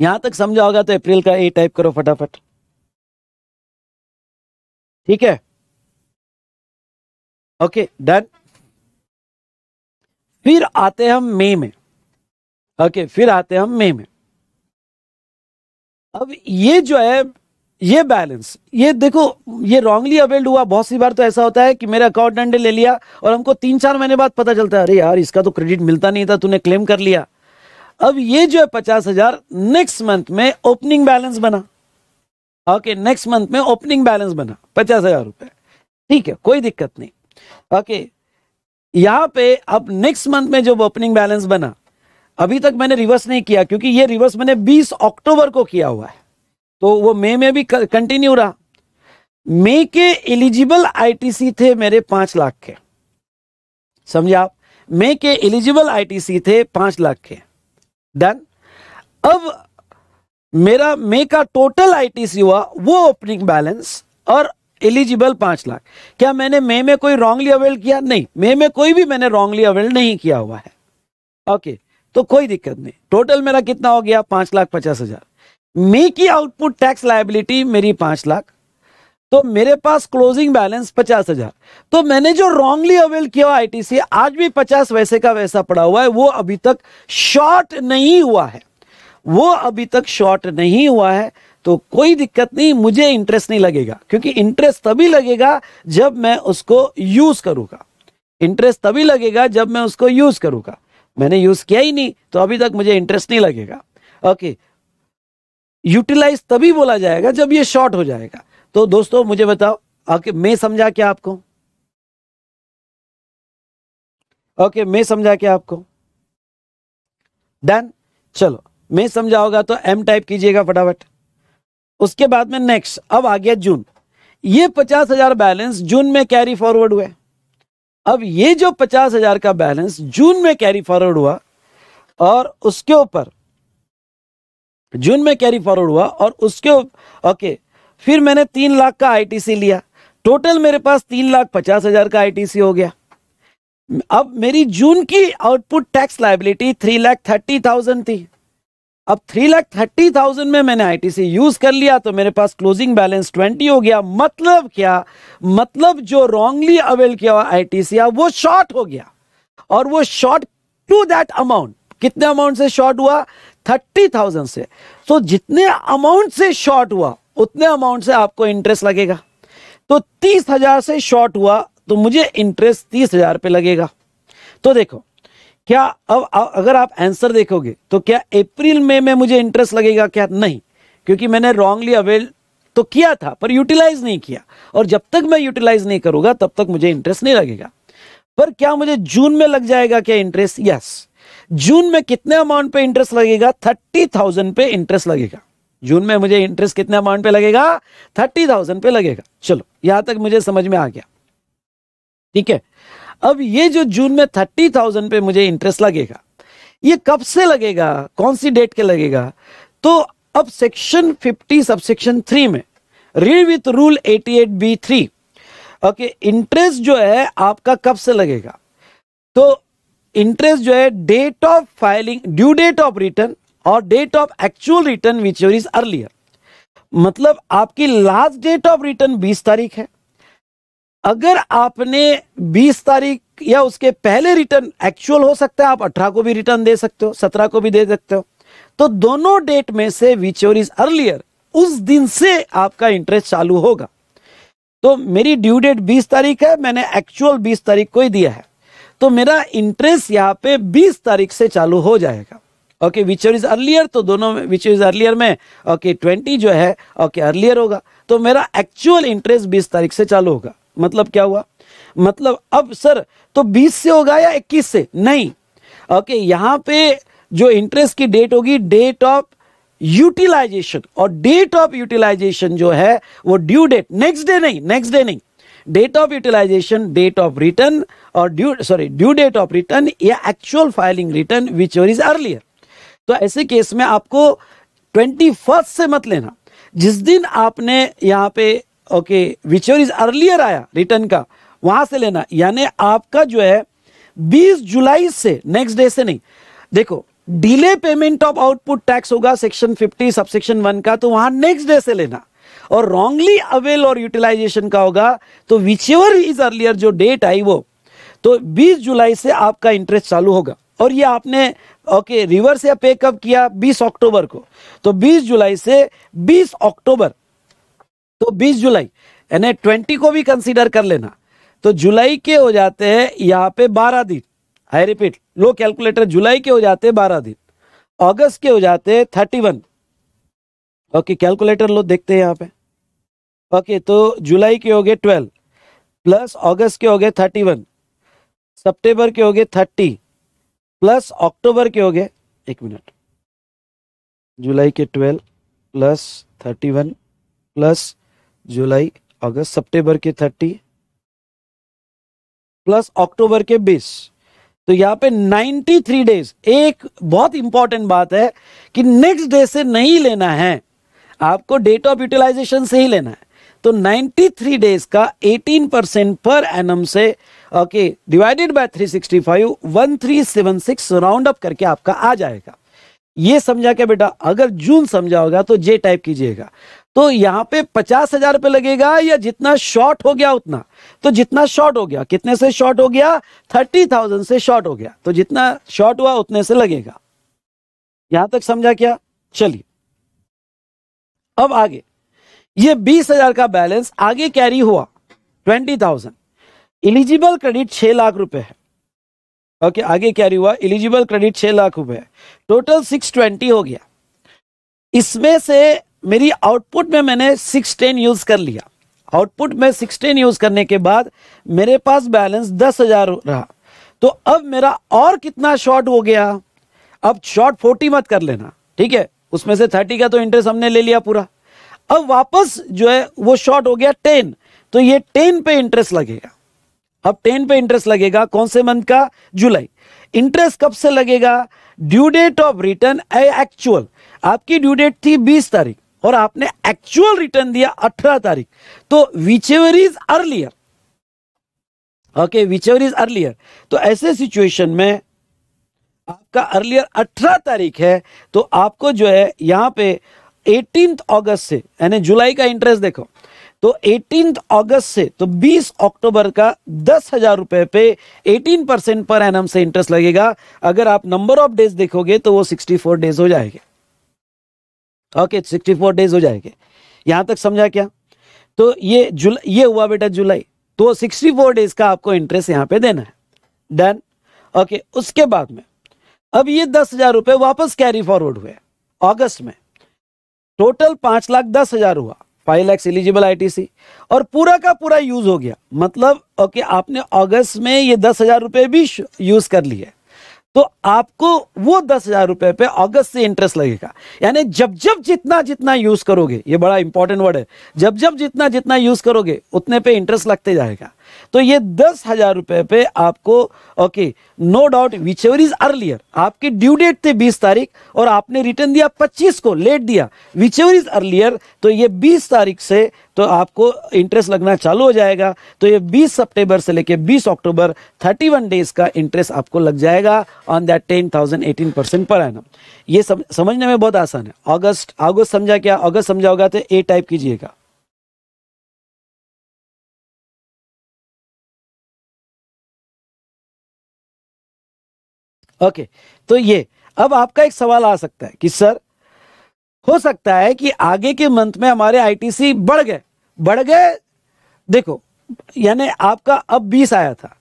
यहां तक समझा होगा तो अप्रैल का ए टाइप करो फटाफट ठीक है ओके डन फिर आते हैं हम मे में ओके फिर आते हैं हम मे में अब ये जो है ये बैलेंस ये देखो ये रॉन्गली अवेल्ड हुआ बहुत सी बार तो ऐसा होता है कि मेरा अकाउंट एंड ले लिया और हमको तीन चार महीने बाद पता चलता है अरे यार इसका तो क्रेडिट मिलता नहीं था तूने क्लेम कर लिया अब ये जो है पचास हजार नेक्स्ट मंथ में ओपनिंग बैलेंस बना ओके नेक्स्ट मंथ में ओपनिंग बैलेंस बना पचास हजार रुपए ठीक है कोई दिक्कत नहीं ओके यहाँ पे अब नेक्स्ट मंथ में जब ओपनिंग बैलेंस बना अभी तक मैंने रिवर्स नहीं किया क्योंकि ये रिवर्स मैंने 20 अक्टूबर को किया हुआ है तो वो मई में भी कंटिन्यू रहा मई के एलिजिबल आईटीसी थे मेरे पांच लाख के समझे आप मई के एलिजिबल आईटीसी थे पांच लाख के डन अब मेरा मे का टोटल आईटीसी हुआ वो ओपनिंग बैलेंस और एलिजिबल पांच लाख क्या मैंने मे में कोई रॉन्गली अवेल किया नहीं मे में कोई भी मैंने रॉन्गली अवेल नहीं किया हुआ है ओके तो कोई दिक्कत नहीं टोटल मेरा कितना हो गया पांच लाख पचास हजार मे की आउटपुट टैक्स लाइबिलिटी मेरी पांच लाख तो मेरे पास क्लोजिंग बैलेंस पचास हजार तो मैंने जो रॉन्गली अवेल किया आईटीसी आज भी पचास वैसे का वैसा पड़ा हुआ है वो अभी तक शॉर्ट नहीं हुआ है वो अभी तक शॉर्ट नहीं हुआ है तो कोई दिक्कत नहीं मुझे इंटरेस्ट नहीं लगेगा क्योंकि इंटरेस्ट तभी लगेगा जब मैं उसको यूज करूंगा इंटरेस्ट तभी लगेगा जब मैं उसको यूज करूंगा मैंने यूज किया ही नहीं तो अभी तक मुझे इंटरेस्ट नहीं लगेगा ओके यूटिलाइज तभी बोला जाएगा जब ये शॉर्ट हो जाएगा तो दोस्तों मुझे बताओ ओके मैं समझा क्या आपको ओके मैं समझा क्या आपको डन चलो મે સમજા હોગા તો m ટાઈપ કીજીએગા ફટાફટ ઉસકે બાદ મે નેક્સ્ટ અબ આ ગયા જૂન યે 50000 બેલેન્સ જૂન મે કેરી ફોરવર્ડ હુએ અબ યે જો 50000 કા બેલેન્સ જૂન મે કેરી ફોરવર્ડ ہوا ઓર ઉસકે ઉપર જૂન મે કેરી ફોરવર્ડ ہوا ઓર ઉસકે ઓકે ફિર મેને 3 લાખ કા આઈટીસી લિયા ટોટલ મેરે પાસ 3 લાખ 50000 કા આઈટીસી હો ગયા અબ મેરી જૂન કી આઉટપુટ ટેક્સ લાયબિલિટી 330000 થી अब थ्री लाख थर्टी थाउजेंड में मैंने आईटीसी यूज कर लिया तो मेरे पास क्लोजिंग बैलेंस ट्वेंटी हो गया मतलब क्या मतलब जो रॉन्गली अवेल किया हुआ आईटीसी वो शॉर्ट हो गया और वो शॉर्ट टू दैट अमाउंट कितने अमाउंट से शॉर्ट हुआ थर्टी थाउजेंड से तो जितने अमाउंट से शॉर्ट हुआ उतने अमाउंट से आपको इंटरेस्ट लगेगा तो तीस हजार से शॉर्ट हुआ तो मुझे इंटरेस्ट तीस हजार पे लगेगा तो देखो क्या अब अगर आप आंसर देखोगे तो क्या अप्रैल मई में, मुझे इंटरेस्ट लगेगा क्या नहीं क्योंकि मैंने रॉन्गली अवेल तो किया था पर यूटिलाइज नहीं किया और जब तक मैं यूटिलाइज नहीं करूंगा तब तक मुझे इंटरेस्ट नहीं लगेगा पर क्या मुझे जून में लग जाएगा क्या इंटरेस्ट यस जून में कितने अमाउंट पे इंटरेस्ट लगेगा थर्टी थाउजेंड पे इंटरेस्ट लगेगा जून में मुझे इंटरेस्ट कितने अमाउंट पे लगेगा थर्टी थाउजेंड पे लगेगा चलो यहां तक मुझे समझ में आ गया ठीक है अब ये जो जून में थर्टी थाउजेंड पे मुझे इंटरेस्ट लगेगा ये कब से लगेगा कौन सी डेट के लगेगा तो अब section fifty sub section three में read with rule eighty eight B three okay interest जो है आपका कब से लगेगा तो इंटरेस्ट जो है date of filing due date of return और date of actual return which is earlier मतलब आपकी लास्ट डेट ऑफ रिटर्न 20 तारीख है अगर आपने 20 तारीख या उसके पहले रिटर्न एक्चुअल हो सकता है आप 18 को भी रिटर्न दे सकते हो 17 को भी दे सकते हो तो दोनों डेट में से विच ओर इज अर्लियर उस दिन से आपका इंटरेस्ट चालू होगा तो मेरी ड्यू डेट 20 तारीख है मैंने एक्चुअल 20 तारीख को ही दिया है तो मेरा इंटरेस्ट यहाँ पे 20 तारीख से चालू हो जाएगा ओके विच इज अर्लियर तो दोनों में विच इज अर्लियर में ओके okay, 20 जो है ओके okay, अर्लियर होगा तो मेरा एक्चुअल इंटरेस्ट 20 तारीख से चालू होगा मतलब क्या हुआ मतलब अब सर तो 20 से होगा या 21 से नहीं ओके यहां पे जो इंटरेस्ट की डेट होगी डेट ऑफ यूटिलाइजेशन और डेट ऑफ यूटिलाइजेशन जो है वो ड्यू डेट नेक्स्ट डे नहीं नेक्स्ट डे नहीं date of utilisation date of return और due sorry due date of return या actual filing return which is earlier तो ऐसे केस में आपको ट्वेंटी फर्स्ट से मत लेना जिस दिन आपने यहां पे ओके विच इज अर्लियर आया रिटर्न का वहां से लेना यानी आपका जो है 20 जुलाई से नेक्स्ट डे से नहीं देखो delay payment of output tax होगा सेक्शन 50 सबसेक्शन वन का तो वहां नेक्स्ट डे से लेना और रॉन्गली अवेल और यूटिलाइजेशन का होगा तो विच एवर इज अर्लियर जो डेट आई वो तो 20 जुलाई से आपका इंटरेस्ट चालू होगा और ये आपने ओके रिवर्स या पे कब किया 20 अक्टूबर को तो 20 जुलाई से 20 अक्टूबर तो 20 जुलाई यानी 20 को भी कंसीडर कर लेना तो जुलाई के हो जाते हैं यहाँ पे 12 दिन आई रिपीट लो कैलकुलेटर जुलाई के हो जाते हैं 12 दिन अगस्त के हो जाते हैं 31 ओके कैलकुलेटर लो देखते हैं यहाँ पे ओके तो जुलाई के हो गए 12 प्लस अगस्त के हो गए 31 सेप्टेम्बर के हो गए 30 प्लस अक्टूबर के हो गए एक मिनट जुलाई के ट्वेल्व प्लस वन प्लस जुलाई अगस्त सितंबर के थर्टी प्लस अक्टूबर के बीस तो यहाँ पे 93 डेज एक बहुत इंपॉर्टेंट बात है कि नेक्स्ट डे से नहीं लेना है आपको डेट ऑफ यूटिलाइजेशन से ही लेना है तो 93 डेज का 18 परसेंट पर एन से okay divided by 365 1376 round up करके आपका आ जाएगा ये समझा क्या बेटा अगर जून समझा होगा तो जे टाइप कीजिएगा तो यहां पे पचास हजार रुपए लगेगा या जितना शॉर्ट हो गया उतना तो जितना शॉर्ट हो गया कितने से शॉर्ट हो गया थर्टी थाउजेंड से शॉर्ट हो गया तो जितना शॉर्ट हुआ उतने से लगेगा यहां तक समझा क्या चलिए अब आगे ये बीस हजार का बैलेंस आगे कैरी हुआ ट्वेंटी थाउजेंड इलिजिबल क्रेडिट छह लाख रुपए है ओके आगे कैरी हुआ इलिजिबल क्रेडिट छह लाख रुपए है टोटल सिक्स ट्वेंटी हो गया इसमें से मेरी आउटपुट में मैंने सिक्स टेन यूज़ कर लिया आउटपुट में सिक्स टेन यूज़ करने के बाद मेरे पास बैलेंस दस हज़ार रहा तो अब मेरा और कितना शॉर्ट हो गया अब शॉर्ट फोर्टी मत कर लेना ठीक है उसमें से थर्टी का तो इंटरेस्ट हमने ले लिया पूरा अब वापस जो है वो शॉर्ट हो गया टेन तो ये टेन पे इंटरेस्ट लगेगा अब टेन पे इंटरेस्ट लगेगा कौन से मंथ का जुलाई इंटरेस्ट कब से लगेगा due date of return actual आपकी ड्यू डेट थी बीस तारीख और आपने एक्चुअल रिटर्न दिया अठारह तारीख तो whichever is earlier okay whichever is earlier तो ऐसे सिचुएशन में आपका अर्लियर अठारह तारीख है तो आपको जो है यहां पे एटीन अगस्त से यानी जुलाई का इंटरेस्ट देखो तो एटीन अगस्त से तो 20 अक्टूबर का दस हजार रुपए पे 18 परसेंट पर एनम से इंटरेस्ट लगेगा अगर आप नंबर ऑफ डेज देखोगे तो वो 64 डेज हो जाएगा ओके सिक्सटी फोर डेज हो जाएंगे यहाँ तक समझा क्या तो ये जुलाई ये हुआ बेटा जुलाई तो सिक्सटी फोर डेज का आपको इंटरेस्ट यहाँ पे देना है डन ओके उसके बाद में अब ये दस हजार रुपये वापस कैरी फॉरवर्ड हुए अगस्त में टोटल पांच लाख दस हजार हुआ फाइव लैक्स एलिजिबल आईटीसी और पूरा का पूरा यूज हो गया मतलब ओके आपने अगस्त में ये दस हजार रुपए भी यूज कर लिया तो आपको वो दस हजार रुपए पे अगस्त से इंटरेस्ट लगेगा यानी जब जब जितना जितना यूज करोगे ये बड़ा इंपॉर्टेंट वर्ड है जब जब जितना जितना यूज करोगे उतने पे इंटरेस्ट लगते जाएगा तो ये दस हजार रुपए पे आपको okay no doubt whichever is earlier आपकी ड्यू डेट थी बीस तारीख और आपने रिटर्न दिया पच्चीस को लेट दिया विच एवर इज अर्लियर तो ये बीस तारीख से तो आपको इंटरेस्ट लगना चालू हो जाएगा तो ये 20 सितंबर से लेके 20 अक्टूबर 31 डेज का इंटरेस्ट आपको लग जाएगा on that ten thousand eighteen percent पर आना ये सम, समझने में बहुत आसान है अगस्त अगस्त समझा क्या अगस्त समझा होगा तो ए टाइप कीजिएगा ओके तो ये अब आपका एक सवाल आ सकता है कि सर हो सकता है कि आगे के मंथ में हमारे आईटीसी बढ़ गए बढ़ गए देखो यानी आपका अब 20 आया था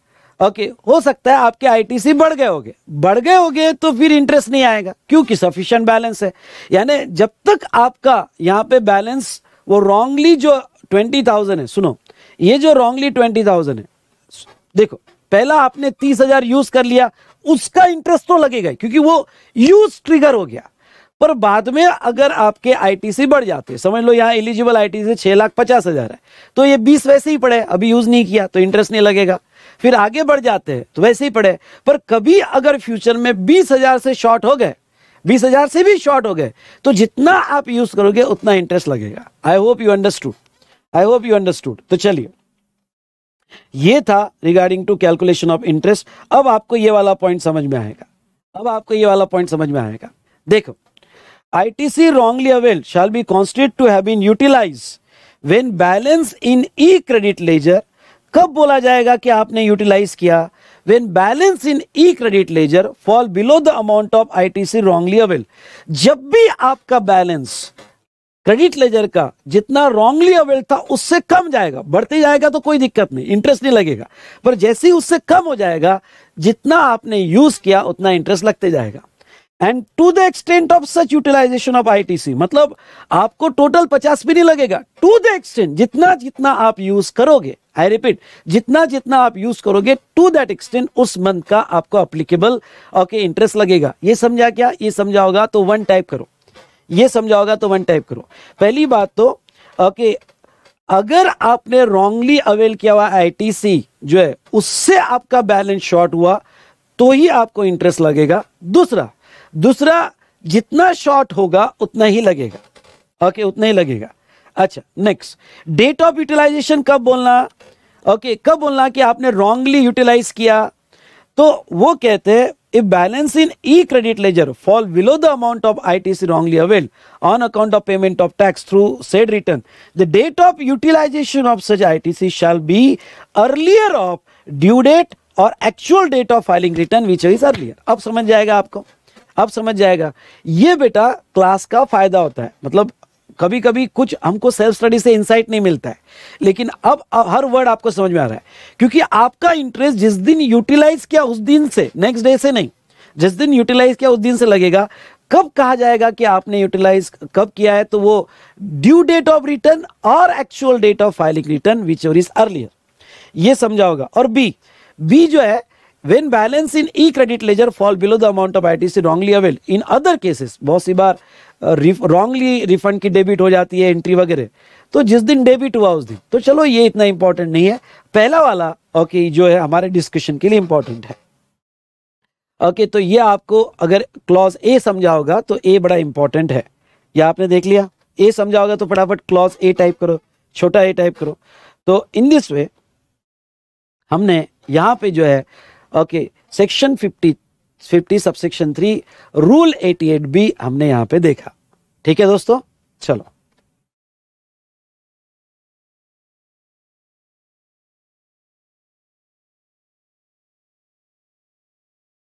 ओके हो सकता है आपके आईटीसी बढ़ गए होंगे बढ़ गए होंगे तो फिर इंटरेस्ट नहीं आएगा क्योंकि सफिशियंट बैलेंस है यानी जब तक आपका यहाँ पे बैलेंस वो रॉन्गली जो ट्वेंटी थाउजेंड है सुनो ये जो रॉन्गली ट्वेंटी थाउजेंड है देखो पहला आपने तीस हजार यूज कर लिया उसका इंटरेस्ट तो लगेगा क्योंकि वो यूज ट्रिगर हो गया पर बाद में अगर आपके आईटीसी बढ़ जाते हैं समझ लो यहाँ एलिजिबल आईटीसी छह लाख पचास हजार है तो ये बीस वैसे ही पड़े अभी यूज नहीं किया तो इंटरेस्ट नहीं लगेगा फिर आगे बढ़ जाते हैं तो वैसे ही पड़े पर कभी अगर फ्यूचर में बीस हजार से शॉर्ट हो गए बीस हजार से भी शॉर्ट हो गए तो जितना आप यूज करोगे उतना इंटरेस्ट लगेगा I hope you understood I hope you understood तो चलिए ये था regarding to calculation of interest अब आपको ये वाला पॉइंट समझ में आएगा अब आपको ये वाला पॉइंट समझ में आएगा देखो I T C wrongly avail shall be construed to have been utilise when balance in E credit ledger कब बोला जाएगा कि आपने यूटिलाइज किया when balance in E credit ledger fall below the amount of I T C wrongly avail जब भी आपका balance credit ledger का जितना रॉन्गली अवेल था उससे कम जाएगा बढ़ते जाएगा तो कोई दिक्कत नहीं इंटरेस्ट नहीं लगेगा पर जैसे ही उससे कम हो जाएगा जितना आपने यूज किया उतना इंटरेस्ट लगते जाएगा and to the extent of such utilisation of ITC मतलब आपको टोटल पचास भी नहीं लगेगा टू द एक्सटेंट जितना जितना आप यूज करोगे आई रिपीट जितना जितना आप यूज करोगे टू दैट एक्सटेंट उस मंथ का आपको अप्लीकेबल ओके इंटरेस्ट लगेगा ये समझा क्या ये समझा होगा तो वन टाइप करो ये समझा होगा तो वन टाइप करो पहली बात तो ओके अगर आपने रॉन्गली अवेल किया हुआ आईटीसी जो है उससे आपका बैलेंस शॉर्ट हुआ तो ही आपको इंटरेस्ट लगेगा दूसरा दूसरा जितना शॉर्ट होगा उतना ही लगेगा ओके उतना ही लगेगा अच्छा नेक्स्ट डेट ऑफ यूटिलाइजेशन कब बोलना ओके कब बोलना कि आपने रॉन्गली यूटिलाइज किया तो वो कहते हैं If balance in e-credit ledger fall below the amount of ITC wrongly availed on account of payment of tax through said return, the date of utilization of such ITC shall be earlier of due date or actual date of filing return which is earlier ab samajh jayega aapko ab samajh jayega ye beta class ka fayda hota hai matlab कभी कभी कुछ हमको self study से insight नहीं मिलता है लेकिन अब हर वर्ड आपको समझ में आ रहा है क्योंकि आपका इंटरेस्ट जिस दिन यूटिलाइज किया उस दिन से नेक्स्ट डे से नहीं जिस दिन यूटिलाइज किया उस दिन से लगेगा कब कहा जाएगा कि आपने यूटिलाइज कब किया है तो वो ड्यू डेट ऑफ रिटर्न और actual date of filing return which or is earlier ये समझा होगा और बी बी जो है when balance in E credit ledger fall below the amount of I T C wrongly avail in other cases बहुत सी बार रॉन्गली रिफंड की डेबिट हो जाती है एंट्री वगैरह तो जिस दिन डेबिट हुआ उस दिन तो चलो ये इतना इंपॉर्टेंट नहीं है पहला वाला ओके okay, जो है हमारे डिस्कशन के लिए इंपॉर्टेंट है ओके okay, तो ये आपको अगर क्लॉज ए समझा होगा तो ए बड़ा इंपॉर्टेंट है या आपने देख लिया ए समझा होगा तो फटाफट क्लॉज ए टाइप करो छोटा ए टाइप करो तो इन दिस वे हमने यहाँ पे जो है okay section fifty fifty subsection three rule eighty eight B हमने यहां पे देखा ठीक है दोस्तों चलो